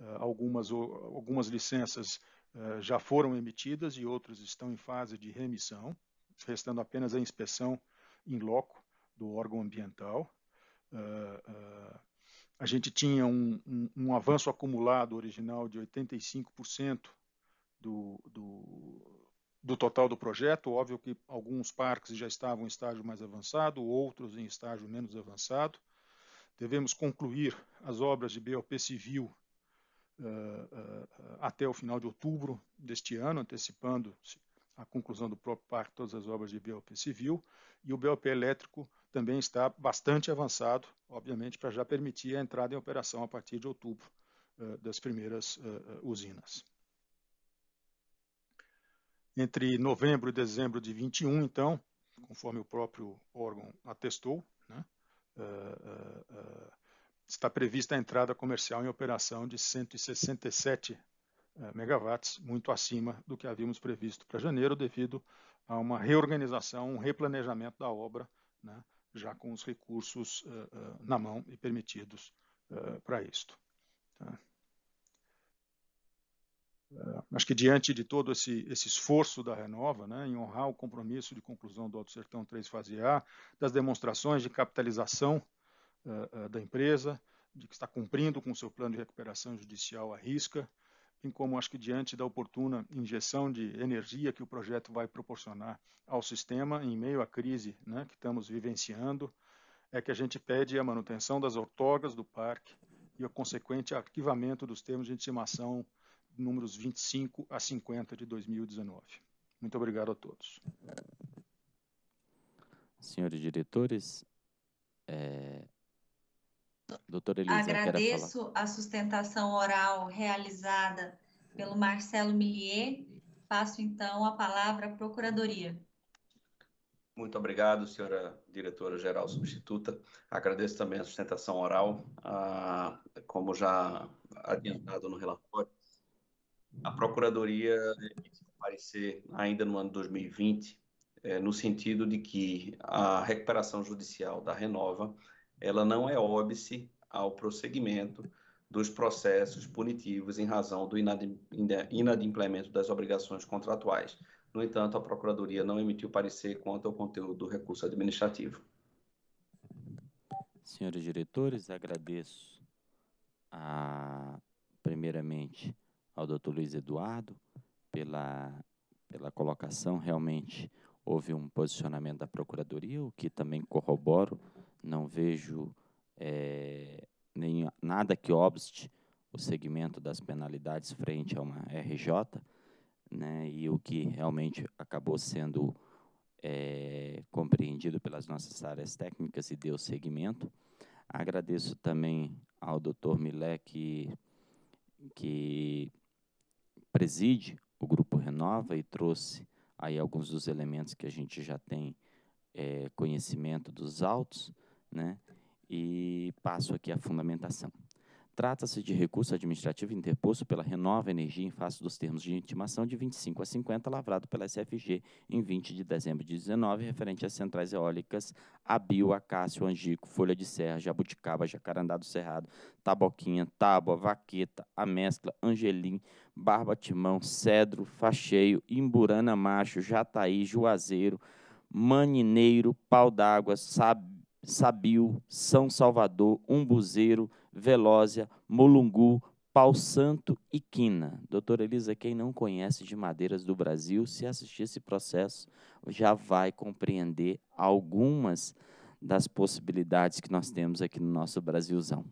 uh, algumas, algumas licenças já foram emitidas e outras estão em fase de remissão restando apenas a inspeção em loco do órgão ambiental. Uh, uh, a gente tinha um, um, um, avanço acumulado original de 85% do, do, do total do projeto. Óbvio que alguns parques já estavam em estágio mais avançado, outros em estágio menos avançado. Devemos concluir as obras de BOP civil uh, até o final de outubro deste ano, antecipando-se a conclusão do próprio parque, todas as obras de BOP civil, e o BOP elétrico também está bastante avançado, obviamente, para já permitir a entrada em operação a partir de outubro eh, das primeiras eh, eh, usinas. Entre novembro e dezembro de 21, então, conforme o próprio órgão atestou, né, está prevista a entrada comercial em operação de 167 é, megawatts, muito acima do que havíamos previsto para janeiro, devido a uma reorganização, um replanejamento da obra, né, já com os recursos uh, uh, na mão e permitidos uh, para isto. Tá? acho que diante de todo esse, esse esforço da Renova, né, em honrar o compromisso de conclusão do Alto Sertão 3 Fase A, das demonstrações de capitalização da empresa, de que está cumprindo com o seu plano de recuperação judicial à risca, bem como acho que diante da oportuna injeção de energia que o projeto vai proporcionar ao sistema em meio à crise né, que estamos vivenciando, é que a gente pede a manutenção das ortogas do parque e o consequente arquivamento dos termos de intimação números 25 a 50 de 2019. Muito obrigado a todos. Senhores diretores, é, Doutora Elisa, Agradeço a sustentação oral realizada pelo Marcelo Millier. Passo então a palavra à Procuradoria. Muito obrigado, senhora diretora-geral substituta. Agradeço também a sustentação oral. Ah, como já adiantado no relatório, a Procuradoria emitiu parecer ainda no ano de 2020, eh, no sentido de que a recuperação judicial da Renova ela não é óbice ao prosseguimento dos processos punitivos em razão do inadimplemento das obrigações contratuais. No entanto, a Procuradoria não emitiu parecer quanto ao conteúdo do recurso administrativo. Senhores diretores, agradeço a, primeiramente ao doutor Luiz Eduardo pela, pela colocação. Realmente houve um posicionamento da Procuradoria, o que também corroboro não vejo é, nem, nada que obste o segmento das penalidades frente a uma RJ, né, e o que realmente acabou sendo é, compreendido pelas nossas áreas técnicas e deu seguimento. Agradeço também ao Dr. Milé, que, que preside o Grupo Renova e trouxe aí alguns dos elementos que a gente já tem é, conhecimento dos autos né? E passo aqui a fundamentação. Trata-se de recurso administrativo interposto pela Renova Energia em face dos termos de intimação de 25 a 50, lavrado pela SFG em 20 de dezembro de 19, referente às centrais eólicas Abio, Acácio, Angico, Folha de Serra, Jabuticaba, Jacarandá do Cerrado, Taboquinha, Tábua, Vaqueta, Amescla, Angelim, Barba Timão, Cedro, Facheio, Imburana Macho, Jataí, Juazeiro, Manineiro, Pau d'Água, Sabe Sabio, São Salvador, Umbuzeiro, Velósia, Molungu, Pau Santo e Quina. Doutora Elisa, quem não conhece de madeiras do Brasil, se assistir esse processo, já vai compreender algumas das possibilidades que nós temos aqui no nosso Brasilzão.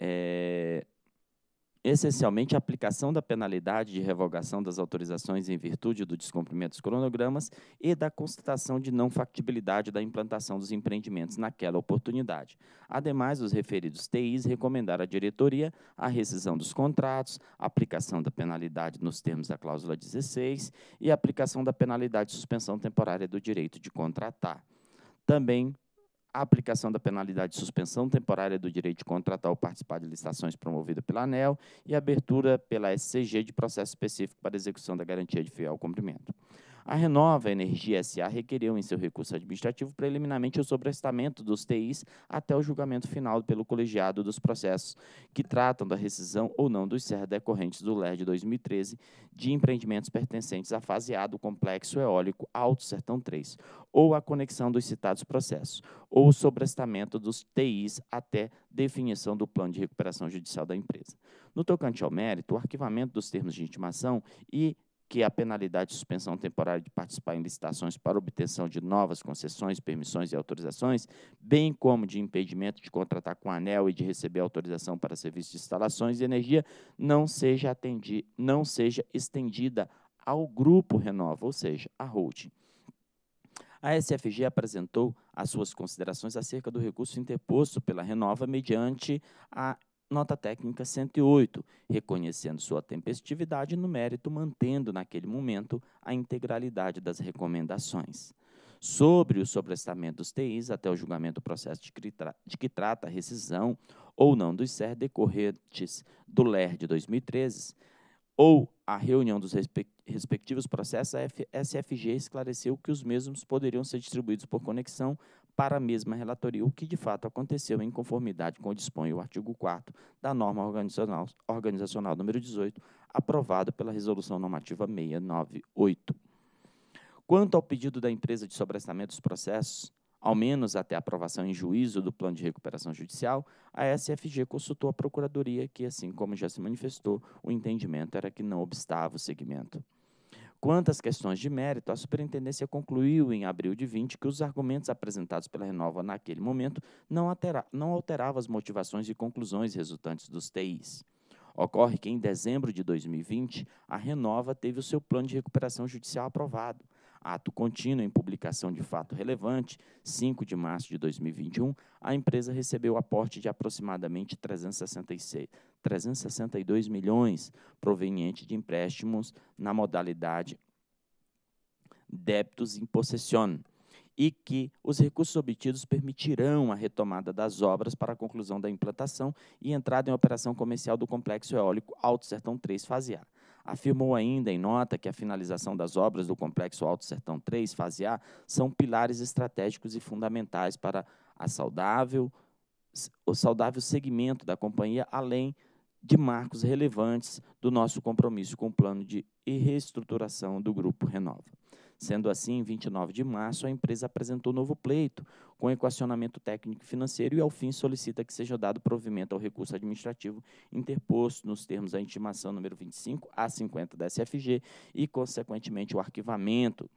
É, essencialmente a aplicação da penalidade de revogação das autorizações em virtude do descumprimento dos cronogramas e da constatação de não factibilidade da implantação dos empreendimentos naquela oportunidade. Ademais, os referidos TIs recomendaram à diretoria a rescisão dos contratos, a aplicação da penalidade nos termos da cláusula 16 e a aplicação da penalidade de suspensão temporária do direito de contratar. Também a aplicação da penalidade de suspensão temporária do direito de contratar ou participar de licitações promovida pela ANEL e abertura pela SCG de processo específico para execução da garantia de fiel cumprimento. A Renova Energia SA requereu em seu recurso administrativo preliminarmente o sobrestamento dos TIs até o julgamento final pelo colegiado dos processos que tratam da rescisão ou não dos CER decorrentes do LER de 2013 de empreendimentos pertencentes à fase A do complexo eólico Alto Sertão 3, ou a conexão dos citados processos, ou o sobrestamento dos TIs até definição do plano de recuperação judicial da empresa. No tocante ao mérito, o arquivamento dos termos de intimação e que a penalidade de suspensão temporária de participar em licitações para obtenção de novas concessões, permissões e autorizações, bem como de impedimento de contratar com a ANEL e de receber autorização para serviços de instalações e energia, não seja, atendi, não seja estendida ao grupo Renova, ou seja, à holding. A SFG apresentou as suas considerações acerca do recurso interposto pela Renova mediante a nota técnica 108, reconhecendo sua tempestividade no mérito, mantendo naquele momento a integralidade das recomendações. Sobre o sobrestamento dos TIs, até o julgamento do processo de que, de que trata a rescisão ou não dos SER decorrentes do LER de 2013, ou a reunião dos respectivos processos, a SFG esclareceu que os mesmos poderiam ser distribuídos por conexão para a mesma relatoria, o que de fato aconteceu em conformidade com o dispõe o artigo 4 da norma organizacional, organizacional número 18, aprovado pela Resolução Normativa 698. Quanto ao pedido da empresa de sobrestamento dos processos, ao menos até a aprovação em juízo do plano de recuperação judicial, a SFG consultou a Procuradoria, que, assim como já se manifestou, o entendimento era que não obstava o segmento. Quanto às questões de mérito, a superintendência concluiu em abril de 20 que os argumentos apresentados pela Renova naquele momento não, não alteravam as motivações e conclusões resultantes dos TIs. Ocorre que, em dezembro de 2020, a Renova teve o seu plano de recuperação judicial aprovado, Ato contínuo em publicação de fato relevante, 5 de março de 2021, a empresa recebeu aporte de aproximadamente 366, 362 milhões proveniente de empréstimos na modalidade débitos em possession e que os recursos obtidos permitirão a retomada das obras para a conclusão da implantação e entrada em operação comercial do complexo eólico Alto Sertão 3 Fase A. Afirmou ainda em nota que a finalização das obras do Complexo Alto Sertão 3, fase A, são pilares estratégicos e fundamentais para a saudável, o saudável segmento da companhia, além de marcos relevantes do nosso compromisso com o plano de reestruturação do Grupo Renova. Sendo assim, em 29 de março, a empresa apresentou novo pleito com equacionamento técnico e financeiro e, ao fim, solicita que seja dado provimento ao recurso administrativo interposto nos termos da intimação número 25 a 50 da SFG e, consequentemente, o arquivamento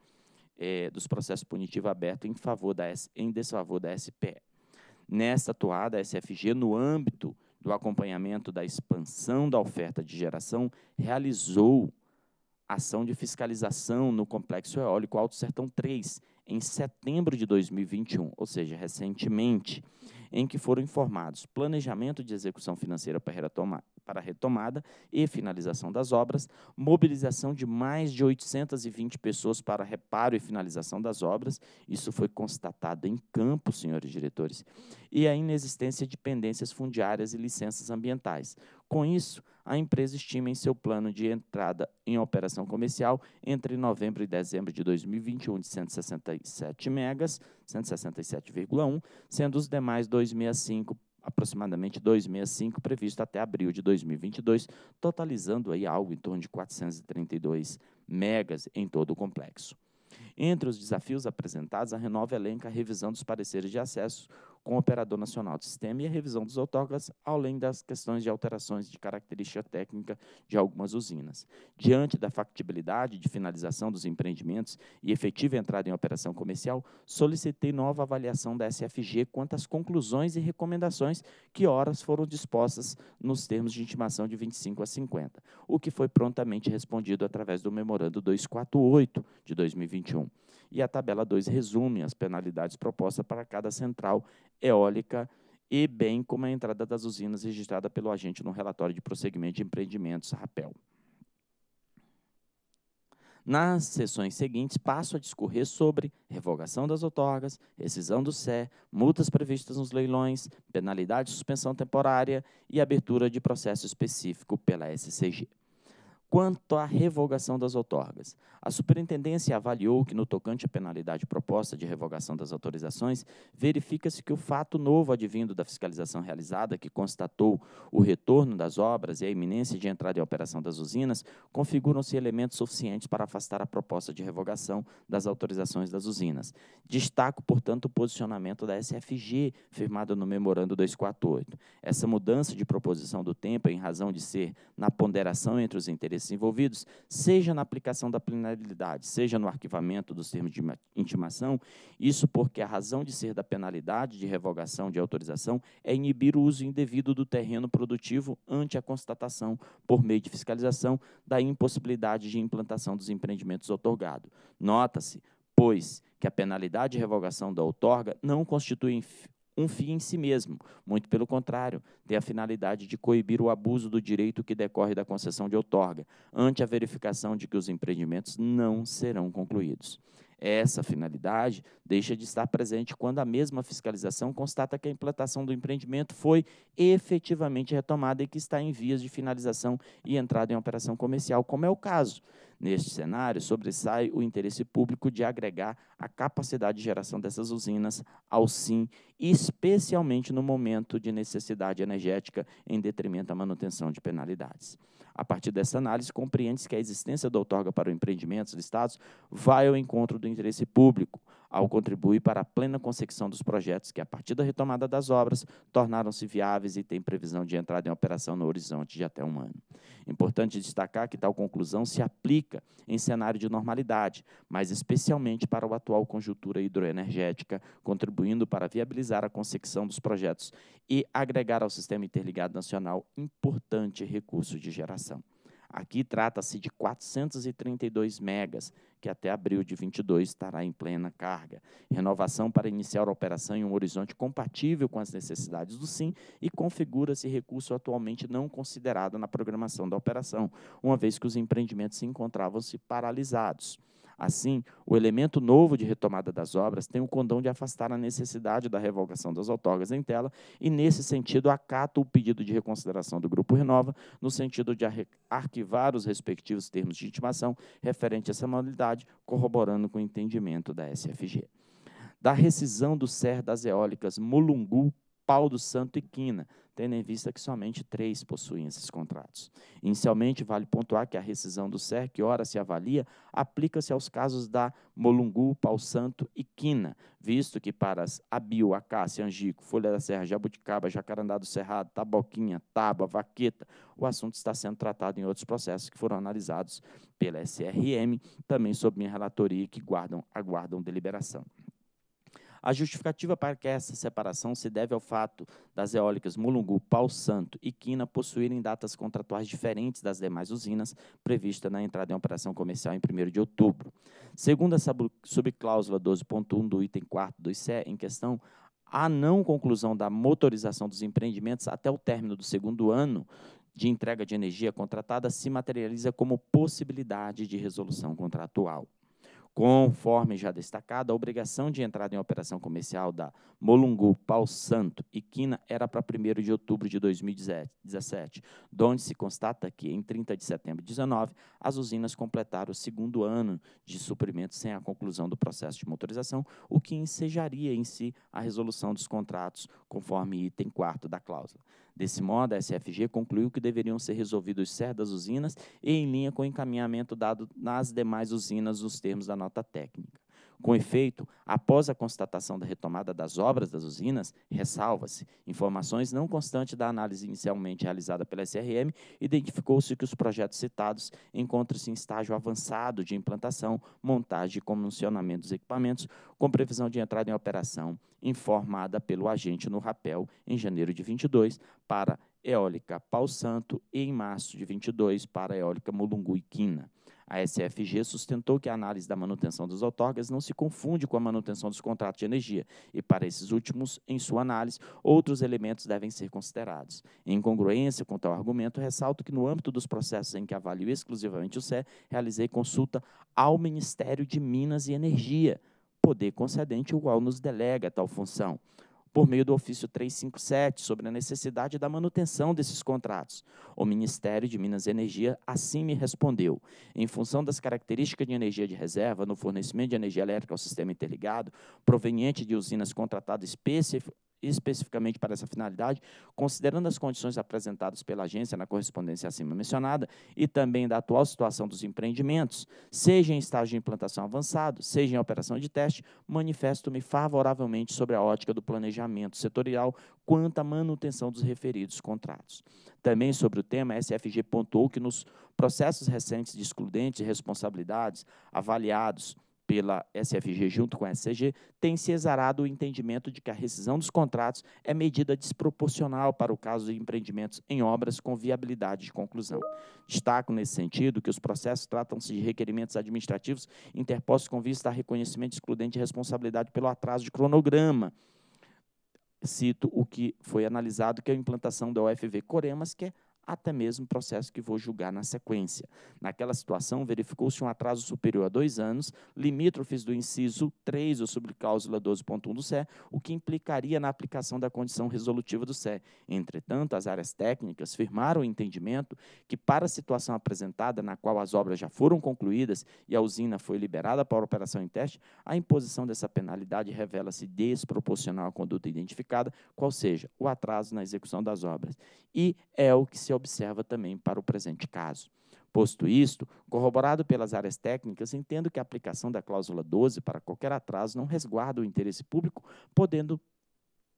é, dos processos punitivos abertos em, em desfavor da SPE. Nesta atuada, a SFG, no âmbito do acompanhamento da expansão da oferta de geração, realizou ação de fiscalização no Complexo Eólico Alto Sertão 3, em setembro de 2021, ou seja, recentemente, em que foram informados planejamento de execução financeira para retomada e finalização das obras, mobilização de mais de 820 pessoas para reparo e finalização das obras, isso foi constatado em campo, senhores diretores, e a inexistência de pendências fundiárias e licenças ambientais, com isso, a empresa estima em seu plano de entrada em operação comercial entre novembro e dezembro de 2021 de 167 megas, 167,1, sendo os demais 265 aproximadamente 265 previsto até abril de 2022, totalizando aí algo em torno de 432 megas em todo o complexo. Entre os desafios apresentados, a Renova elenca a revisão dos pareceres de acesso, com o operador nacional do sistema e a revisão dos autógrafos, além das questões de alterações de característica técnica de algumas usinas. Diante da factibilidade de finalização dos empreendimentos e efetiva entrada em operação comercial, solicitei nova avaliação da SFG quanto às conclusões e recomendações que horas foram dispostas nos termos de intimação de 25 a 50, o que foi prontamente respondido através do memorando 248 de 2021. E a tabela 2 resume as penalidades propostas para cada central eólica e bem como a entrada das usinas registrada pelo agente no relatório de prosseguimento de empreendimentos, RAPEL. Nas sessões seguintes, passo a discorrer sobre revogação das outorgas, rescisão do SE, multas previstas nos leilões, penalidade de suspensão temporária e abertura de processo específico pela SCG. Quanto à revogação das outorgas, a superintendência avaliou que, no tocante à penalidade proposta de revogação das autorizações, verifica-se que o fato novo advindo da fiscalização realizada, que constatou o retorno das obras e a iminência de entrada em operação das usinas, configuram-se elementos suficientes para afastar a proposta de revogação das autorizações das usinas. Destaco, portanto, o posicionamento da SFG, firmado no Memorando 248. Essa mudança de proposição do tempo, em razão de ser na ponderação entre os interesses interesses envolvidos, seja na aplicação da penalidade, seja no arquivamento dos termos de intimação, isso porque a razão de ser da penalidade de revogação de autorização é inibir o uso indevido do terreno produtivo ante a constatação, por meio de fiscalização, da impossibilidade de implantação dos empreendimentos otorgados. Nota-se, pois, que a penalidade de revogação da outorga não constitui um fim em si mesmo. Muito pelo contrário, tem a finalidade de coibir o abuso do direito que decorre da concessão de outorga, ante a verificação de que os empreendimentos não serão concluídos. Essa finalidade deixa de estar presente quando a mesma fiscalização constata que a implantação do empreendimento foi efetivamente retomada e que está em vias de finalização e entrada em operação comercial, como é o caso. Neste cenário, sobressai o interesse público de agregar a capacidade de geração dessas usinas ao SIM, especialmente no momento de necessidade energética, em detrimento à manutenção de penalidades. A partir dessa análise, compreende-se que a existência da outorga para o empreendimento do vai ao encontro do interesse público, ao contribuir para a plena consecução dos projetos que, a partir da retomada das obras, tornaram-se viáveis e têm previsão de entrada em operação no horizonte de até um ano. Importante destacar que tal conclusão se aplica em cenário de normalidade, mas especialmente para a atual conjuntura hidroenergética, contribuindo para viabilizar a consecução dos projetos e agregar ao sistema interligado nacional importante recurso de geração. Aqui trata-se de 432 megas, que até abril de 22 estará em plena carga. Renovação para iniciar a operação em um horizonte compatível com as necessidades do SIM e configura-se recurso atualmente não considerado na programação da operação, uma vez que os empreendimentos se encontravam-se paralisados. Assim, o elemento novo de retomada das obras tem o condão de afastar a necessidade da revogação das outorgas em tela e, nesse sentido, acata o pedido de reconsideração do Grupo Renova, no sentido de arquivar os respectivos termos de intimação referente a essa modalidade, corroborando com o entendimento da SFG. Da rescisão do SER das eólicas Mulungu, Pau do Santo e Quina, tendo em vista que somente três possuem esses contratos. Inicialmente, vale pontuar que a rescisão do SER, que ora se avalia, aplica-se aos casos da Molungu, Pau Santo e Quina, visto que para as Abio, Acácia, Angico, Folha da Serra, Jabuticaba, Jacarandá do Cerrado, Taboquinha, Taba, Vaqueta, o assunto está sendo tratado em outros processos que foram analisados pela SRM, também sob minha relatoria, que guardam, aguardam deliberação. A justificativa para que essa separação se deve ao fato das eólicas Mulungu, Pau Santo e Quina possuírem datas contratuais diferentes das demais usinas prevista na entrada em operação comercial em 1 de outubro. Segundo a subcláusula 12.1 do item 4 do ICE em questão, a não conclusão da motorização dos empreendimentos até o término do segundo ano de entrega de energia contratada se materializa como possibilidade de resolução contratual. Conforme já destacado, a obrigação de entrada em operação comercial da Molungu, Pau Santo e Quina era para 1 de outubro de 2017, onde se constata que, em 30 de setembro de 19, as usinas completaram o segundo ano de suprimento sem a conclusão do processo de motorização, o que ensejaria em si a resolução dos contratos, conforme item 4 da cláusula. Desse modo, a SFG concluiu que deveriam ser resolvidos certas usinas e em linha com o encaminhamento dado nas demais usinas nos termos da nota técnica. Com efeito, após a constatação da retomada das obras das usinas, ressalva-se informações não constantes da análise inicialmente realizada pela SRM, identificou-se que os projetos citados encontram-se em estágio avançado de implantação, montagem e comissionamento dos equipamentos, com previsão de entrada em operação informada pelo agente no rapel em janeiro de 22 para eólica Pau Santo e em março de 22 para eólica Mulungu e Quina. A SFG sustentou que a análise da manutenção das outorgas não se confunde com a manutenção dos contratos de energia e, para esses últimos, em sua análise, outros elementos devem ser considerados. Em congruência com tal argumento, ressalto que, no âmbito dos processos em que avalio exclusivamente o CE, realizei consulta ao Ministério de Minas e Energia, poder concedente o qual nos delega tal função por meio do ofício 357, sobre a necessidade da manutenção desses contratos. O Ministério de Minas e Energia assim me respondeu. Em função das características de energia de reserva no fornecimento de energia elétrica ao sistema interligado, proveniente de usinas contratadas especificamente para essa finalidade, considerando as condições apresentadas pela agência na correspondência acima mencionada e também da atual situação dos empreendimentos, seja em estágio de implantação avançado, seja em operação de teste, manifesto-me favoravelmente sobre a ótica do planejamento setorial quanto à manutenção dos referidos contratos. Também sobre o tema, a SFG pontuou que nos processos recentes de excludentes e responsabilidades avaliados pela SFG junto com a SCG, tem se exarado o entendimento de que a rescisão dos contratos é medida desproporcional para o caso de empreendimentos em obras com viabilidade de conclusão. Destaco nesse sentido que os processos tratam-se de requerimentos administrativos interpostos com vista a reconhecimento excludente de responsabilidade pelo atraso de cronograma. Cito o que foi analisado, que é a implantação da UFV Coremas, que é até mesmo processo que vou julgar na sequência. Naquela situação, verificou-se um atraso superior a dois anos, limítrofes do inciso 3 ou subcláusula 12.1 do CE, o que implicaria na aplicação da condição resolutiva do CE. Entretanto, as áreas técnicas firmaram o entendimento que, para a situação apresentada, na qual as obras já foram concluídas e a usina foi liberada para operação em teste, a imposição dessa penalidade revela-se desproporcional à conduta identificada, qual seja o atraso na execução das obras. E é o que se observa também para o presente caso. Posto isto, corroborado pelas áreas técnicas, entendo que a aplicação da cláusula 12 para qualquer atraso não resguarda o interesse público, podendo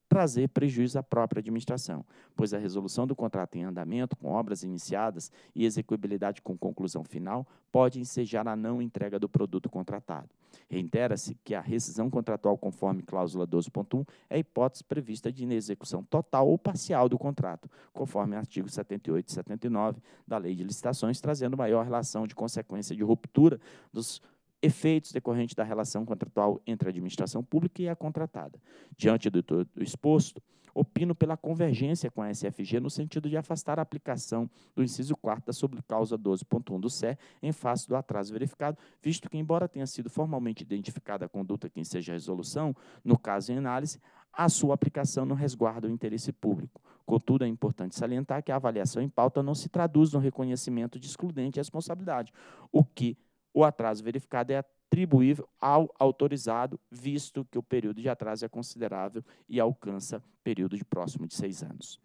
trazer prejuízo à própria administração, pois a resolução do contrato em andamento, com obras iniciadas e execuibilidade com conclusão final, pode ensejar a não entrega do produto contratado. Reitera-se que a rescisão contratual conforme cláusula 12.1 é hipótese prevista de inexecução total ou parcial do contrato, conforme artigo 78 e 79 da Lei de Licitações, trazendo maior relação de consequência de ruptura dos efeitos decorrentes da relação contratual entre a administração pública e a contratada. Diante do, do exposto, opino pela convergência com a SFG no sentido de afastar a aplicação do inciso 4 da subcausa 12.1 do CE em face do atraso verificado, visto que, embora tenha sido formalmente identificada a conduta que enseja a resolução, no caso em análise, a sua aplicação não resguarda o interesse público. Contudo, é importante salientar que a avaliação em pauta não se traduz no reconhecimento de excludente responsabilidade, o que o atraso verificado é atribuível ao autorizado, visto que o período de atraso é considerável e alcança período de próximo de seis anos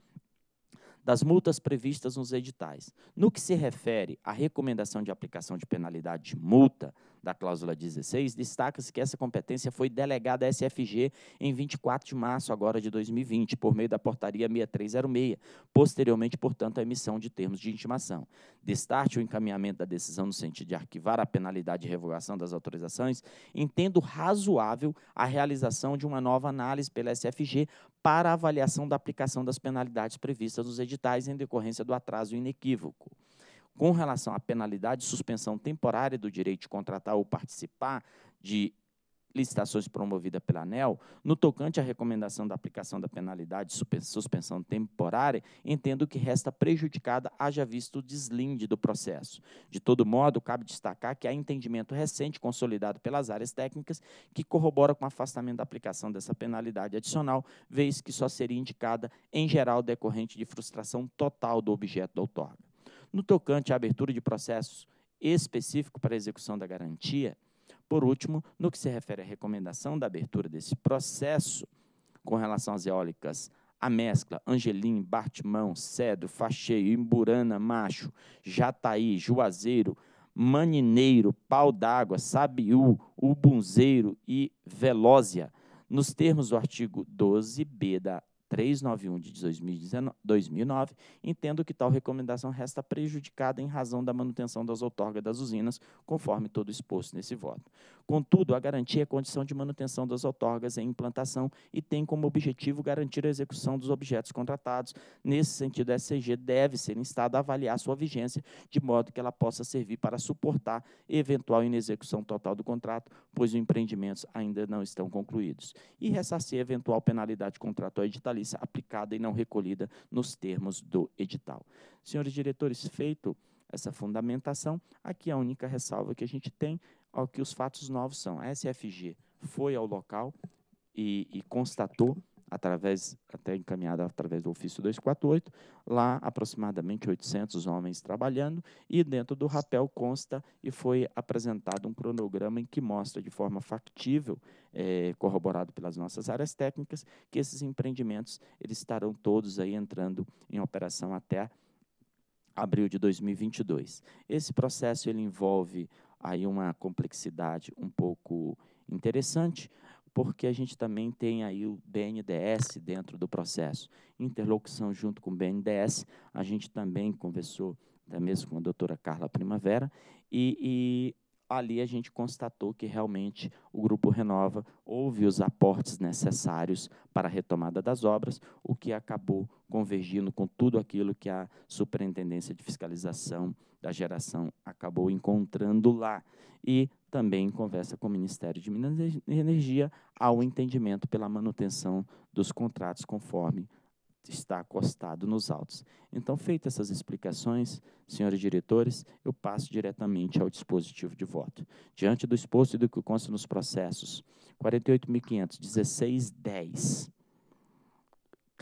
das multas previstas nos editais. No que se refere à recomendação de aplicação de penalidade de multa da cláusula 16, destaca-se que essa competência foi delegada à SFG em 24 de março agora de 2020, por meio da portaria 6306, posteriormente, portanto, à emissão de termos de intimação. Destarte o encaminhamento da decisão no sentido de arquivar a penalidade de revogação das autorizações, entendo razoável a realização de uma nova análise pela SFG para a avaliação da aplicação das penalidades previstas nos editais em decorrência do atraso inequívoco. Com relação à penalidade de suspensão temporária do direito de contratar ou participar de licitações promovidas pela ANEL, no tocante à recomendação da aplicação da penalidade de suspensão temporária, entendo que resta prejudicada, haja visto o deslinde do processo. De todo modo, cabe destacar que há entendimento recente consolidado pelas áreas técnicas que corrobora com o afastamento da aplicação dessa penalidade adicional, vez que só seria indicada, em geral, decorrente de frustração total do objeto da outorga. No tocante à abertura de processos específico para a execução da garantia, por último, no que se refere à recomendação da abertura desse processo com relação às eólicas a mescla, Angelim, Bartimão, Cedo, Facheio, Imburana, Macho, Jataí, Juazeiro, Manineiro, Pau d'Água, Sabiú, Ubunzeiro e Velósia, nos termos do artigo 12b da 391 de 2009, entendo que tal recomendação resta prejudicada em razão da manutenção das outorgas das usinas, conforme todo exposto nesse voto. Contudo, a garantia é condição de manutenção das outorgas em implantação e tem como objetivo garantir a execução dos objetos contratados. Nesse sentido, a SCG deve ser instada a avaliar sua vigência, de modo que ela possa servir para suportar eventual inexecução total do contrato, pois os empreendimentos ainda não estão concluídos, e ressarcir eventual penalidade contratual editalícia aplicada e não recolhida nos termos do edital. Senhores diretores, feito essa fundamentação. Aqui a única ressalva que a gente tem é que os fatos novos são. A SFG foi ao local e, e constatou, através, até encaminhada através do ofício 248, lá aproximadamente 800 homens trabalhando, e dentro do rapel consta e foi apresentado um cronograma em que mostra de forma factível, é, corroborado pelas nossas áreas técnicas, que esses empreendimentos eles estarão todos aí entrando em operação até abril de 2022. Esse processo ele envolve aí uma complexidade um pouco interessante, porque a gente também tem aí o BNDES dentro do processo. Interlocução junto com o BNDES, a gente também conversou da mesma com a doutora Carla Primavera, e, e ali a gente constatou que realmente o Grupo Renova houve os aportes necessários para a retomada das obras, o que acabou convergindo com tudo aquilo que a Superintendência de Fiscalização da Geração acabou encontrando lá. E também em conversa com o Ministério de Minas e Energia, há o um entendimento pela manutenção dos contratos conforme está acostado nos autos. Então, feitas essas explicações, senhores diretores, eu passo diretamente ao dispositivo de voto. Diante do exposto e do que consta nos processos 48.500, 1610,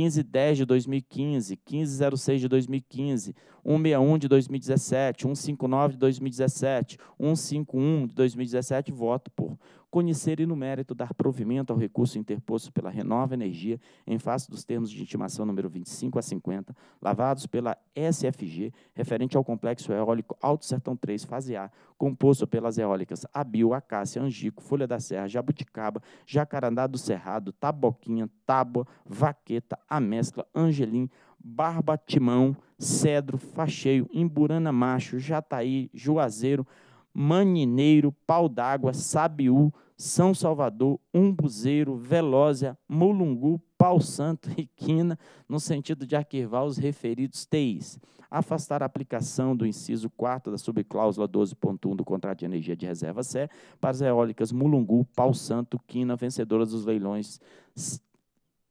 1510 de 2015, 1506 de 2015, 161 de 2017, 159 de 2017, 151 de 2017, voto por conhecer e, no mérito, dar provimento ao recurso interposto pela Renova Energia em face dos termos de intimação número 25 a 50, lavados pela SFG, referente ao complexo eólico Alto Sertão 3, fase A, composto pelas eólicas Abil, Acácia, Angico, Folha da Serra, Jabuticaba, Jacarandá do Cerrado, Taboquinha, Tábua, Vaqueta, Amescla, Angelim, Barba Timão, Cedro, Facheio, Imburana Macho, Jataí, Juazeiro, Manineiro, Pau d'Água, Sabiú, São Salvador, Umbuzeiro, Velósia, Mulungu, Pau Santo e Quina, no sentido de arquivar os referidos TIs. Afastar a aplicação do inciso 4 da subcláusula 12.1 do contrato de energia de reserva SE para as eólicas Mulungu, Pau Santo, Quina, vencedoras dos leilões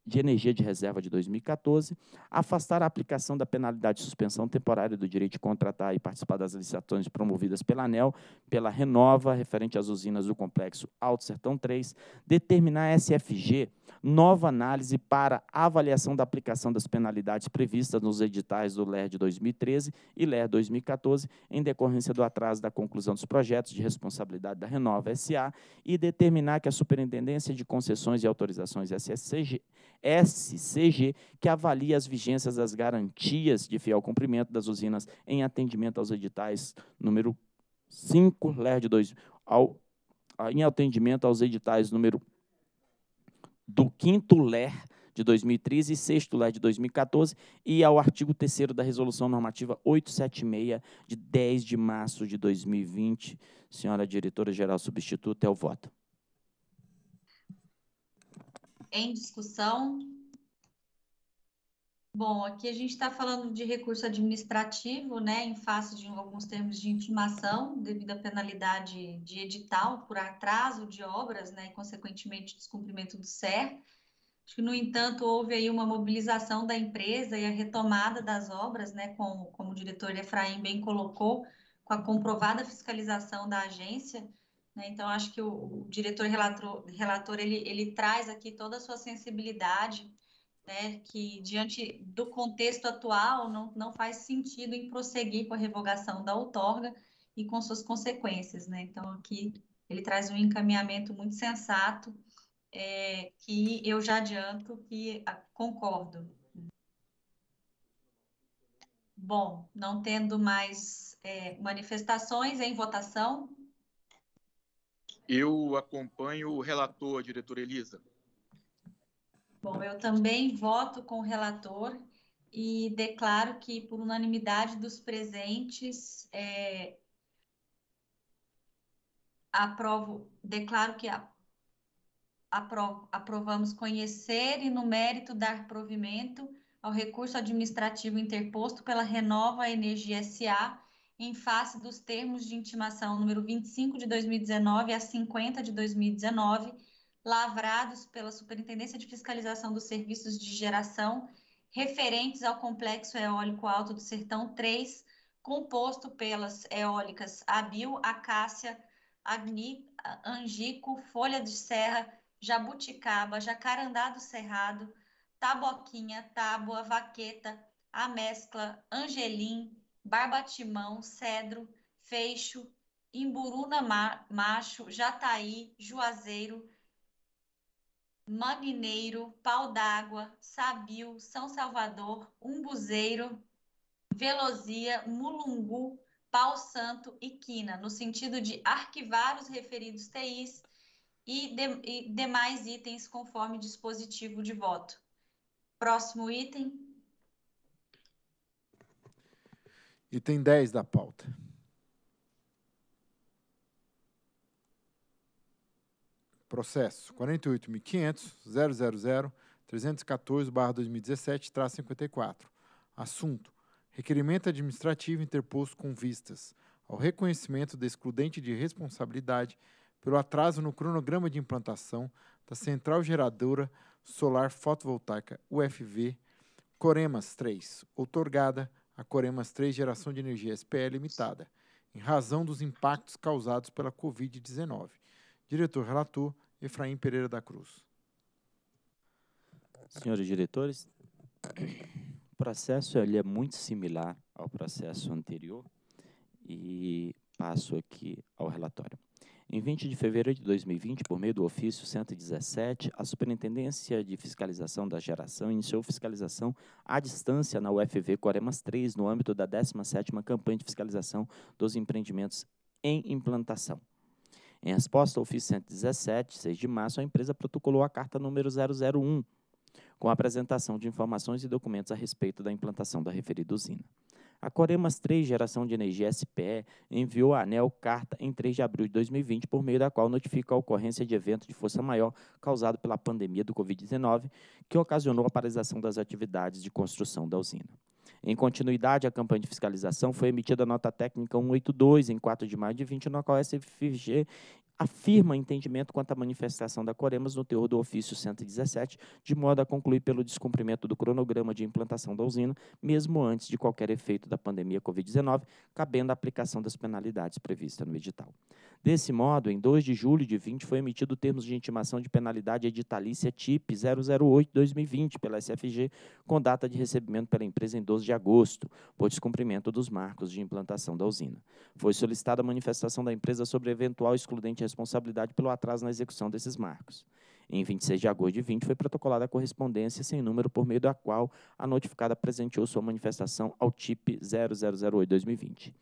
de Energia de Reserva de 2014, afastar a aplicação da penalidade de suspensão temporária do direito de contratar e participar das licitações promovidas pela ANEL, pela Renova, referente às usinas do Complexo Alto Sertão 3, determinar a SFG nova análise para avaliação da aplicação das penalidades previstas nos editais do LER de 2013 e LER 2014, em decorrência do atraso da conclusão dos projetos de responsabilidade da Renova SA, e determinar que a Superintendência de Concessões e Autorizações SCG, SCG que avalie as vigências das garantias de fiel cumprimento das usinas em atendimento aos editais número 5, LER de 2, ao, em atendimento aos editais número do quinto LER de 2013 e sexto LER de 2014 e ao artigo 3 da Resolução Normativa 876 de 10 de março de 2020. Senhora Diretora-Geral Substituta, é o voto. Em discussão, Bom, aqui a gente está falando de recurso administrativo, né, em face de alguns termos de intimação, devido à penalidade de edital por atraso de obras, né, e consequentemente descumprimento do SER. Acho que, no entanto, houve aí uma mobilização da empresa e a retomada das obras, né, como, como o diretor Efraim bem colocou, com a comprovada fiscalização da agência. Né, então, acho que o, o diretor relator, relator ele, ele traz aqui toda a sua sensibilidade né, que diante do contexto atual não, não faz sentido em prosseguir com a revogação da outorga e com suas consequências, né? Então aqui ele traz um encaminhamento muito sensato é, que eu já adianto que ah, concordo. Bom, não tendo mais é, manifestações em votação. Eu acompanho o relator, diretora Elisa. Bom, eu também voto com o relator e declaro que, por unanimidade dos presentes, é, aprovo, declaro que a, apro, aprovamos conhecer e, no mérito, dar provimento ao recurso administrativo interposto pela Renova Energia SA em face dos termos de intimação número 25 de 2019 a 50 de 2019 lavrados pela Superintendência de Fiscalização dos Serviços de Geração referentes ao Complexo Eólico Alto do Sertão 3, composto pelas eólicas Abil, Acácia, Agni, Angico, Folha de Serra, Jabuticaba, Jacarandá do Cerrado, Taboquinha, Tábua, Vaqueta, A Mescla, Angelim, Barbatimão, Cedro, Feixo, Imburuna Macho, Jataí, Juazeiro, Mangueiro, Pau d'Água, Sabio, São Salvador, Umbuzeiro, Velozia, Mulungu, Pau Santo e Quina, no sentido de arquivar os referidos TIs e, de, e demais itens conforme dispositivo de voto. Próximo item. Item 10 da pauta. Processo 48.500.000.314-2017-54. Assunto: Requerimento administrativo interposto com vistas ao reconhecimento da excludente de responsabilidade pelo atraso no cronograma de implantação da Central Geradora Solar Fotovoltaica UFV Coremas 3, outorgada a Coremas 3 Geração de Energia S.P.L. Limitada, em razão dos impactos causados pela Covid-19 Diretor relator Efraim Pereira da Cruz. Senhores diretores, o processo ele é muito similar ao processo anterior e passo aqui ao relatório. Em 20 de fevereiro de 2020, por meio do ofício 117, a Superintendência de Fiscalização da Geração iniciou fiscalização à distância na UFV Coremas 3, no âmbito da 17ª campanha de fiscalização dos empreendimentos em implantação. Em resposta ao ofício 117, 6 de março, a empresa protocolou a carta número 001, com a apresentação de informações e documentos a respeito da implantação da referida usina. A Coremas 3, geração de energia SPE, enviou à ANEL carta em 3 de abril de 2020, por meio da qual notifica a ocorrência de evento de força maior causado pela pandemia do Covid-19, que ocasionou a paralisação das atividades de construção da usina. Em continuidade à campanha de fiscalização, foi emitida a nota técnica 182, em 4 de maio de 20, na qual a SFG afirma entendimento quanto à manifestação da Coremas no teor do ofício 117, de modo a concluir pelo descumprimento do cronograma de implantação da usina, mesmo antes de qualquer efeito da pandemia Covid-19, cabendo a aplicação das penalidades previstas no edital. Desse modo, em 2 de julho de 20 foi emitido termos de intimação de penalidade editalícia TIP 008-2020 pela SFG, com data de recebimento pela empresa em 12 de agosto, por descumprimento dos marcos de implantação da usina. Foi solicitada a manifestação da empresa sobre eventual excludente responsabilidade pelo atraso na execução desses marcos. Em 26 de agosto de 20, foi protocolada a correspondência sem número por meio da qual a notificada presenteou sua manifestação ao TIP 0008-2020.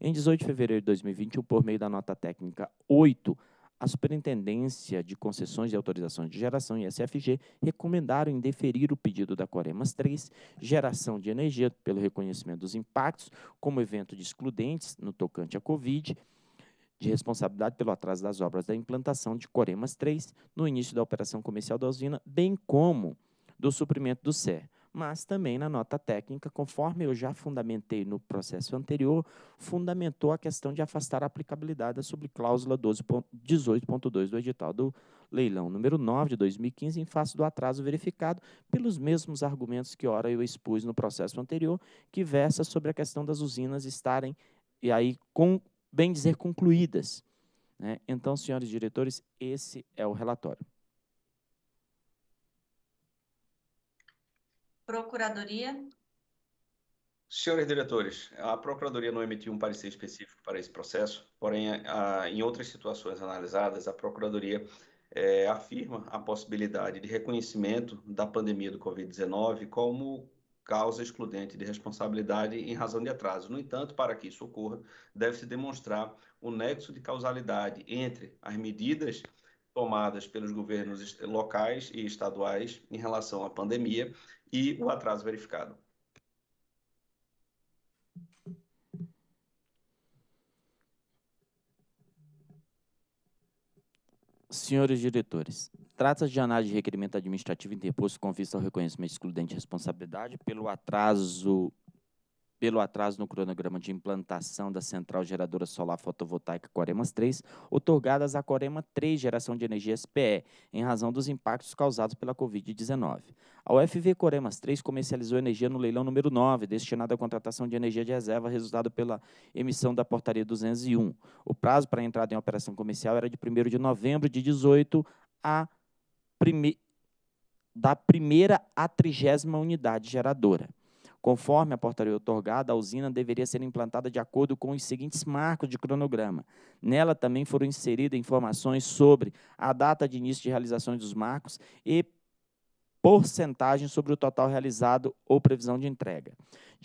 Em 18 de fevereiro de 2021, por meio da nota técnica 8, a Superintendência de Concessões e Autorizações de Geração e SFG recomendaram indeferir o pedido da Coremas 3, geração de energia pelo reconhecimento dos impactos como evento de excludentes no tocante à Covid, de responsabilidade pelo atraso das obras da implantação de Coremas 3 no início da operação comercial da usina, bem como do suprimento do SER. Mas também na nota técnica, conforme eu já fundamentei no processo anterior, fundamentou a questão de afastar a aplicabilidade da subcláusula 18.2 do edital do leilão número 9 de 2015, em face do atraso verificado pelos mesmos argumentos que ora eu expus no processo anterior, que versa sobre a questão das usinas estarem e aí com bem dizer, concluídas. Né? Então, senhores diretores, esse é o relatório. Procuradoria. Senhores diretores, a Procuradoria não emitiu um parecer específico para esse processo, porém, a, em outras situações analisadas, a Procuradoria é, afirma a possibilidade de reconhecimento da pandemia do Covid-19 como causa excludente de responsabilidade em razão de atraso. No entanto, para que isso ocorra, deve-se demonstrar o nexo de causalidade entre as medidas tomadas pelos governos locais e estaduais em relação à pandemia e o atraso verificado. Senhores diretores. Trata-se de análise de requerimento administrativo interposto com vista ao reconhecimento excludente de responsabilidade pelo atraso pelo atraso no cronograma de implantação da central geradora solar fotovoltaica Coremas 3, otorgadas à Corema 3 Geração de Energia SPE, em razão dos impactos causados pela Covid-19. A UFV Coremas 3 comercializou energia no leilão número 9, destinado à contratação de energia de reserva, resultado pela emissão da Portaria 201. O prazo para a entrada em operação comercial era de 1 de novembro de 18 a prime... da primeira à trigésima unidade geradora. Conforme a portaria otorgada, a usina deveria ser implantada de acordo com os seguintes marcos de cronograma. Nela também foram inseridas informações sobre a data de início de realização dos marcos e porcentagem sobre o total realizado ou previsão de entrega.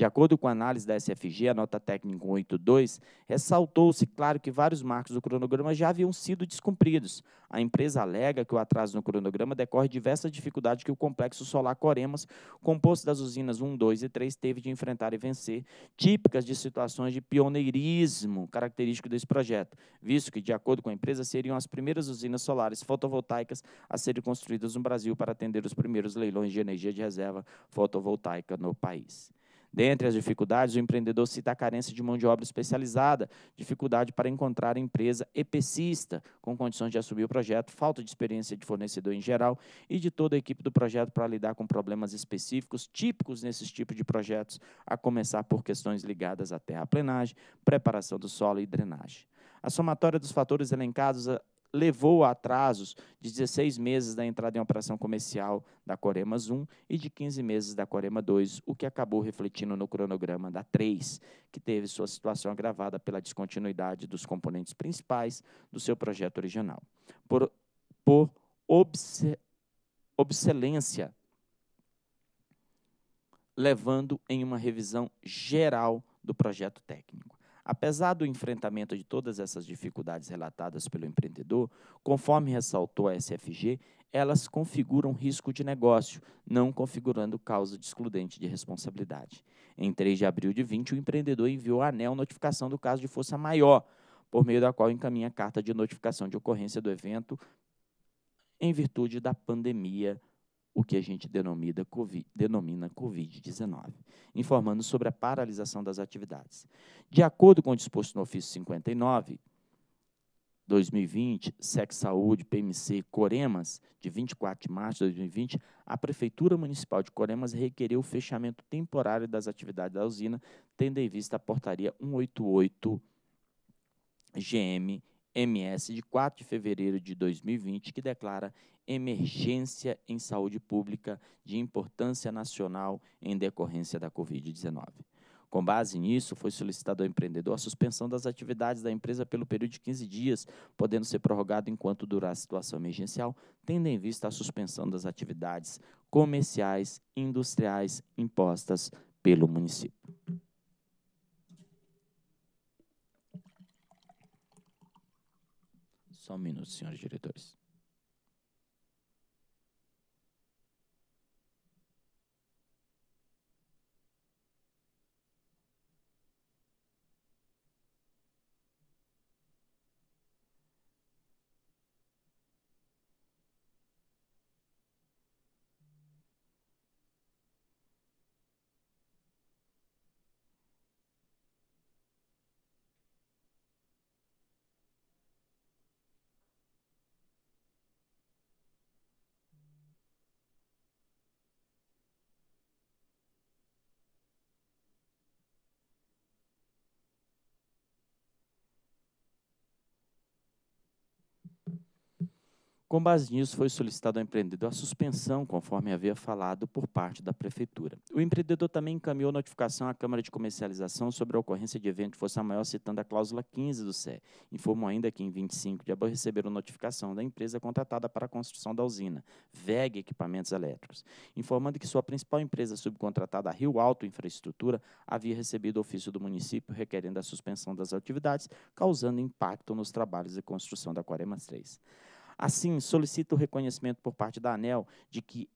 De acordo com a análise da SFG, a nota técnica 182, ressaltou-se, claro, que vários marcos do cronograma já haviam sido descumpridos. A empresa alega que o atraso no cronograma decorre de diversas dificuldades que o complexo solar Coremas, composto das usinas 1, 2 e 3, teve de enfrentar e vencer, típicas de situações de pioneirismo característico desse projeto, visto que, de acordo com a empresa, seriam as primeiras usinas solares fotovoltaicas a serem construídas no Brasil para atender os primeiros leilões de energia de reserva fotovoltaica no país. Dentre as dificuldades, o empreendedor cita a carência de mão de obra especializada, dificuldade para encontrar empresa EPCista com condições de assumir o projeto, falta de experiência de fornecedor em geral e de toda a equipe do projeto para lidar com problemas específicos típicos nesses tipos de projetos, a começar por questões ligadas à terraplenagem, preparação do solo e drenagem. A somatória dos fatores elencados levou a atrasos de 16 meses da entrada em operação comercial da Coremas 1 e de 15 meses da Corema 2, o que acabou refletindo no cronograma da 3, que teve sua situação agravada pela descontinuidade dos componentes principais do seu projeto original. Por, por levando em uma revisão geral do projeto técnico. Apesar do enfrentamento de todas essas dificuldades relatadas pelo empreendedor, conforme ressaltou a SFG, elas configuram risco de negócio, não configurando causa de excludente de responsabilidade. Em 3 de abril de 20, o empreendedor enviou à ANEL notificação do caso de força maior, por meio da qual encaminha carta de notificação de ocorrência do evento em virtude da pandemia o que a gente denomina Covid-19, informando sobre a paralisação das atividades. De acordo com o disposto no ofício 59, 2020, Sex Saúde, PMC, Coremas, de 24 de março de 2020, a Prefeitura Municipal de Coremas requereu o fechamento temporário das atividades da usina, tendo em vista a portaria 188 GM MS de 4 de fevereiro de 2020, que declara emergência em saúde pública de importância nacional em decorrência da Covid-19. Com base nisso, foi solicitado ao empreendedor a suspensão das atividades da empresa pelo período de 15 dias, podendo ser prorrogado enquanto durar a situação emergencial, tendo em vista a suspensão das atividades comerciais e industriais impostas pelo município. Só um minuto, senhores diretores. Com base nisso, foi solicitado ao empreendedor a suspensão, conforme havia falado, por parte da Prefeitura. O empreendedor também encaminhou notificação à Câmara de Comercialização sobre a ocorrência de evento de força maior, citando a cláusula 15 do CE. Informou ainda que, em 25 de abril, receberam notificação da empresa contratada para a construção da usina, VEG Equipamentos Elétricos, informando que sua principal empresa subcontratada, a Rio Alto Infraestrutura, havia recebido ofício do município requerendo a suspensão das atividades, causando impacto nos trabalhos de construção da Coremas 3. Assim, solicita o reconhecimento por parte da ANEL de que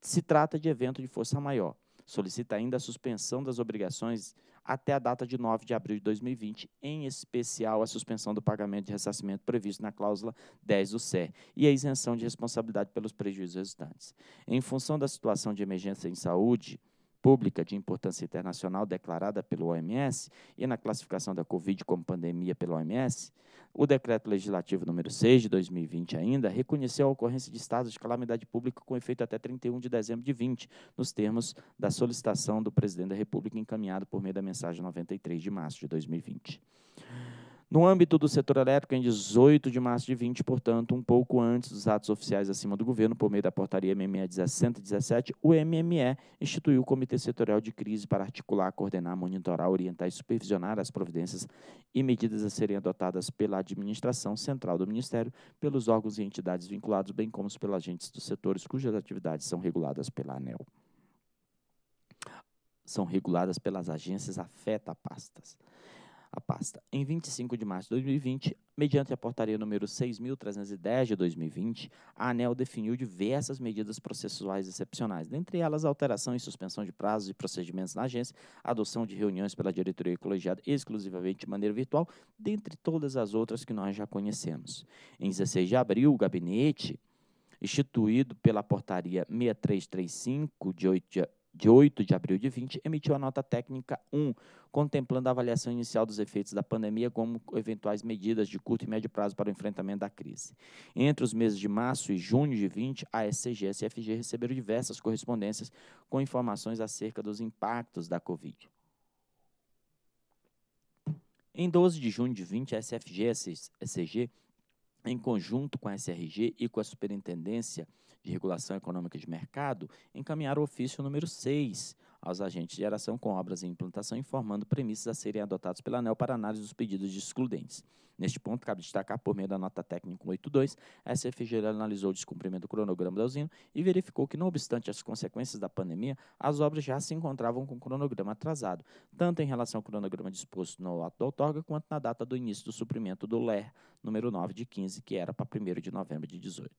se trata de evento de força maior. Solicita ainda a suspensão das obrigações até a data de 9 de abril de 2020, em especial a suspensão do pagamento de ressarcimento previsto na cláusula 10 do CER e a isenção de responsabilidade pelos prejuízos resultantes. Em função da situação de emergência em saúde, pública de importância internacional declarada pelo OMS e na classificação da Covid como pandemia pelo OMS, o decreto legislativo número 6 de 2020 ainda reconheceu a ocorrência de estados de calamidade pública com efeito até 31 de dezembro de 20, nos termos da solicitação do presidente da República encaminhada por meio da mensagem 93 de março de 2020. No âmbito do setor elétrico, em 18 de março de 20, portanto, um pouco antes dos atos oficiais acima do governo, por meio da portaria MME 1717, o MME instituiu o Comitê Setorial de Crise para articular, coordenar, monitorar, orientar e supervisionar as providências e medidas a serem adotadas pela administração central do Ministério, pelos órgãos e entidades vinculados, bem como pelos agentes dos setores cujas atividades são reguladas pela ANEL. São reguladas pelas agências afeta pastas a pasta em 25 de março de 2020, mediante a portaria número 6.310 de 2020, a ANEL definiu diversas medidas processuais excepcionais, dentre elas alteração e suspensão de prazos e procedimentos na agência, adoção de reuniões pela diretoria colegiada exclusivamente de maneira virtual, dentre todas as outras que nós já conhecemos. Em 16 de abril, o gabinete instituído pela portaria 6335 de 8 de de 8 de abril de 20, emitiu a nota técnica 1, contemplando a avaliação inicial dos efeitos da pandemia como eventuais medidas de curto e médio prazo para o enfrentamento da crise. Entre os meses de março e junho de 20, a SCG e a CFG receberam diversas correspondências com informações acerca dos impactos da Covid. Em 12 de junho de 20, a SFG e a SCG, em conjunto com a SRG e com a Superintendência de Regulação Econômica de Mercado encaminhar o ofício número 6 aos agentes de geração com obras em implantação, informando premissas a serem adotadas pela ANEL para análise dos pedidos de excludentes. Neste ponto, cabe destacar, por meio da nota técnica 182, a SFG analisou o descumprimento do cronograma da usina e verificou que, não obstante as consequências da pandemia, as obras já se encontravam com o cronograma atrasado, tanto em relação ao cronograma disposto no ato da outorga, quanto na data do início do suprimento do LER número 9 de 15, que era para 1 de novembro de 18.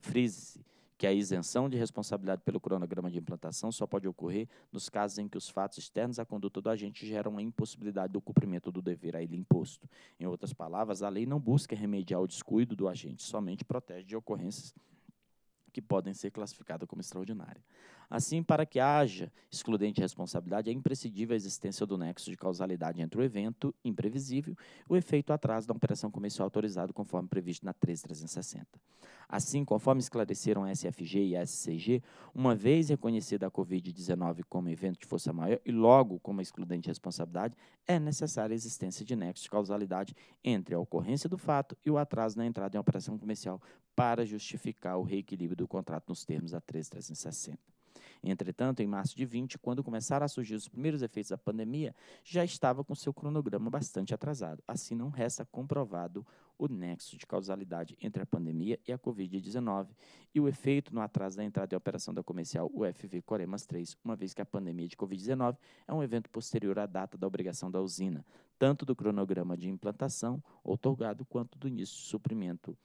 Frise-se que a isenção de responsabilidade pelo cronograma de implantação só pode ocorrer nos casos em que os fatos externos à conduta do agente geram a impossibilidade do cumprimento do dever a ele imposto. Em outras palavras, a lei não busca remediar o descuido do agente, somente protege de ocorrências que podem ser classificadas como extraordinárias. Assim, para que haja excludente responsabilidade, é imprescindível a existência do nexo de causalidade entre o evento imprevisível e o efeito atraso da operação comercial autorizado, conforme previsto na 13360. Assim, conforme esclareceram a SFG e a SCG, uma vez reconhecida a Covid-19 como evento de força maior e logo como excludente responsabilidade, é necessária a existência de nexo de causalidade entre a ocorrência do fato e o atraso na entrada em operação comercial para justificar o reequilíbrio do contrato nos termos da 13360. Entretanto, em março de 20, quando começaram a surgir os primeiros efeitos da pandemia, já estava com seu cronograma bastante atrasado. Assim, não resta comprovado o nexo de causalidade entre a pandemia e a Covid-19 e o efeito no atraso da entrada em operação da comercial UFV Coremas 3, uma vez que a pandemia de Covid-19 é um evento posterior à data da obrigação da usina, tanto do cronograma de implantação outorgado quanto do início de suprimento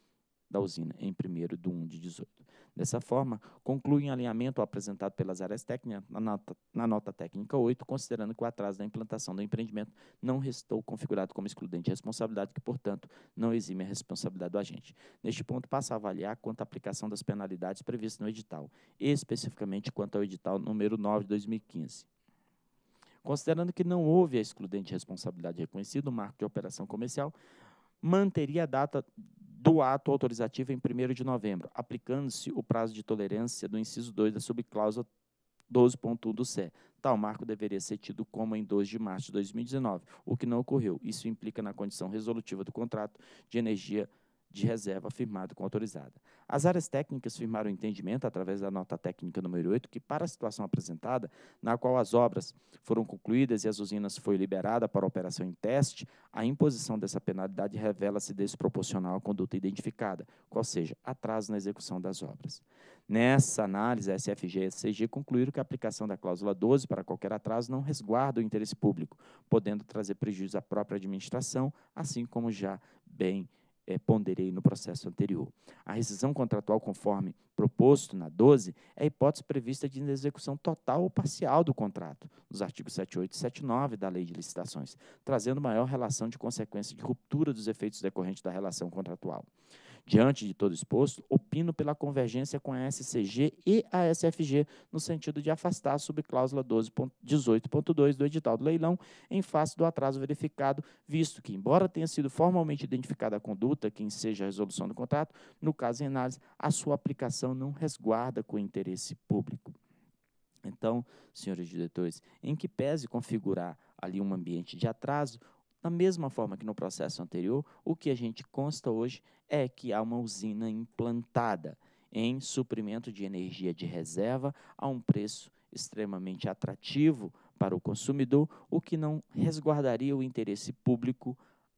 da usina em 1 de 1 de 18. Dessa forma, conclui em alinhamento apresentado pelas áreas técnicas na nota, na nota técnica 8, considerando que o atraso da implantação do empreendimento não restou configurado como excludente de responsabilidade, que, portanto, não exime a responsabilidade do agente. Neste ponto, passa a avaliar quanto à aplicação das penalidades previstas no edital, especificamente quanto ao edital número 9 de 2015. Considerando que não houve a excludente responsabilidade reconhecida, o marco de operação comercial manteria a data do ato autorizativo em 1 de novembro, aplicando-se o prazo de tolerância do inciso 2 da subcláusula 12.1 do CE. Tal marco deveria ser tido como em 2 de março de 2019, o que não ocorreu. Isso implica na condição resolutiva do contrato de energia de reserva firmado com autorizada. As áreas técnicas firmaram entendimento através da nota técnica número 8 que para a situação apresentada, na qual as obras foram concluídas e as usinas foi liberada para operação em teste, a imposição dessa penalidade revela-se desproporcional à conduta identificada, ou seja, atraso na execução das obras. Nessa análise, a SFG e a CG concluíram que a aplicação da cláusula 12 para qualquer atraso não resguarda o interesse público, podendo trazer prejuízo à própria administração, assim como já bem é, ponderei no processo anterior. A rescisão contratual, conforme proposto na 12, é a hipótese prevista de execução total ou parcial do contrato, nos artigos 78 e 79 da Lei de Licitações, trazendo maior relação de consequência de ruptura dos efeitos decorrentes da relação contratual. Diante de todo exposto, opino pela convergência com a SCG e a SFG, no sentido de afastar a subcláusula 12.18.2 do edital do leilão em face do atraso verificado, visto que, embora tenha sido formalmente identificada a conduta quem seja a resolução do contrato, no caso em análise, a sua aplicação não resguarda com o interesse público. Então, senhores diretores, em que pese configurar ali um ambiente de atraso, da mesma forma que no processo anterior, o que a gente consta hoje é que há uma usina implantada em suprimento de energia de reserva a um preço extremamente atrativo para o consumidor, o que não resguardaria o interesse público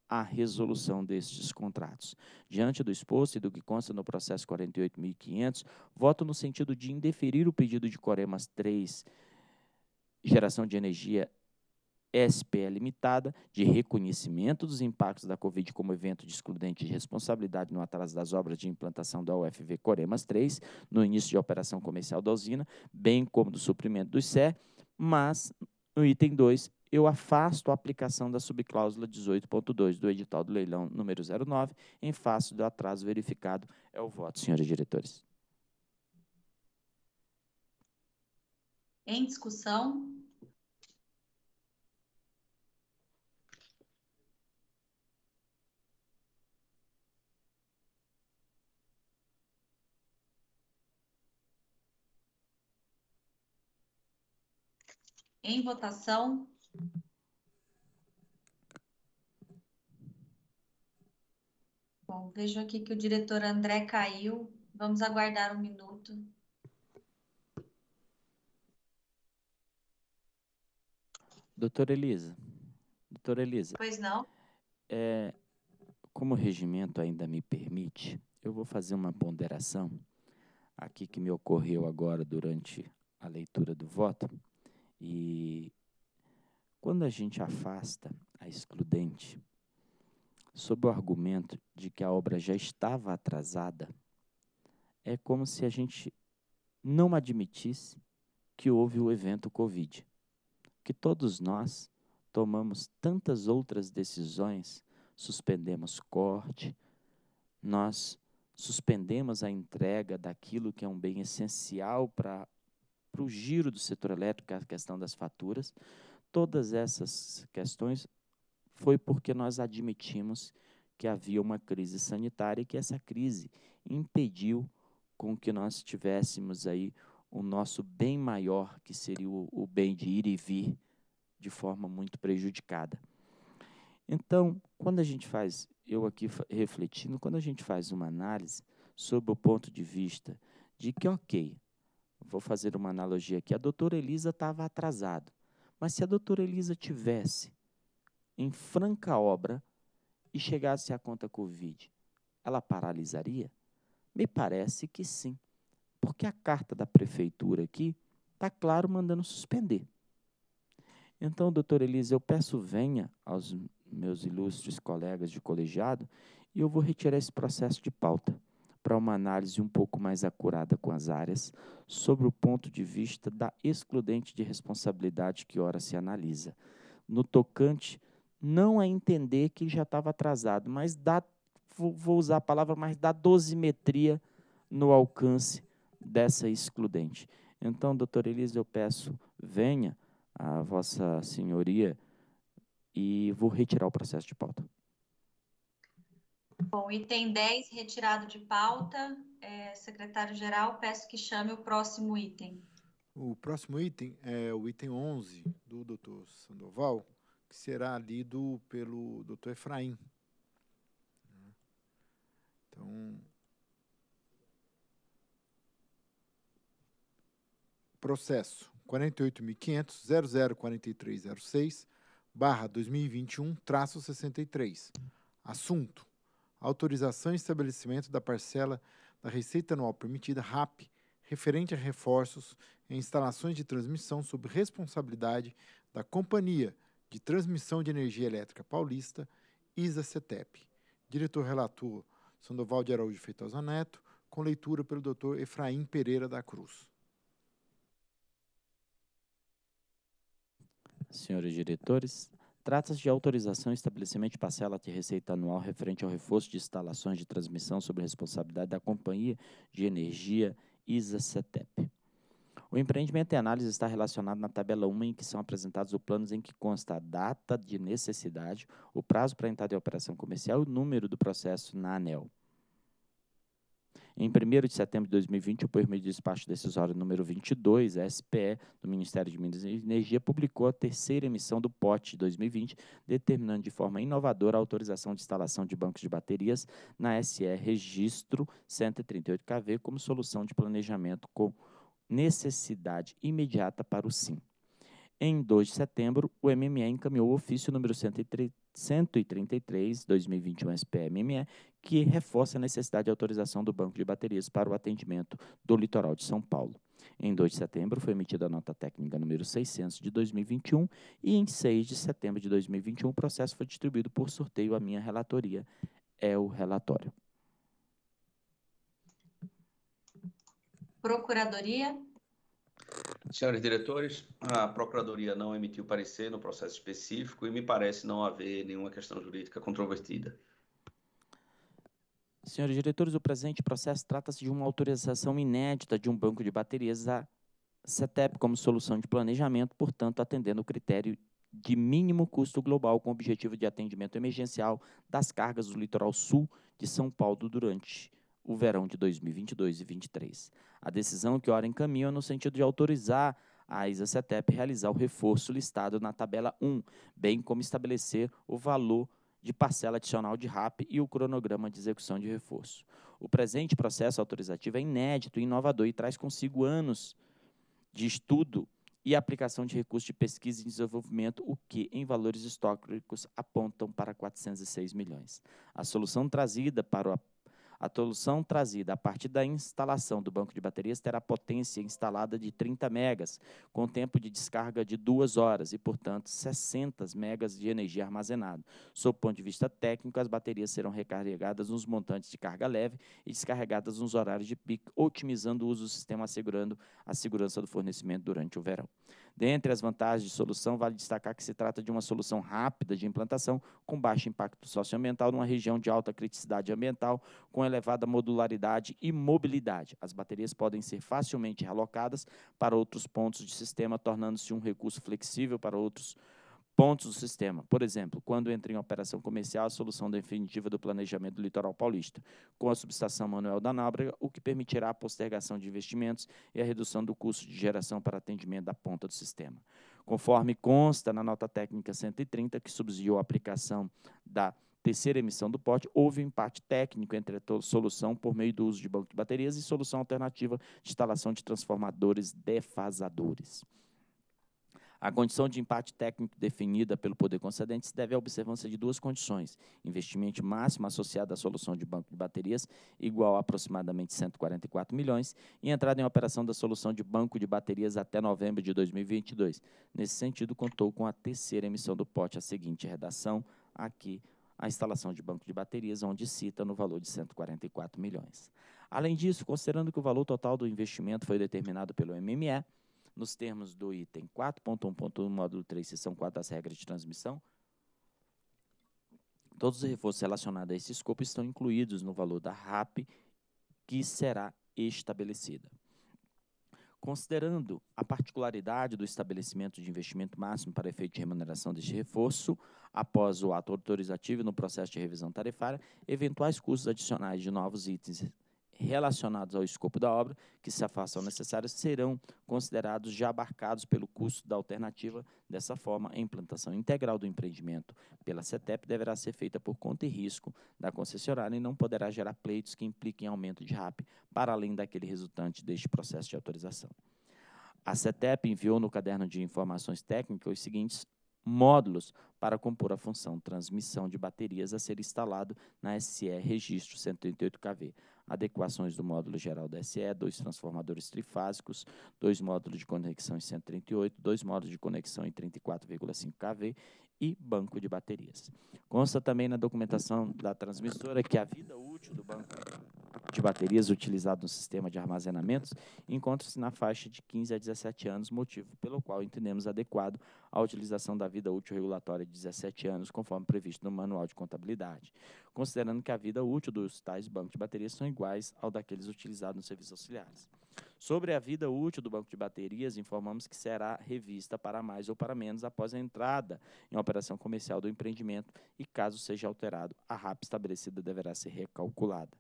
à resolução destes contratos. Diante do exposto e do que consta no processo 48.500, voto no sentido de indeferir o pedido de Coremas 3, geração de energia SPE limitada, de reconhecimento dos impactos da Covid como evento de excludente de responsabilidade no atraso das obras de implantação da UFV Coremas 3, no início de operação comercial da usina, bem como do suprimento do SE, mas no item 2, eu afasto a aplicação da subcláusula 18.2 do edital do leilão número 09, em face do atraso verificado. É o voto, senhores diretores. Em discussão, Em votação. Bom, vejo aqui que o diretor André caiu. Vamos aguardar um minuto. Doutora Elisa. Doutora Elisa. Pois não. É, como o regimento ainda me permite, eu vou fazer uma ponderação aqui que me ocorreu agora durante a leitura do voto. E quando a gente afasta a excludente, sob o argumento de que a obra já estava atrasada, é como se a gente não admitisse que houve o evento Covid, que todos nós tomamos tantas outras decisões, suspendemos corte, nós suspendemos a entrega daquilo que é um bem essencial para para o giro do setor elétrico, é a questão das faturas, todas essas questões foi porque nós admitimos que havia uma crise sanitária e que essa crise impediu com que nós tivéssemos aí o nosso bem maior, que seria o, o bem de ir e vir, de forma muito prejudicada. Então, quando a gente faz, eu aqui refletindo, quando a gente faz uma análise sob o ponto de vista de que, ok, Vou fazer uma analogia aqui. A doutora Elisa estava atrasada. Mas se a doutora Elisa tivesse em franca obra e chegasse à conta Covid, ela paralisaria? Me parece que sim. Porque a carta da prefeitura aqui está claro mandando suspender. Então, doutora Elisa, eu peço venha aos meus ilustres colegas de colegiado e eu vou retirar esse processo de pauta para uma análise um pouco mais acurada com as áreas, sobre o ponto de vista da excludente de responsabilidade que ora se analisa. No tocante, não a é entender que já estava atrasado, mas dá, vou usar a palavra, mas dá dosimetria no alcance dessa excludente. Então, doutora Elisa, eu peço, venha a vossa senhoria e vou retirar o processo de pauta. Bom, item 10, retirado de pauta. É, Secretário-geral, peço que chame o próximo item. O próximo item é o item 11 do doutor Sandoval, que será lido pelo doutor Efraim. Então, processo 48.500.004306, barra 2021, traço 63. Assunto, autorização e estabelecimento da parcela da receita anual permitida RAP referente a reforços em instalações de transmissão sob responsabilidade da Companhia de Transmissão de Energia Elétrica Paulista, ISA-CETEP. Diretor relator Sandoval de Araújo Feitosa Neto, com leitura pelo Dr. Efraim Pereira da Cruz. Senhores diretores, Trata-se de autorização e estabelecimento de parcela de receita anual referente ao reforço de instalações de transmissão sob responsabilidade da Companhia de Energia ISA-CETEP. O empreendimento em análise está relacionado na tabela 1, em que são apresentados os planos em que consta a data de necessidade, o prazo para entrada em operação comercial e o número do processo na ANEL. Em 1 de setembro de 2020, o Permídio Despacho Decisório número 22, SPE, do Ministério de Minas e Energia, publicou a terceira emissão do POT 2020, determinando de forma inovadora a autorização de instalação de bancos de baterias na SE Registro 138KV como solução de planejamento com necessidade imediata para o SIM. Em 2 de setembro, o MME encaminhou o ofício número 138. 133, 2021 SPMME, que reforça a necessidade de autorização do banco de baterias para o atendimento do litoral de São Paulo. Em 2 de setembro foi emitida a nota técnica número 600 de 2021 e em 6 de setembro de 2021 o processo foi distribuído por sorteio à minha relatoria. É o relatório. Procuradoria Senhores diretores, a Procuradoria não emitiu parecer no processo específico e me parece não haver nenhuma questão jurídica controvertida. Senhores diretores, o presente processo trata-se de uma autorização inédita de um banco de baterias a CETEP como solução de planejamento, portanto, atendendo o critério de mínimo custo global com o objetivo de atendimento emergencial das cargas do litoral sul de São Paulo durante o verão de 2022 e 2023. A decisão que ora encaminha no sentido de autorizar a ISA-CETEP realizar o reforço listado na tabela 1, bem como estabelecer o valor de parcela adicional de RAP e o cronograma de execução de reforço. O presente processo autorizativo é inédito e inovador e traz consigo anos de estudo e aplicação de recursos de pesquisa e desenvolvimento, o que, em valores históricos, apontam para 406 milhões. A solução trazida para o a solução trazida a partir da instalação do banco de baterias terá potência instalada de 30 megas, com tempo de descarga de duas horas e, portanto, 60 megas de energia armazenada. Sob o ponto de vista técnico, as baterias serão recarregadas nos montantes de carga leve e descarregadas nos horários de pico, otimizando o uso do sistema assegurando a segurança do fornecimento durante o verão. Dentre as vantagens de solução, vale destacar que se trata de uma solução rápida de implantação, com baixo impacto socioambiental, numa região de alta criticidade ambiental, com elevada modularidade e mobilidade. As baterias podem ser facilmente realocadas para outros pontos de sistema, tornando-se um recurso flexível para outros pontos do sistema. Por exemplo, quando entra em operação comercial a solução definitiva do planejamento do litoral paulista, com a subestação Manuel da Nábrega, o que permitirá a postergação de investimentos e a redução do custo de geração para atendimento da ponta do sistema. Conforme consta na nota técnica 130, que subsidiou a aplicação da terceira emissão do Pote, houve um empate técnico entre a solução por meio do uso de banco de baterias e solução alternativa de instalação de transformadores defasadores. A condição de empate técnico definida pelo poder concedente se deve à observância de duas condições: investimento máximo associado à solução de banco de baterias igual a aproximadamente 144 milhões e entrada em operação da solução de banco de baterias até novembro de 2022. Nesse sentido, contou com a terceira emissão do pote a seguinte redação aqui a instalação de banco de baterias, onde cita no valor de 144 milhões. Além disso, considerando que o valor total do investimento foi determinado pelo MME, nos termos do item 4.1.1, módulo 3, seção 4 das regras de transmissão, todos os reforços relacionados a esse escopo estão incluídos no valor da RAP que será estabelecida. Considerando a particularidade do estabelecimento de investimento máximo para efeito de remuneração deste reforço, após o ato autorizativo no processo de revisão tarifária, eventuais custos adicionais de novos itens relacionados ao escopo da obra, que se afastam necessários, serão considerados já abarcados pelo custo da alternativa. Dessa forma, a implantação integral do empreendimento pela CETEP deverá ser feita por conta e risco da concessionária e não poderá gerar pleitos que impliquem aumento de RAP, para além daquele resultante deste processo de autorização. A CETEP enviou no caderno de informações técnicas os seguintes módulos para compor a função transmissão de baterias a ser instalado na SE Registro 138 kV adequações do módulo geral da SE, dois transformadores trifásicos, dois módulos de conexão em 138, dois módulos de conexão em 34,5 kV e banco de baterias. Consta também na documentação da transmissora que a vida útil do banco de baterias utilizado no sistema de armazenamentos encontra-se na faixa de 15 a 17 anos, motivo pelo qual entendemos adequado a utilização da vida útil regulatória de 17 anos, conforme previsto no Manual de Contabilidade, considerando que a vida útil dos tais bancos de baterias são iguais ao daqueles utilizados nos serviços auxiliares. Sobre a vida útil do banco de baterias, informamos que será revista para mais ou para menos após a entrada em operação comercial do empreendimento e, caso seja alterado, a RAP estabelecida deverá ser recalculada.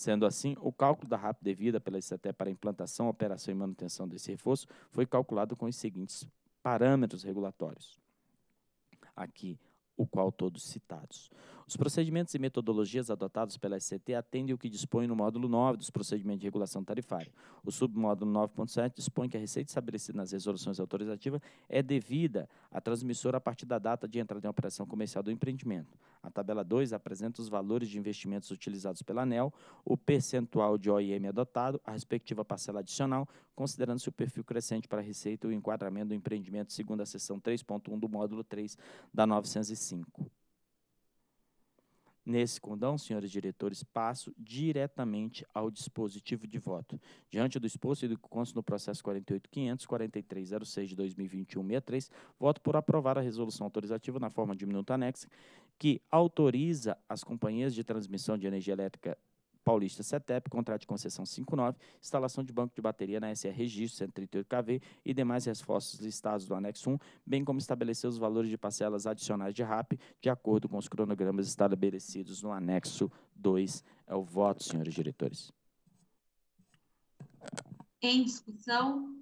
Sendo assim, o cálculo da RAP devida pela Estaté para implantação, operação e manutenção desse reforço foi calculado com os seguintes parâmetros regulatórios, aqui o qual todos citados. Os procedimentos e metodologias adotados pela SCT atendem o que dispõe no módulo 9 dos procedimentos de regulação tarifária. O submódulo 9.7 dispõe que a receita estabelecida nas resoluções autorizativas é devida à transmissora a partir da data de entrada em operação comercial do empreendimento. A tabela 2 apresenta os valores de investimentos utilizados pela ANEL, o percentual de OIM adotado, a respectiva parcela adicional, considerando-se o perfil crescente para a receita e o enquadramento do empreendimento segundo a seção 3.1 do módulo 3 da 905. Nesse condão, senhores diretores, passo diretamente ao dispositivo de voto. Diante do exposto e do que consta no processo 48.543.06 de 2021-63, voto por aprovar a resolução autorizativa na forma de minuto anexo, que autoriza as companhias de transmissão de energia elétrica Paulista CETEP, contrato de concessão 59, instalação de banco de bateria na SE Registro 138KV e demais reforços listados do anexo 1, bem como estabelecer os valores de parcelas adicionais de RAP, de acordo com os cronogramas estabelecidos no anexo 2. É o voto, senhores diretores. Em discussão,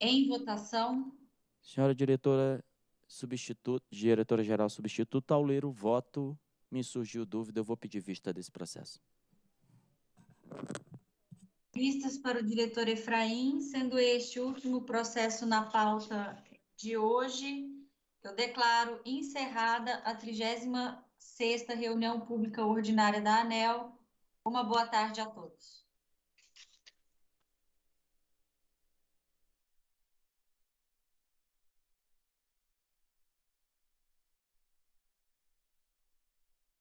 Em votação. Senhora diretora, substituto, diretora-geral substituto o voto. Me surgiu dúvida, eu vou pedir vista desse processo. Vistas para o diretor Efraim, sendo este o último processo na pauta de hoje, eu declaro encerrada a 36ª reunião pública ordinária da ANEL. Uma boa tarde a todos.